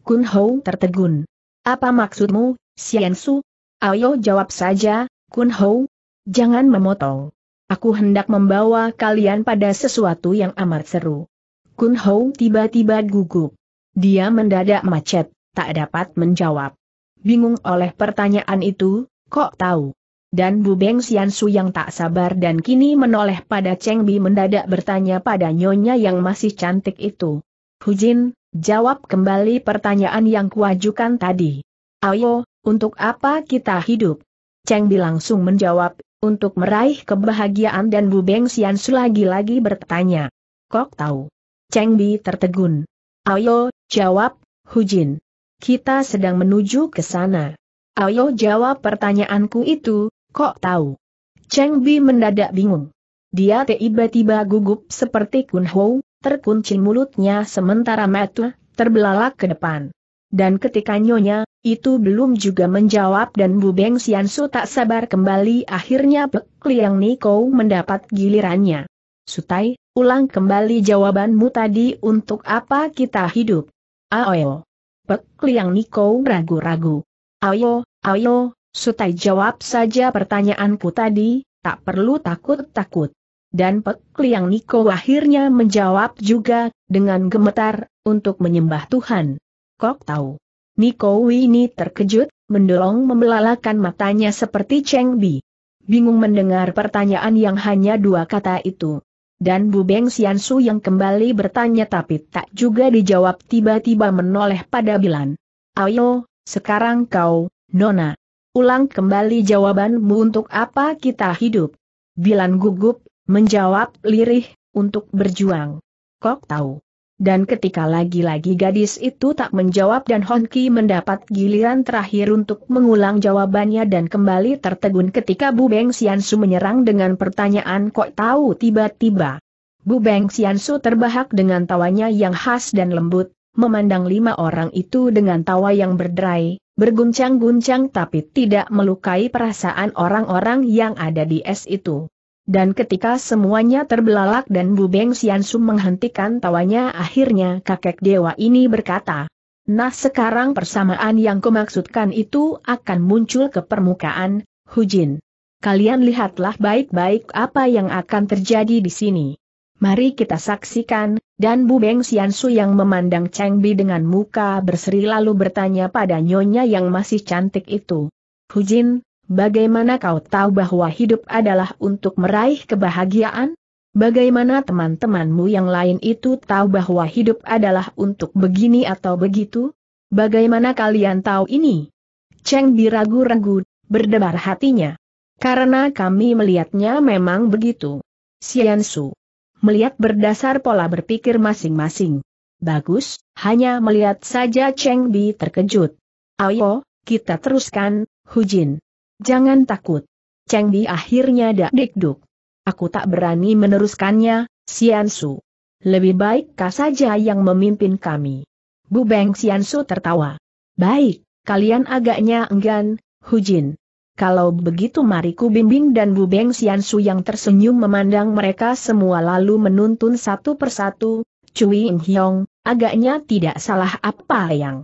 Kun Hou tertegun. Apa maksudmu, Sian Su? Ayo jawab saja, Kun Hou. Jangan memotong. Aku hendak membawa kalian pada sesuatu yang amat seru. Kun Hou tiba-tiba gugup. Dia mendadak macet, tak dapat menjawab. Bingung oleh pertanyaan itu, kok tahu? Dan Bu Beng Xiansu yang tak sabar dan kini menoleh pada Cheng Bi mendadak bertanya pada nyonya yang masih cantik itu. Hu Jin, jawab kembali pertanyaan yang kuajukan tadi. Ayo, untuk apa kita hidup? Cheng Bi langsung menjawab, untuk meraih kebahagiaan dan Bu Beng Xiansu lagi-lagi bertanya. Kok tahu? Cheng Bi tertegun. Ayo, jawab, Hujin. Kita sedang menuju ke sana. Ayo jawab pertanyaanku itu, kok tahu? Cheng Bi mendadak bingung. Dia tiba-tiba gugup seperti Kun Hou, terkunci mulutnya sementara Matu terbelalak ke depan. Dan ketika nyonya, itu belum juga menjawab dan Bu Beng Xiansu tak sabar kembali akhirnya Pek Liang Niko mendapat gilirannya. Sutai, Ulang kembali jawabanmu tadi untuk apa kita hidup. Ayo. Pek Liang Niko ragu-ragu. Ayo, ayo, Sutai jawab saja pertanyaanku tadi, tak perlu takut-takut. Dan Pek Liang Niko akhirnya menjawab juga, dengan gemetar, untuk menyembah Tuhan. Kok tahu? Niko ini terkejut, mendolong membelalakan matanya seperti Cheng Bi. Bingung mendengar pertanyaan yang hanya dua kata itu dan Bu Beng Xiansu yang kembali bertanya tapi tak juga dijawab tiba-tiba menoleh pada Bilan. Ayo, sekarang kau, Nona. Ulang kembali jawabanmu untuk apa kita hidup. Bilan gugup, menjawab lirih, untuk berjuang. Kok tahu? Dan ketika lagi-lagi gadis itu tak menjawab dan Honki mendapat giliran terakhir untuk mengulang jawabannya dan kembali tertegun ketika Bu Beng Xiansu menyerang dengan pertanyaan kok tahu tiba-tiba. Bu Beng Xiansu terbahak dengan tawanya yang khas dan lembut, memandang lima orang itu dengan tawa yang berderai, berguncang-guncang tapi tidak melukai perasaan orang-orang yang ada di es itu. Dan ketika semuanya terbelalak dan Bu Beng Xiansu menghentikan tawanya akhirnya kakek dewa ini berkata, Nah sekarang persamaan yang kumaksudkan itu akan muncul ke permukaan, Hujin. Kalian lihatlah baik-baik apa yang akan terjadi di sini. Mari kita saksikan, dan Bu Beng Xiansu yang memandang Cheng Bi dengan muka berseri lalu bertanya pada nyonya yang masih cantik itu. Hujin, Bagaimana kau tahu bahwa hidup adalah untuk meraih kebahagiaan? Bagaimana teman-temanmu yang lain itu tahu bahwa hidup adalah untuk begini atau begitu? Bagaimana kalian tahu ini? Cheng diragu ragu berdebar hatinya. Karena kami melihatnya memang begitu. Xian Su. Melihat berdasar pola berpikir masing-masing. Bagus, hanya melihat saja Cheng Bi terkejut. Ayo, kita teruskan, Hu Jin. Jangan takut. Cheng Di akhirnya dak dikduk. Aku tak berani meneruskannya, Xian Su. Lebih baik kau saja yang memimpin kami. Bu Beng Xian Su tertawa. Baik, kalian agaknya enggan, Hu Jin. Kalau begitu mari ku bimbing dan Bu Beng Xian Su yang tersenyum memandang mereka semua lalu menuntun satu persatu, Cui Im Hyong, agaknya tidak salah apa yang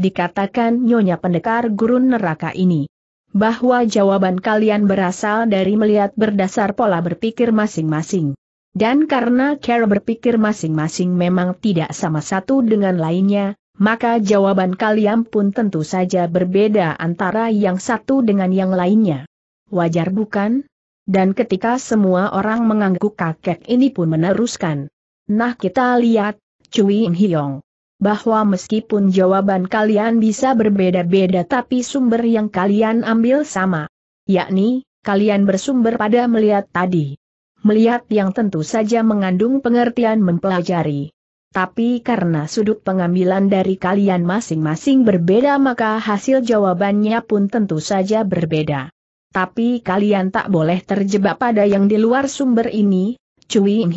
dikatakan Nyonya Pendekar Gurun Neraka ini bahwa jawaban kalian berasal dari melihat berdasar pola berpikir masing-masing. Dan karena cara berpikir masing-masing memang tidak sama satu dengan lainnya, maka jawaban kalian pun tentu saja berbeda antara yang satu dengan yang lainnya. Wajar bukan? Dan ketika semua orang mengangguk kakek ini pun meneruskan. Nah kita lihat, Cui Hyong bahwa meskipun jawaban kalian bisa berbeda-beda tapi sumber yang kalian ambil sama. Yakni, kalian bersumber pada melihat tadi. Melihat yang tentu saja mengandung pengertian mempelajari. Tapi karena sudut pengambilan dari kalian masing-masing berbeda maka hasil jawabannya pun tentu saja berbeda. Tapi kalian tak boleh terjebak pada yang di luar sumber ini, Cui Im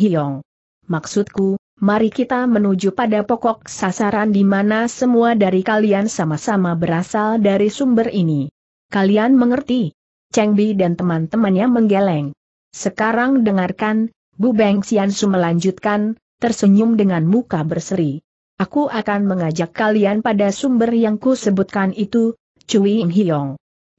Maksudku, mari kita menuju pada pokok sasaran di mana semua dari kalian sama-sama berasal dari sumber ini. Kalian mengerti? Cheng Bi dan teman-temannya menggeleng. Sekarang dengarkan, Bu Beng Xiansu melanjutkan, tersenyum dengan muka berseri. Aku akan mengajak kalian pada sumber yang ku sebutkan itu, Cui Im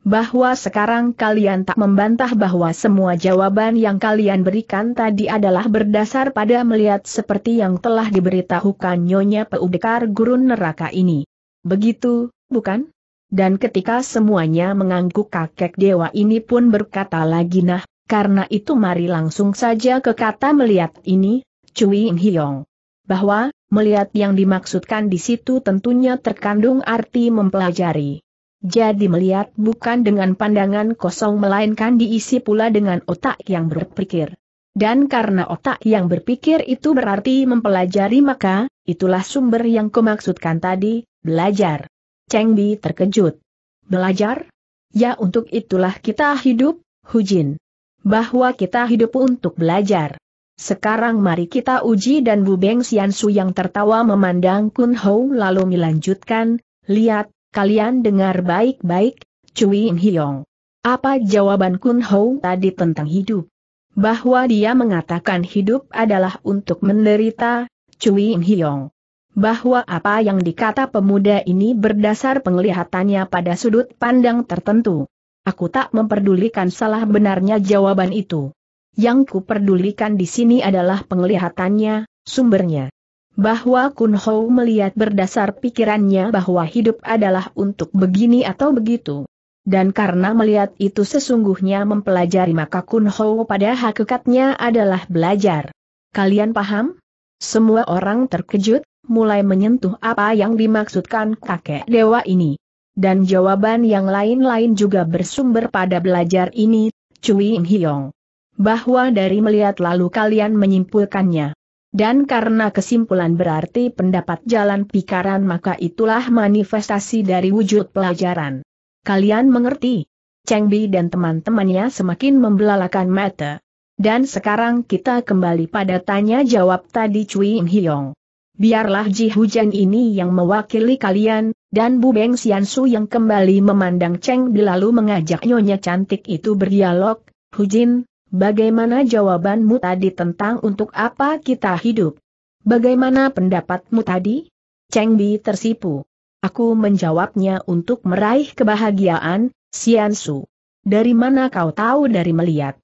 bahwa sekarang kalian tak membantah bahwa semua jawaban yang kalian berikan tadi adalah berdasar pada melihat seperti yang telah diberitahukan Nyonya Peudekar Gurun Neraka ini. Begitu, bukan? Dan ketika semuanya mengangguk kakek dewa ini pun berkata lagi nah, karena itu mari langsung saja ke kata melihat ini, Cui In Hiong. Bahwa, melihat yang dimaksudkan di situ tentunya terkandung arti mempelajari. Jadi melihat bukan dengan pandangan kosong melainkan diisi pula dengan otak yang berpikir. Dan karena otak yang berpikir itu berarti mempelajari maka, itulah sumber yang kumaksudkan tadi, belajar. Cheng Bi terkejut. Belajar? Ya untuk itulah kita hidup, Hu Jin. Bahwa kita hidup untuk belajar. Sekarang mari kita uji dan Bu Beng Su yang tertawa memandang Kun Hou lalu melanjutkan, lihat, Kalian dengar baik-baik, Cui In Hiong. Apa jawaban Kun Hou tadi tentang hidup? Bahwa dia mengatakan hidup adalah untuk menderita, Cui In Hiong. Bahwa apa yang dikata pemuda ini berdasar penglihatannya pada sudut pandang tertentu. Aku tak memperdulikan salah benarnya jawaban itu. Yang kuperdulikan di sini adalah penglihatannya, sumbernya bahwa Kun Ho melihat berdasar pikirannya bahwa hidup adalah untuk begini atau begitu. Dan karena melihat itu sesungguhnya mempelajari maka Kun Ho pada hakikatnya adalah belajar. Kalian paham? Semua orang terkejut, mulai menyentuh apa yang dimaksudkan kakek dewa ini. Dan jawaban yang lain-lain juga bersumber pada belajar ini, Cui Hyong. Bahwa dari melihat lalu kalian menyimpulkannya. Dan karena kesimpulan berarti pendapat jalan pikaran maka itulah manifestasi dari wujud pelajaran. Kalian mengerti? Cheng Bi dan teman-temannya semakin membelalakan mata. Dan sekarang kita kembali pada tanya jawab tadi Cui Im Biarlah Ji Hujan ini yang mewakili kalian, dan Bu Beng Sian Su yang kembali memandang Cheng Bi lalu mengajak nyonya cantik itu berdialog, Hujin, Bagaimana jawabanmu tadi tentang untuk apa kita hidup? Bagaimana pendapatmu tadi? Cheng Bi tersipu. Aku menjawabnya untuk meraih kebahagiaan, Xian Su. Dari mana kau tahu dari melihat?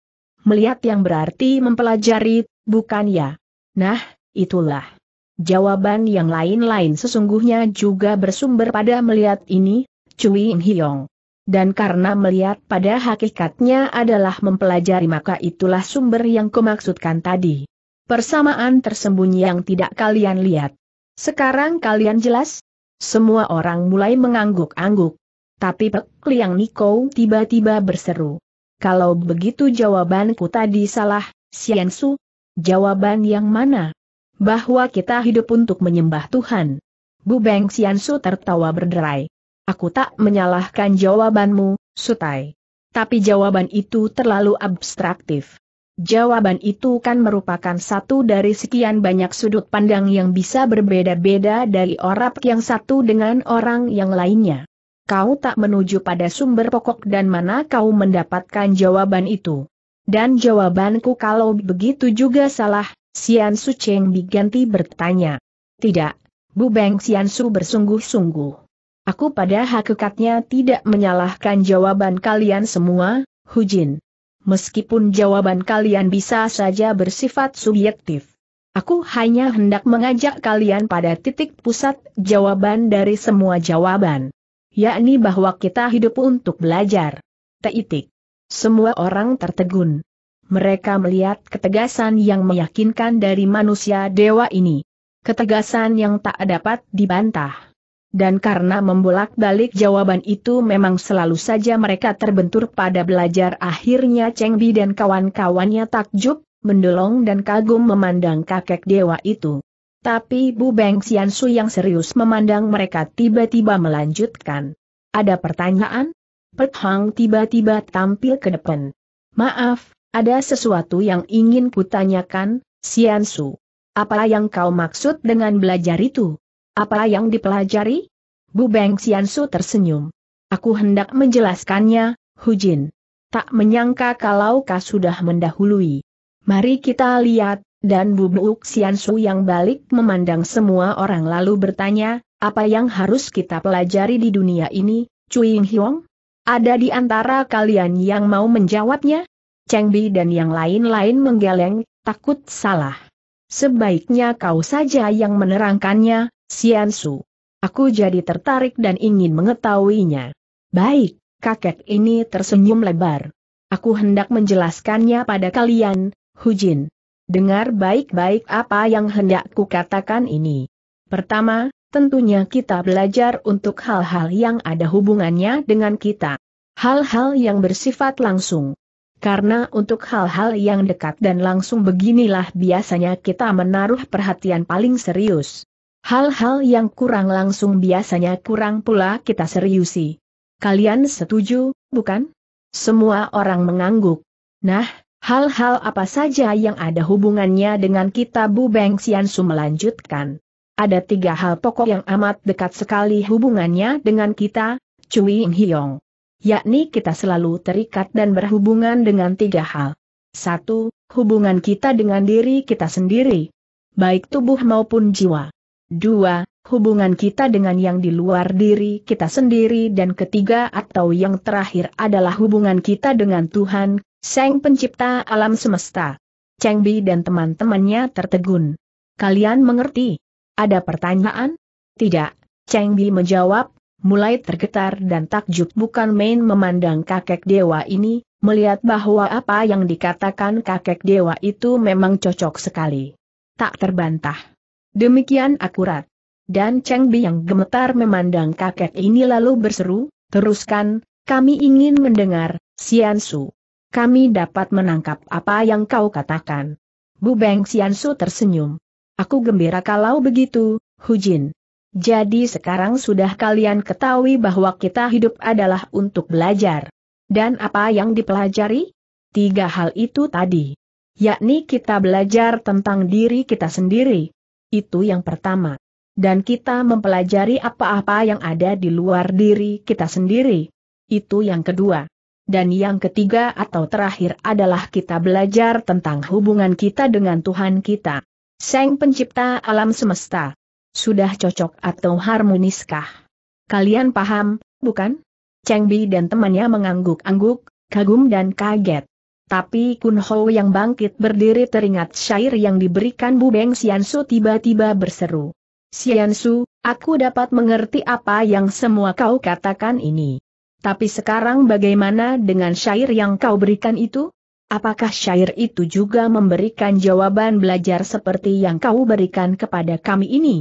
Melihat yang berarti mempelajari, bukan ya? Nah, itulah. Jawaban yang lain-lain sesungguhnya juga bersumber pada melihat ini, Cui Hyong. Dan karena melihat pada hakikatnya adalah mempelajari maka itulah sumber yang kumaksudkan tadi. Persamaan tersembunyi yang tidak kalian lihat. Sekarang kalian jelas? Semua orang mulai mengangguk-angguk. Tapi Pek Liang Niko tiba-tiba berseru. Kalau begitu jawabanku tadi salah, Sian Su. Jawaban yang mana? Bahwa kita hidup untuk menyembah Tuhan. Bu Beng Su tertawa berderai. Aku tak menyalahkan jawabanmu, Sutai. Tapi jawaban itu terlalu abstraktif. Jawaban itu kan merupakan satu dari sekian banyak sudut pandang yang bisa berbeda-beda dari orang yang satu dengan orang yang lainnya. Kau tak menuju pada sumber pokok dan mana kau mendapatkan jawaban itu. Dan jawabanku kalau begitu juga salah, Sian Su Cheng diganti bertanya. Tidak, Bu Beng Sian Su bersungguh-sungguh. Aku pada hakikatnya tidak menyalahkan jawaban kalian semua, Hujin. Meskipun jawaban kalian bisa saja bersifat subjektif. Aku hanya hendak mengajak kalian pada titik pusat jawaban dari semua jawaban. Yakni bahwa kita hidup untuk belajar. Teitik. Semua orang tertegun. Mereka melihat ketegasan yang meyakinkan dari manusia dewa ini. Ketegasan yang tak dapat dibantah dan karena membolak-balik jawaban itu memang selalu saja mereka terbentur pada belajar akhirnya Cheng Bi dan kawan-kawannya takjub, mendolong dan kagum memandang kakek dewa itu. Tapi Bu Beng Xian Su yang serius memandang mereka tiba-tiba melanjutkan. Ada pertanyaan? Pek Hang tiba-tiba tampil ke depan. Maaf, ada sesuatu yang ingin kutanyakan, Xian Su. Apa yang kau maksud dengan belajar itu? Apa yang dipelajari? Bu Beng Xiansu tersenyum. Aku hendak menjelaskannya, Hu Jin. Tak menyangka kalau Kau sudah mendahului. Mari kita lihat, dan Bu Buuk Xiansu yang balik memandang semua orang lalu bertanya, apa yang harus kita pelajari di dunia ini, Cui Ying Hiong? Ada di antara kalian yang mau menjawabnya? Cheng Bi dan yang lain-lain menggeleng, takut salah. Sebaiknya kau saja yang menerangkannya, Su. Aku jadi tertarik dan ingin mengetahuinya. Baik, kakek ini tersenyum lebar. Aku hendak menjelaskannya pada kalian, Hujin. Dengar baik-baik apa yang hendak katakan ini. Pertama, tentunya kita belajar untuk hal-hal yang ada hubungannya dengan kita. Hal-hal yang bersifat langsung. Karena untuk hal-hal yang dekat dan langsung beginilah biasanya kita menaruh perhatian paling serius. Hal-hal yang kurang langsung biasanya kurang pula kita seriusi. Kalian setuju, bukan? Semua orang mengangguk. Nah, hal-hal apa saja yang ada hubungannya dengan kita Bu Beng Su melanjutkan. Ada tiga hal pokok yang amat dekat sekali hubungannya dengan kita, Cui Im Hiong. Yakni kita selalu terikat dan berhubungan dengan tiga hal. Satu, hubungan kita dengan diri kita sendiri. Baik tubuh maupun jiwa. Dua, hubungan kita dengan yang di luar diri kita sendiri dan ketiga atau yang terakhir adalah hubungan kita dengan Tuhan, Sang Pencipta Alam Semesta. Cheng Bi dan teman-temannya tertegun. Kalian mengerti? Ada pertanyaan? Tidak, Cheng Bi menjawab, mulai tergetar dan takjub bukan main memandang kakek dewa ini, melihat bahwa apa yang dikatakan kakek dewa itu memang cocok sekali. Tak terbantah. Demikian akurat. Dan Cheng Bi yang gemetar memandang kakek ini lalu berseru, teruskan, kami ingin mendengar, Su. Kami dapat menangkap apa yang kau katakan. Bu Beng Su tersenyum. Aku gembira kalau begitu, Hu Jin. Jadi sekarang sudah kalian ketahui bahwa kita hidup adalah untuk belajar. Dan apa yang dipelajari? Tiga hal itu tadi. Yakni kita belajar tentang diri kita sendiri, itu yang pertama. Dan kita mempelajari apa-apa yang ada di luar diri kita sendiri. Itu yang kedua. Dan yang ketiga atau terakhir adalah kita belajar tentang hubungan kita dengan Tuhan kita. Sang pencipta alam semesta. Sudah cocok atau harmoniskah? Kalian paham, bukan? Cheng Bi dan temannya mengangguk-angguk, kagum dan kaget. Tapi Kun Ho yang bangkit berdiri teringat syair yang diberikan Bu Beng Xiansu tiba-tiba berseru. Xiansu, aku dapat mengerti apa yang semua kau katakan ini. Tapi sekarang bagaimana dengan syair yang kau berikan itu? Apakah syair itu juga memberikan jawaban belajar seperti yang kau berikan kepada kami ini?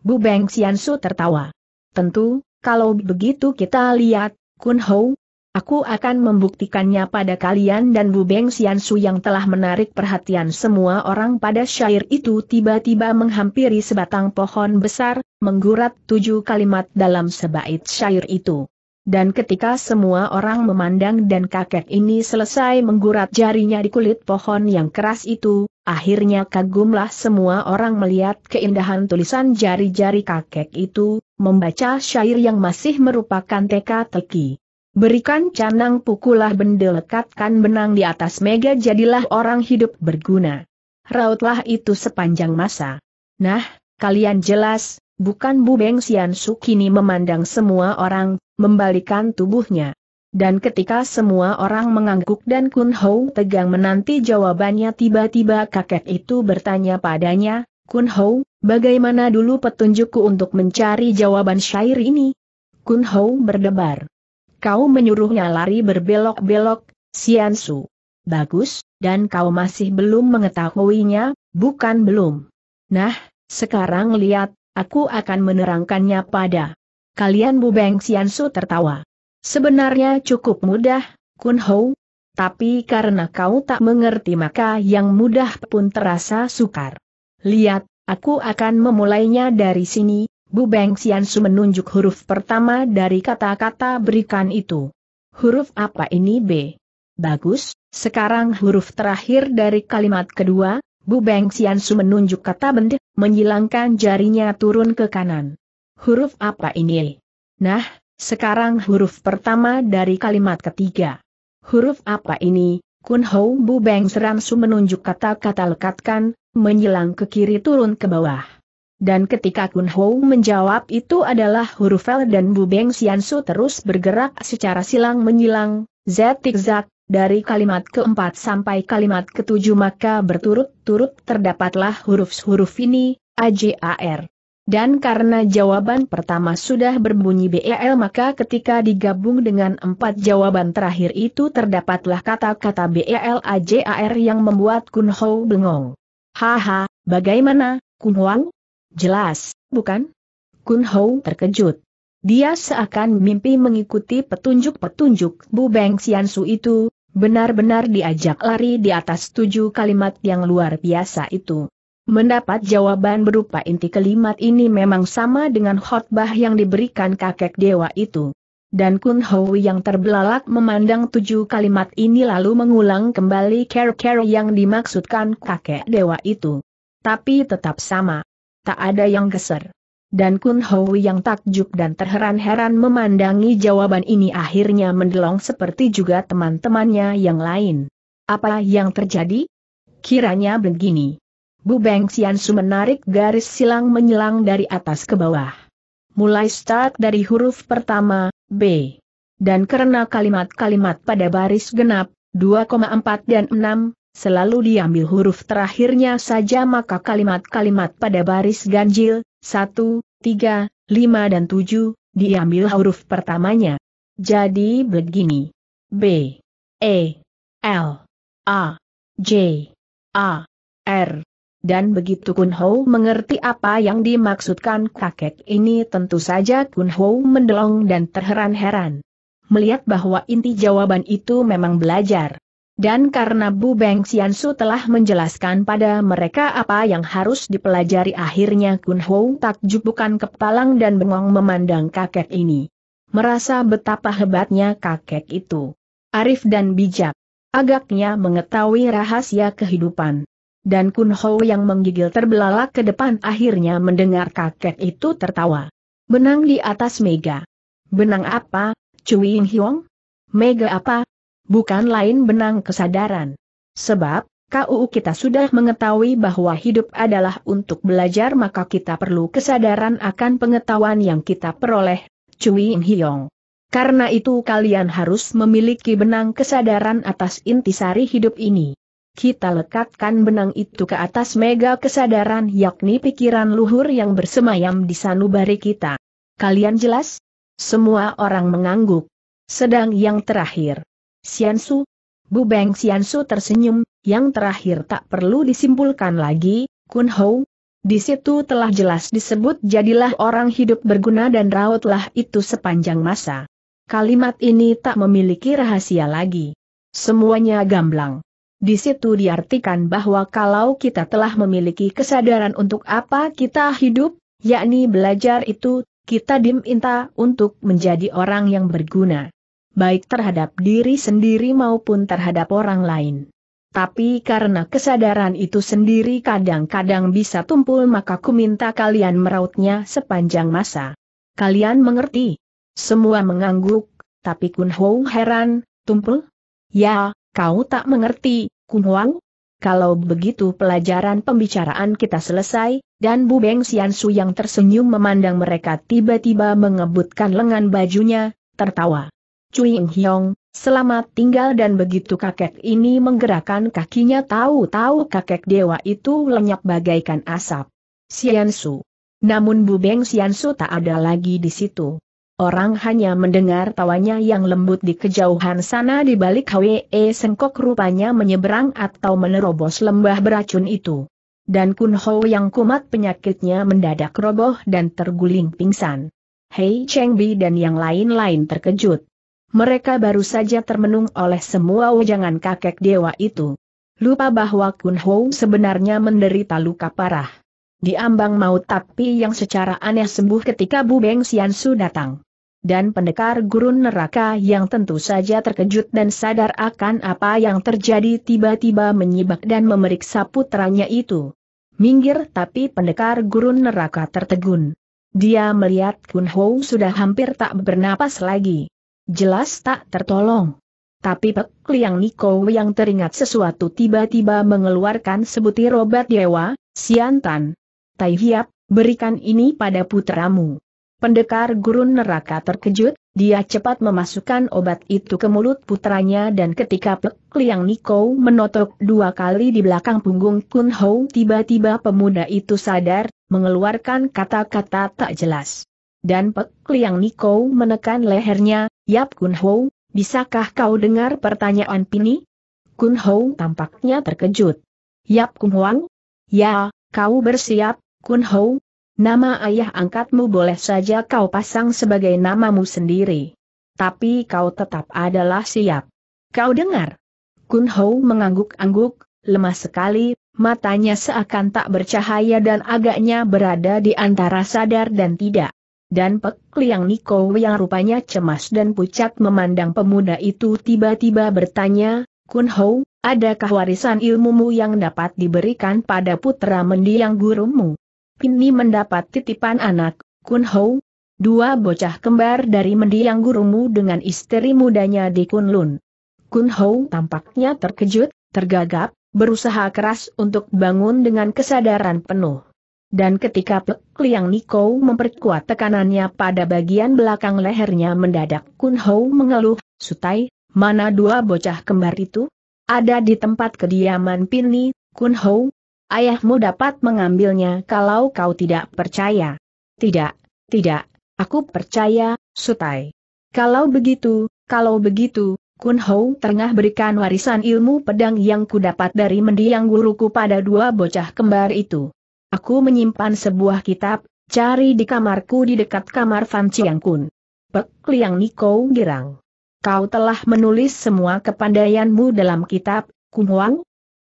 Bu Beng Xiansu tertawa. Tentu, kalau begitu kita lihat, Kun Ho, Aku akan membuktikannya pada kalian dan Bu Beng Xiansu yang telah menarik perhatian semua orang pada syair itu tiba-tiba menghampiri sebatang pohon besar, menggurat tujuh kalimat dalam sebait syair itu. Dan ketika semua orang memandang dan kakek ini selesai menggurat jarinya di kulit pohon yang keras itu, akhirnya kagumlah semua orang melihat keindahan tulisan jari-jari kakek itu, membaca syair yang masih merupakan teka-teki. Berikan canang pukulah benda lekatkan benang di atas mega jadilah orang hidup berguna. Rautlah itu sepanjang masa. Nah, kalian jelas, bukan Bu Beng Sian Sukini memandang semua orang, membalikan tubuhnya. Dan ketika semua orang mengangguk dan Kun Hou tegang menanti jawabannya tiba-tiba kakek itu bertanya padanya, Kun Hou, bagaimana dulu petunjukku untuk mencari jawaban syair ini? Kun Hou berdebar. Kau menyuruhnya lari berbelok-belok, Siansu. Bagus, dan kau masih belum mengetahuinya, bukan belum. Nah, sekarang lihat, aku akan menerangkannya pada kalian Bu Sian Siansu tertawa. Sebenarnya cukup mudah, Kun Hou. Tapi karena kau tak mengerti maka yang mudah pun terasa sukar. Lihat, aku akan memulainya dari sini, Bu Beng Xiansu menunjuk huruf pertama dari kata-kata berikan itu. Huruf apa ini B? Bagus, sekarang huruf terakhir dari kalimat kedua, Bu Beng Xiansu menunjuk kata bende, menyilangkan jarinya turun ke kanan. Huruf apa ini? Nah, sekarang huruf pertama dari kalimat ketiga. Huruf apa ini? Kun Hou Bu Beng Xiansu menunjuk kata-kata lekatkan, menyilang ke kiri turun ke bawah. Dan ketika Kun Ho menjawab itu adalah huruf L dan Bu Beng Xiansu terus bergerak secara silang menyilang, Z zigzag, dari kalimat keempat sampai kalimat ketujuh maka berturut-turut terdapatlah huruf-huruf ini, AJAR. Dan karena jawaban pertama sudah berbunyi BEL maka ketika digabung dengan empat jawaban terakhir itu terdapatlah kata-kata BEL AJAR yang membuat Kun Ho bengong. Haha, bagaimana, Kun Wang? Jelas, bukan? Kun Hou terkejut. Dia seakan mimpi mengikuti petunjuk-petunjuk Bu Beng Xianshu itu, benar-benar diajak lari di atas tujuh kalimat yang luar biasa itu. Mendapat jawaban berupa inti kalimat ini memang sama dengan khotbah yang diberikan kakek dewa itu. Dan Kun Hou yang terbelalak memandang tujuh kalimat ini lalu mengulang kembali ker-ker yang dimaksudkan kakek dewa itu. Tapi tetap sama tak ada yang geser. Dan Kun Hou yang takjub dan terheran-heran memandangi jawaban ini akhirnya mendelong seperti juga teman-temannya yang lain. Apa yang terjadi? Kiranya begini. Bu Beng Xiansu menarik garis silang menyelang dari atas ke bawah. Mulai start dari huruf pertama, B. Dan karena kalimat-kalimat pada baris genap, 2,4 dan 6, Selalu diambil huruf terakhirnya saja maka kalimat-kalimat pada baris ganjil, 1, 3, 5 dan 7, diambil huruf pertamanya. Jadi begini. B, E, L, A, J, A, R. Dan begitu Kun Ho mengerti apa yang dimaksudkan kakek ini tentu saja Kun Ho mendelong dan terheran-heran. Melihat bahwa inti jawaban itu memang belajar. Dan karena Bu Beng Xiansu telah menjelaskan pada mereka apa yang harus dipelajari akhirnya Kun Ho takjub bukan kepalang dan bengong memandang kakek ini. Merasa betapa hebatnya kakek itu. Arif dan bijak. Agaknya mengetahui rahasia kehidupan. Dan Kun Ho yang menggigil terbelalak ke depan akhirnya mendengar kakek itu tertawa. Benang di atas mega. Benang apa, Cui Ying Hiong? Mega apa, bukan lain benang kesadaran. Sebab, KU kita sudah mengetahui bahwa hidup adalah untuk belajar maka kita perlu kesadaran akan pengetahuan yang kita peroleh, Cui Im Hiong. Karena itu kalian harus memiliki benang kesadaran atas intisari hidup ini. Kita lekatkan benang itu ke atas mega kesadaran yakni pikiran luhur yang bersemayam di sanubari kita. Kalian jelas? Semua orang mengangguk. Sedang yang terakhir. Su, Bu Beng Su tersenyum, yang terakhir tak perlu disimpulkan lagi, Kun Hou. Di situ telah jelas disebut jadilah orang hidup berguna dan rautlah itu sepanjang masa. Kalimat ini tak memiliki rahasia lagi. Semuanya gamblang. Di situ diartikan bahwa kalau kita telah memiliki kesadaran untuk apa kita hidup, yakni belajar itu, kita diminta untuk menjadi orang yang berguna baik terhadap diri sendiri maupun terhadap orang lain. Tapi karena kesadaran itu sendiri kadang-kadang bisa tumpul maka ku minta kalian merautnya sepanjang masa. Kalian mengerti? Semua mengangguk, tapi Kun Hou heran, tumpul? Ya, kau tak mengerti, Kun Huang? Kalau begitu pelajaran pembicaraan kita selesai, dan Bu Beng Xiansu yang tersenyum memandang mereka tiba-tiba mengebutkan lengan bajunya, tertawa. Cui Hyong, selamat tinggal dan begitu kakek ini menggerakkan kakinya tahu-tahu kakek dewa itu lenyap bagaikan asap. Su, Namun Bu Beng Su tak ada lagi di situ. Orang hanya mendengar tawanya yang lembut di kejauhan sana di balik Hwe e Sengkok rupanya menyeberang atau menerobos lembah beracun itu. Dan Kun Ho yang kumat penyakitnya mendadak roboh dan terguling pingsan. Hei Cheng Bi dan yang lain-lain terkejut mereka baru saja termenung oleh semua wajangan kakek dewa itu. Lupa bahwa Kun Ho sebenarnya menderita luka parah. Diambang maut tapi yang secara aneh sembuh ketika Bu Beng Su datang. Dan pendekar gurun neraka yang tentu saja terkejut dan sadar akan apa yang terjadi tiba-tiba menyibak dan memeriksa putranya itu. Minggir tapi pendekar gurun neraka tertegun. Dia melihat Kun Ho sudah hampir tak bernapas lagi. Jelas tak tertolong. Tapi Pek Liang Niko yang teringat sesuatu tiba-tiba mengeluarkan sebutir obat dewa, Siantan. Tai Hiap, berikan ini pada putramu. Pendekar gurun neraka terkejut, dia cepat memasukkan obat itu ke mulut putranya dan ketika Pek Liang Niko menotok dua kali di belakang punggung Kun Hou tiba-tiba pemuda itu sadar, mengeluarkan kata-kata tak jelas. Dan Pek Liang Niko menekan lehernya, Yap Kun Ho, bisakah kau dengar pertanyaan Pini? Kun Ho tampaknya terkejut. Yap Kun Huang? Ya, kau bersiap, Kun Ho. Nama ayah angkatmu boleh saja kau pasang sebagai namamu sendiri. Tapi kau tetap adalah siap. Kau dengar? Kun Ho mengangguk-angguk, lemah sekali, matanya seakan tak bercahaya dan agaknya berada di antara sadar dan tidak dan Pek Liang Niko yang rupanya cemas dan pucat memandang pemuda itu tiba-tiba bertanya, Kun Hou, adakah warisan ilmumu yang dapat diberikan pada putra mendiang gurumu? Pini mendapat titipan anak, Kun Hou, dua bocah kembar dari mendiang gurumu dengan istri mudanya di Kunlun. Kun Hou tampaknya terkejut, tergagap, berusaha keras untuk bangun dengan kesadaran penuh dan ketika Pek Liang Niko memperkuat tekanannya pada bagian belakang lehernya mendadak Kun Hou mengeluh, Sutai, mana dua bocah kembar itu? Ada di tempat kediaman Pini, Kun Hou. Ayahmu dapat mengambilnya kalau kau tidak percaya. Tidak, tidak, aku percaya, Sutai. Kalau begitu, kalau begitu, Kun Hou tengah berikan warisan ilmu pedang yang kudapat dari mendiang guruku pada dua bocah kembar itu. Aku menyimpan sebuah kitab, cari di kamarku di dekat kamar Fan Chiang Kun. Pek Liang Niko girang. Kau telah menulis semua kepandaianmu dalam kitab, Kun Huang?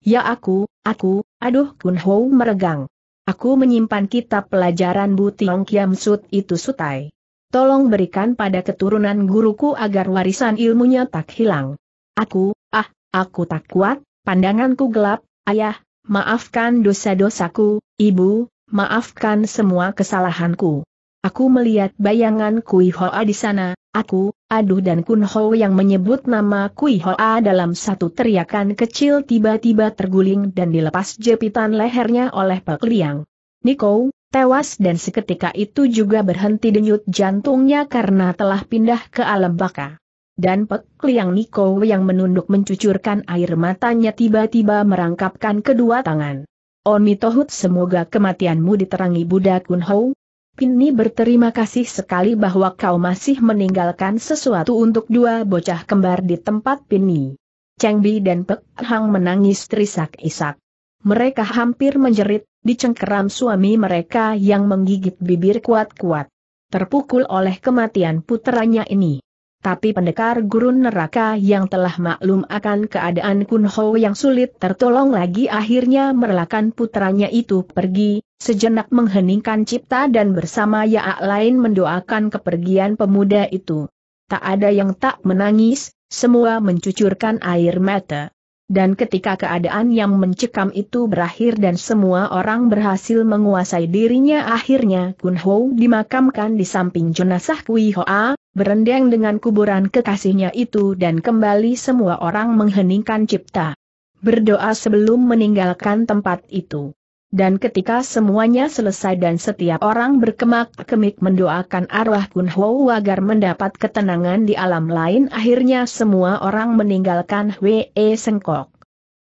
Ya aku, aku, aduh Kun Ho meregang. Aku menyimpan kitab pelajaran Bu Tiong Kiam Sut itu sutai. Tolong berikan pada keturunan guruku agar warisan ilmunya tak hilang. Aku, ah, aku tak kuat, pandanganku gelap, ayah, maafkan dosa-dosaku, Ibu, maafkan semua kesalahanku. Aku melihat bayangan Kui Hoa di sana, aku, Aduh dan Kun Ho yang menyebut nama Kui Hoa dalam satu teriakan kecil tiba-tiba terguling dan dilepas jepitan lehernya oleh Pek Liang. Niko, tewas dan seketika itu juga berhenti denyut jantungnya karena telah pindah ke alam baka. Dan Pek Liang Niko yang menunduk mencucurkan air matanya tiba-tiba merangkapkan kedua tangan. Oni Tohut semoga kematianmu diterangi Buddha Kunho. Pini berterima kasih sekali bahwa kau masih meninggalkan sesuatu untuk dua bocah kembar di tempat Pini. Cheng Bi dan Pek Hang menangis terisak-isak. Mereka hampir menjerit, dicengkeram suami mereka yang menggigit bibir kuat-kuat. Terpukul oleh kematian putranya ini. Tapi pendekar gurun neraka yang telah maklum akan keadaan Ho yang sulit tertolong lagi akhirnya merelakan putranya itu pergi, sejenak mengheningkan cipta dan bersama Yaak lain mendoakan kepergian pemuda itu. Tak ada yang tak menangis, semua mencucurkan air mata. Dan ketika keadaan yang mencekam itu berakhir dan semua orang berhasil menguasai dirinya akhirnya Kun Ho dimakamkan di samping jenazah Kui Hoa, Berendeng dengan kuburan kekasihnya itu dan kembali semua orang mengheningkan cipta. Berdoa sebelum meninggalkan tempat itu. Dan ketika semuanya selesai dan setiap orang berkemak-kemik mendoakan arwah Kun Ho agar mendapat ketenangan di alam lain akhirnya semua orang meninggalkan Hwee Sengkok.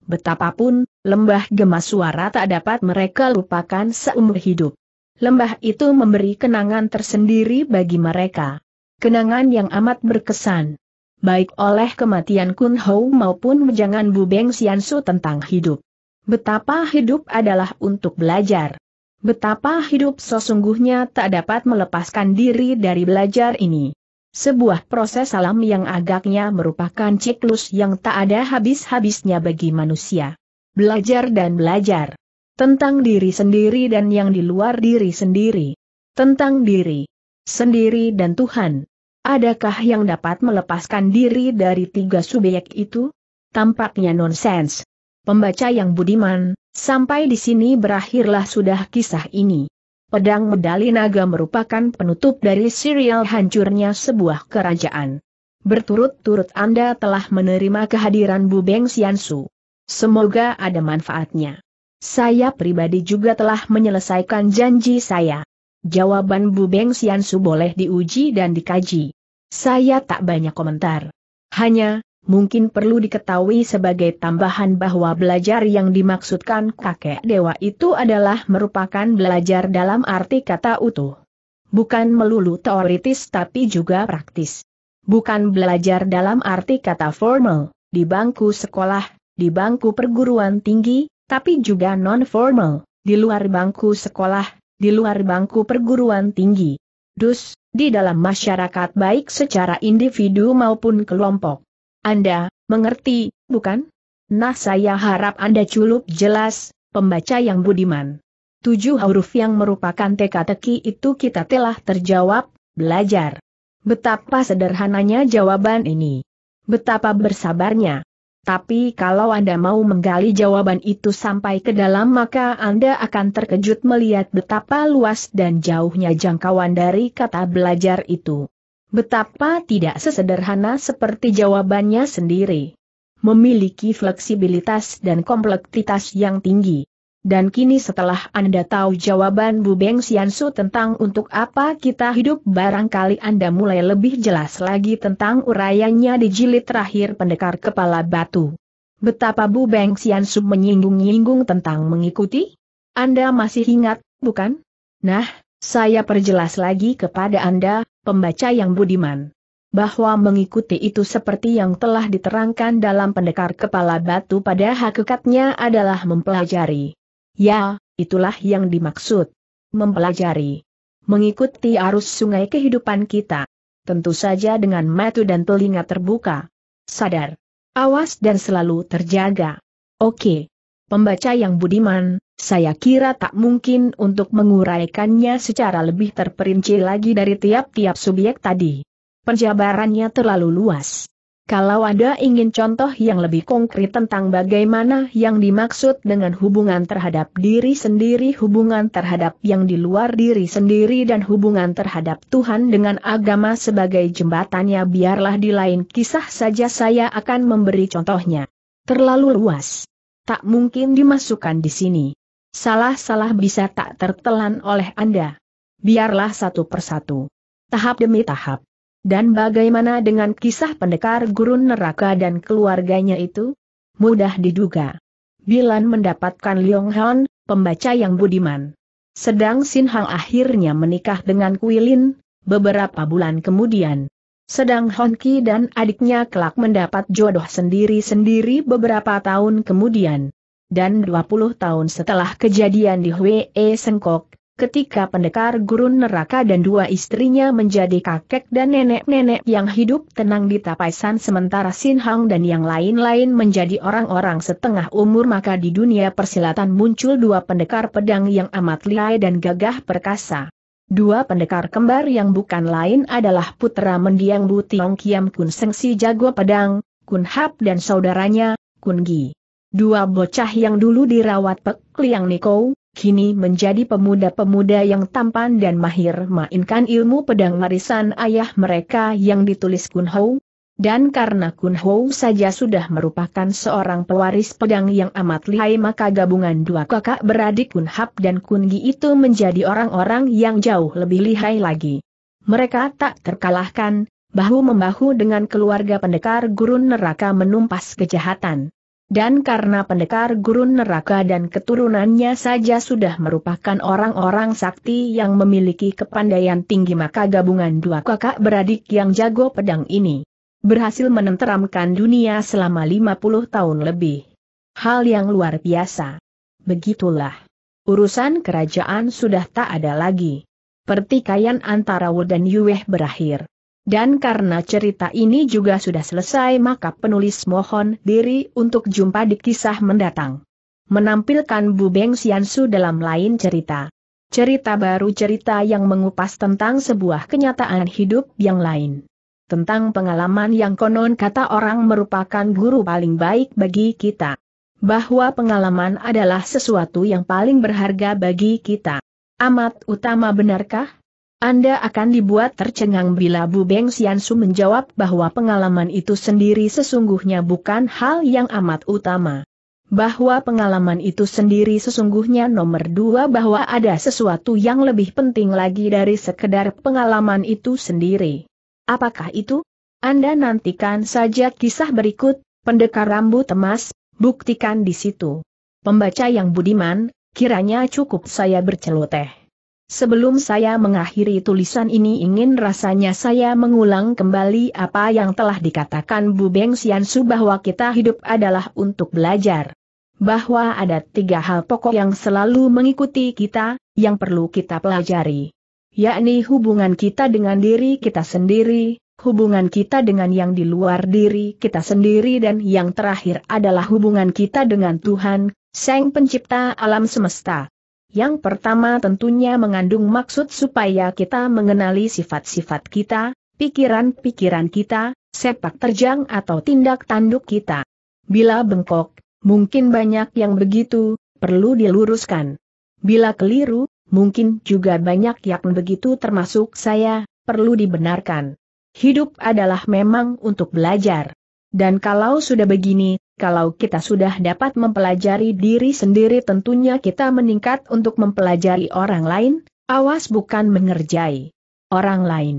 Betapapun, lembah gemas suara tak dapat mereka lupakan seumur hidup. Lembah itu memberi kenangan tersendiri bagi mereka. Kenangan yang amat berkesan. Baik oleh kematian Kun Hou maupun wejangan Bu Beng Su tentang hidup. Betapa hidup adalah untuk belajar. Betapa hidup sesungguhnya tak dapat melepaskan diri dari belajar ini. Sebuah proses alam yang agaknya merupakan ciklus yang tak ada habis-habisnya bagi manusia. Belajar dan belajar. Tentang diri sendiri dan yang di luar diri sendiri. Tentang diri sendiri dan Tuhan. Adakah yang dapat melepaskan diri dari tiga subyek itu? Tampaknya nonsens. Pembaca yang budiman, sampai di sini berakhirlah sudah kisah ini. Pedang medali naga merupakan penutup dari serial hancurnya sebuah kerajaan. Berturut-turut Anda telah menerima kehadiran Bu Beng Siansu. Semoga ada manfaatnya. Saya pribadi juga telah menyelesaikan janji saya. Jawaban Bu Beng Siansu boleh diuji dan dikaji. Saya tak banyak komentar. Hanya, mungkin perlu diketahui sebagai tambahan bahwa belajar yang dimaksudkan kakek dewa itu adalah merupakan belajar dalam arti kata utuh. Bukan melulu teoritis tapi juga praktis. Bukan belajar dalam arti kata formal, di bangku sekolah, di bangku perguruan tinggi, tapi juga non-formal, di luar bangku sekolah, di luar bangku perguruan tinggi. Dus, di dalam masyarakat baik secara individu maupun kelompok. Anda, mengerti, bukan? Nah saya harap Anda culup jelas, pembaca yang budiman. Tujuh huruf yang merupakan teka-teki itu kita telah terjawab, belajar. Betapa sederhananya jawaban ini. Betapa bersabarnya. Tapi kalau Anda mau menggali jawaban itu sampai ke dalam maka Anda akan terkejut melihat betapa luas dan jauhnya jangkauan dari kata belajar itu. Betapa tidak sesederhana seperti jawabannya sendiri. Memiliki fleksibilitas dan kompleksitas yang tinggi dan kini setelah Anda tahu jawaban Bu Beng Siansu tentang untuk apa kita hidup barangkali Anda mulai lebih jelas lagi tentang urayanya di jilid terakhir pendekar kepala batu. Betapa Bu Beng Siansu menyinggung-nyinggung tentang mengikuti? Anda masih ingat, bukan? Nah, saya perjelas lagi kepada Anda, pembaca yang budiman. Bahwa mengikuti itu seperti yang telah diterangkan dalam pendekar kepala batu pada hakikatnya adalah mempelajari. Ya, itulah yang dimaksud. Mempelajari. Mengikuti arus sungai kehidupan kita. Tentu saja dengan mata dan telinga terbuka. Sadar. Awas dan selalu terjaga. Oke. Pembaca yang budiman, saya kira tak mungkin untuk menguraikannya secara lebih terperinci lagi dari tiap-tiap subjek tadi. Penjabarannya terlalu luas. Kalau Anda ingin contoh yang lebih konkret tentang bagaimana yang dimaksud dengan hubungan terhadap diri sendiri, hubungan terhadap yang di luar diri sendiri dan hubungan terhadap Tuhan dengan agama sebagai jembatannya biarlah di lain kisah saja saya akan memberi contohnya. Terlalu luas. Tak mungkin dimasukkan di sini. Salah-salah bisa tak tertelan oleh Anda. Biarlah satu persatu. Tahap demi tahap. Dan bagaimana dengan kisah pendekar gurun neraka dan keluarganya itu? Mudah diduga. Bilan mendapatkan Liong Han, pembaca yang budiman. Sedang Sin Hang akhirnya menikah dengan Kuilin, beberapa bulan kemudian. Sedang Hon Ki dan adiknya kelak mendapat jodoh sendiri-sendiri beberapa tahun kemudian. Dan 20 tahun setelah kejadian di Hwe Sengkok, ketika pendekar gurun neraka dan dua istrinya menjadi kakek dan nenek-nenek yang hidup tenang di tapaisan sementara Sin Hang dan yang lain-lain menjadi orang-orang setengah umur maka di dunia persilatan muncul dua pendekar pedang yang amat liai dan gagah perkasa. Dua pendekar kembar yang bukan lain adalah putra mendiang Bu Tiong Kiam Kun Seng Si Jago Pedang, Kun Hap dan saudaranya, Kun Gi. Dua bocah yang dulu dirawat Pek Liang Niko, kini menjadi pemuda-pemuda yang tampan dan mahir mainkan ilmu pedang warisan ayah mereka yang ditulis Kun Hou. Dan karena Kun Hou saja sudah merupakan seorang pewaris pedang yang amat lihai maka gabungan dua kakak beradik Kun Hap dan Kun Gi itu menjadi orang-orang yang jauh lebih lihai lagi. Mereka tak terkalahkan, bahu-membahu dengan keluarga pendekar gurun neraka menumpas kejahatan. Dan karena pendekar gurun neraka dan keturunannya saja sudah merupakan orang-orang sakti yang memiliki kepandaian tinggi maka gabungan dua kakak beradik yang jago pedang ini berhasil menenteramkan dunia selama 50 tahun lebih. Hal yang luar biasa. Begitulah. Urusan kerajaan sudah tak ada lagi. Pertikaian antara Wu dan Yueh berakhir. Dan karena cerita ini juga sudah selesai maka penulis mohon diri untuk jumpa di kisah mendatang. Menampilkan Bu Beng Siansu dalam lain cerita. Cerita baru cerita yang mengupas tentang sebuah kenyataan hidup yang lain. Tentang pengalaman yang konon kata orang merupakan guru paling baik bagi kita. Bahwa pengalaman adalah sesuatu yang paling berharga bagi kita. Amat utama benarkah? Anda akan dibuat tercengang bila Bu Beng Xiansu menjawab bahwa pengalaman itu sendiri sesungguhnya bukan hal yang amat utama. Bahwa pengalaman itu sendiri sesungguhnya nomor dua bahwa ada sesuatu yang lebih penting lagi dari sekedar pengalaman itu sendiri. Apakah itu? Anda nantikan saja kisah berikut, pendekar rambut Temas, buktikan di situ. Pembaca yang budiman, kiranya cukup saya berceloteh. Sebelum saya mengakhiri tulisan ini ingin rasanya saya mengulang kembali apa yang telah dikatakan Bu Beng Xiansu bahwa kita hidup adalah untuk belajar. Bahwa ada tiga hal pokok yang selalu mengikuti kita, yang perlu kita pelajari. Yakni hubungan kita dengan diri kita sendiri, hubungan kita dengan yang di luar diri kita sendiri dan yang terakhir adalah hubungan kita dengan Tuhan, Sang Pencipta alam semesta. Yang pertama tentunya mengandung maksud supaya kita mengenali sifat-sifat kita, pikiran-pikiran kita, sepak terjang atau tindak tanduk kita. Bila bengkok, mungkin banyak yang begitu, perlu diluruskan. Bila keliru, mungkin juga banyak yang begitu termasuk saya, perlu dibenarkan. Hidup adalah memang untuk belajar. Dan kalau sudah begini, kalau kita sudah dapat mempelajari diri sendiri tentunya kita meningkat untuk mempelajari orang lain, awas bukan mengerjai orang lain.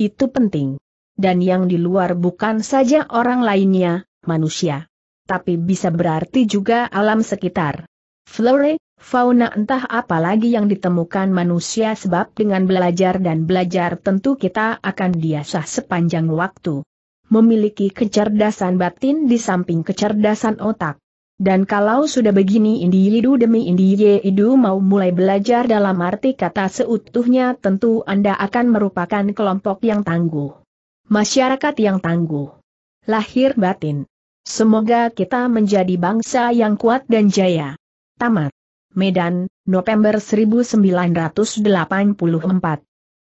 Itu penting. Dan yang di luar bukan saja orang lainnya, manusia. Tapi bisa berarti juga alam sekitar. Flore, fauna entah apa lagi yang ditemukan manusia sebab dengan belajar dan belajar tentu kita akan diasah sepanjang waktu memiliki kecerdasan batin di samping kecerdasan otak. Dan kalau sudah begini Indi Lidu demi Indi Idu mau mulai belajar dalam arti kata seutuhnya tentu Anda akan merupakan kelompok yang tangguh. Masyarakat yang tangguh. Lahir batin. Semoga kita menjadi bangsa yang kuat dan jaya. Tamat. Medan, November 1984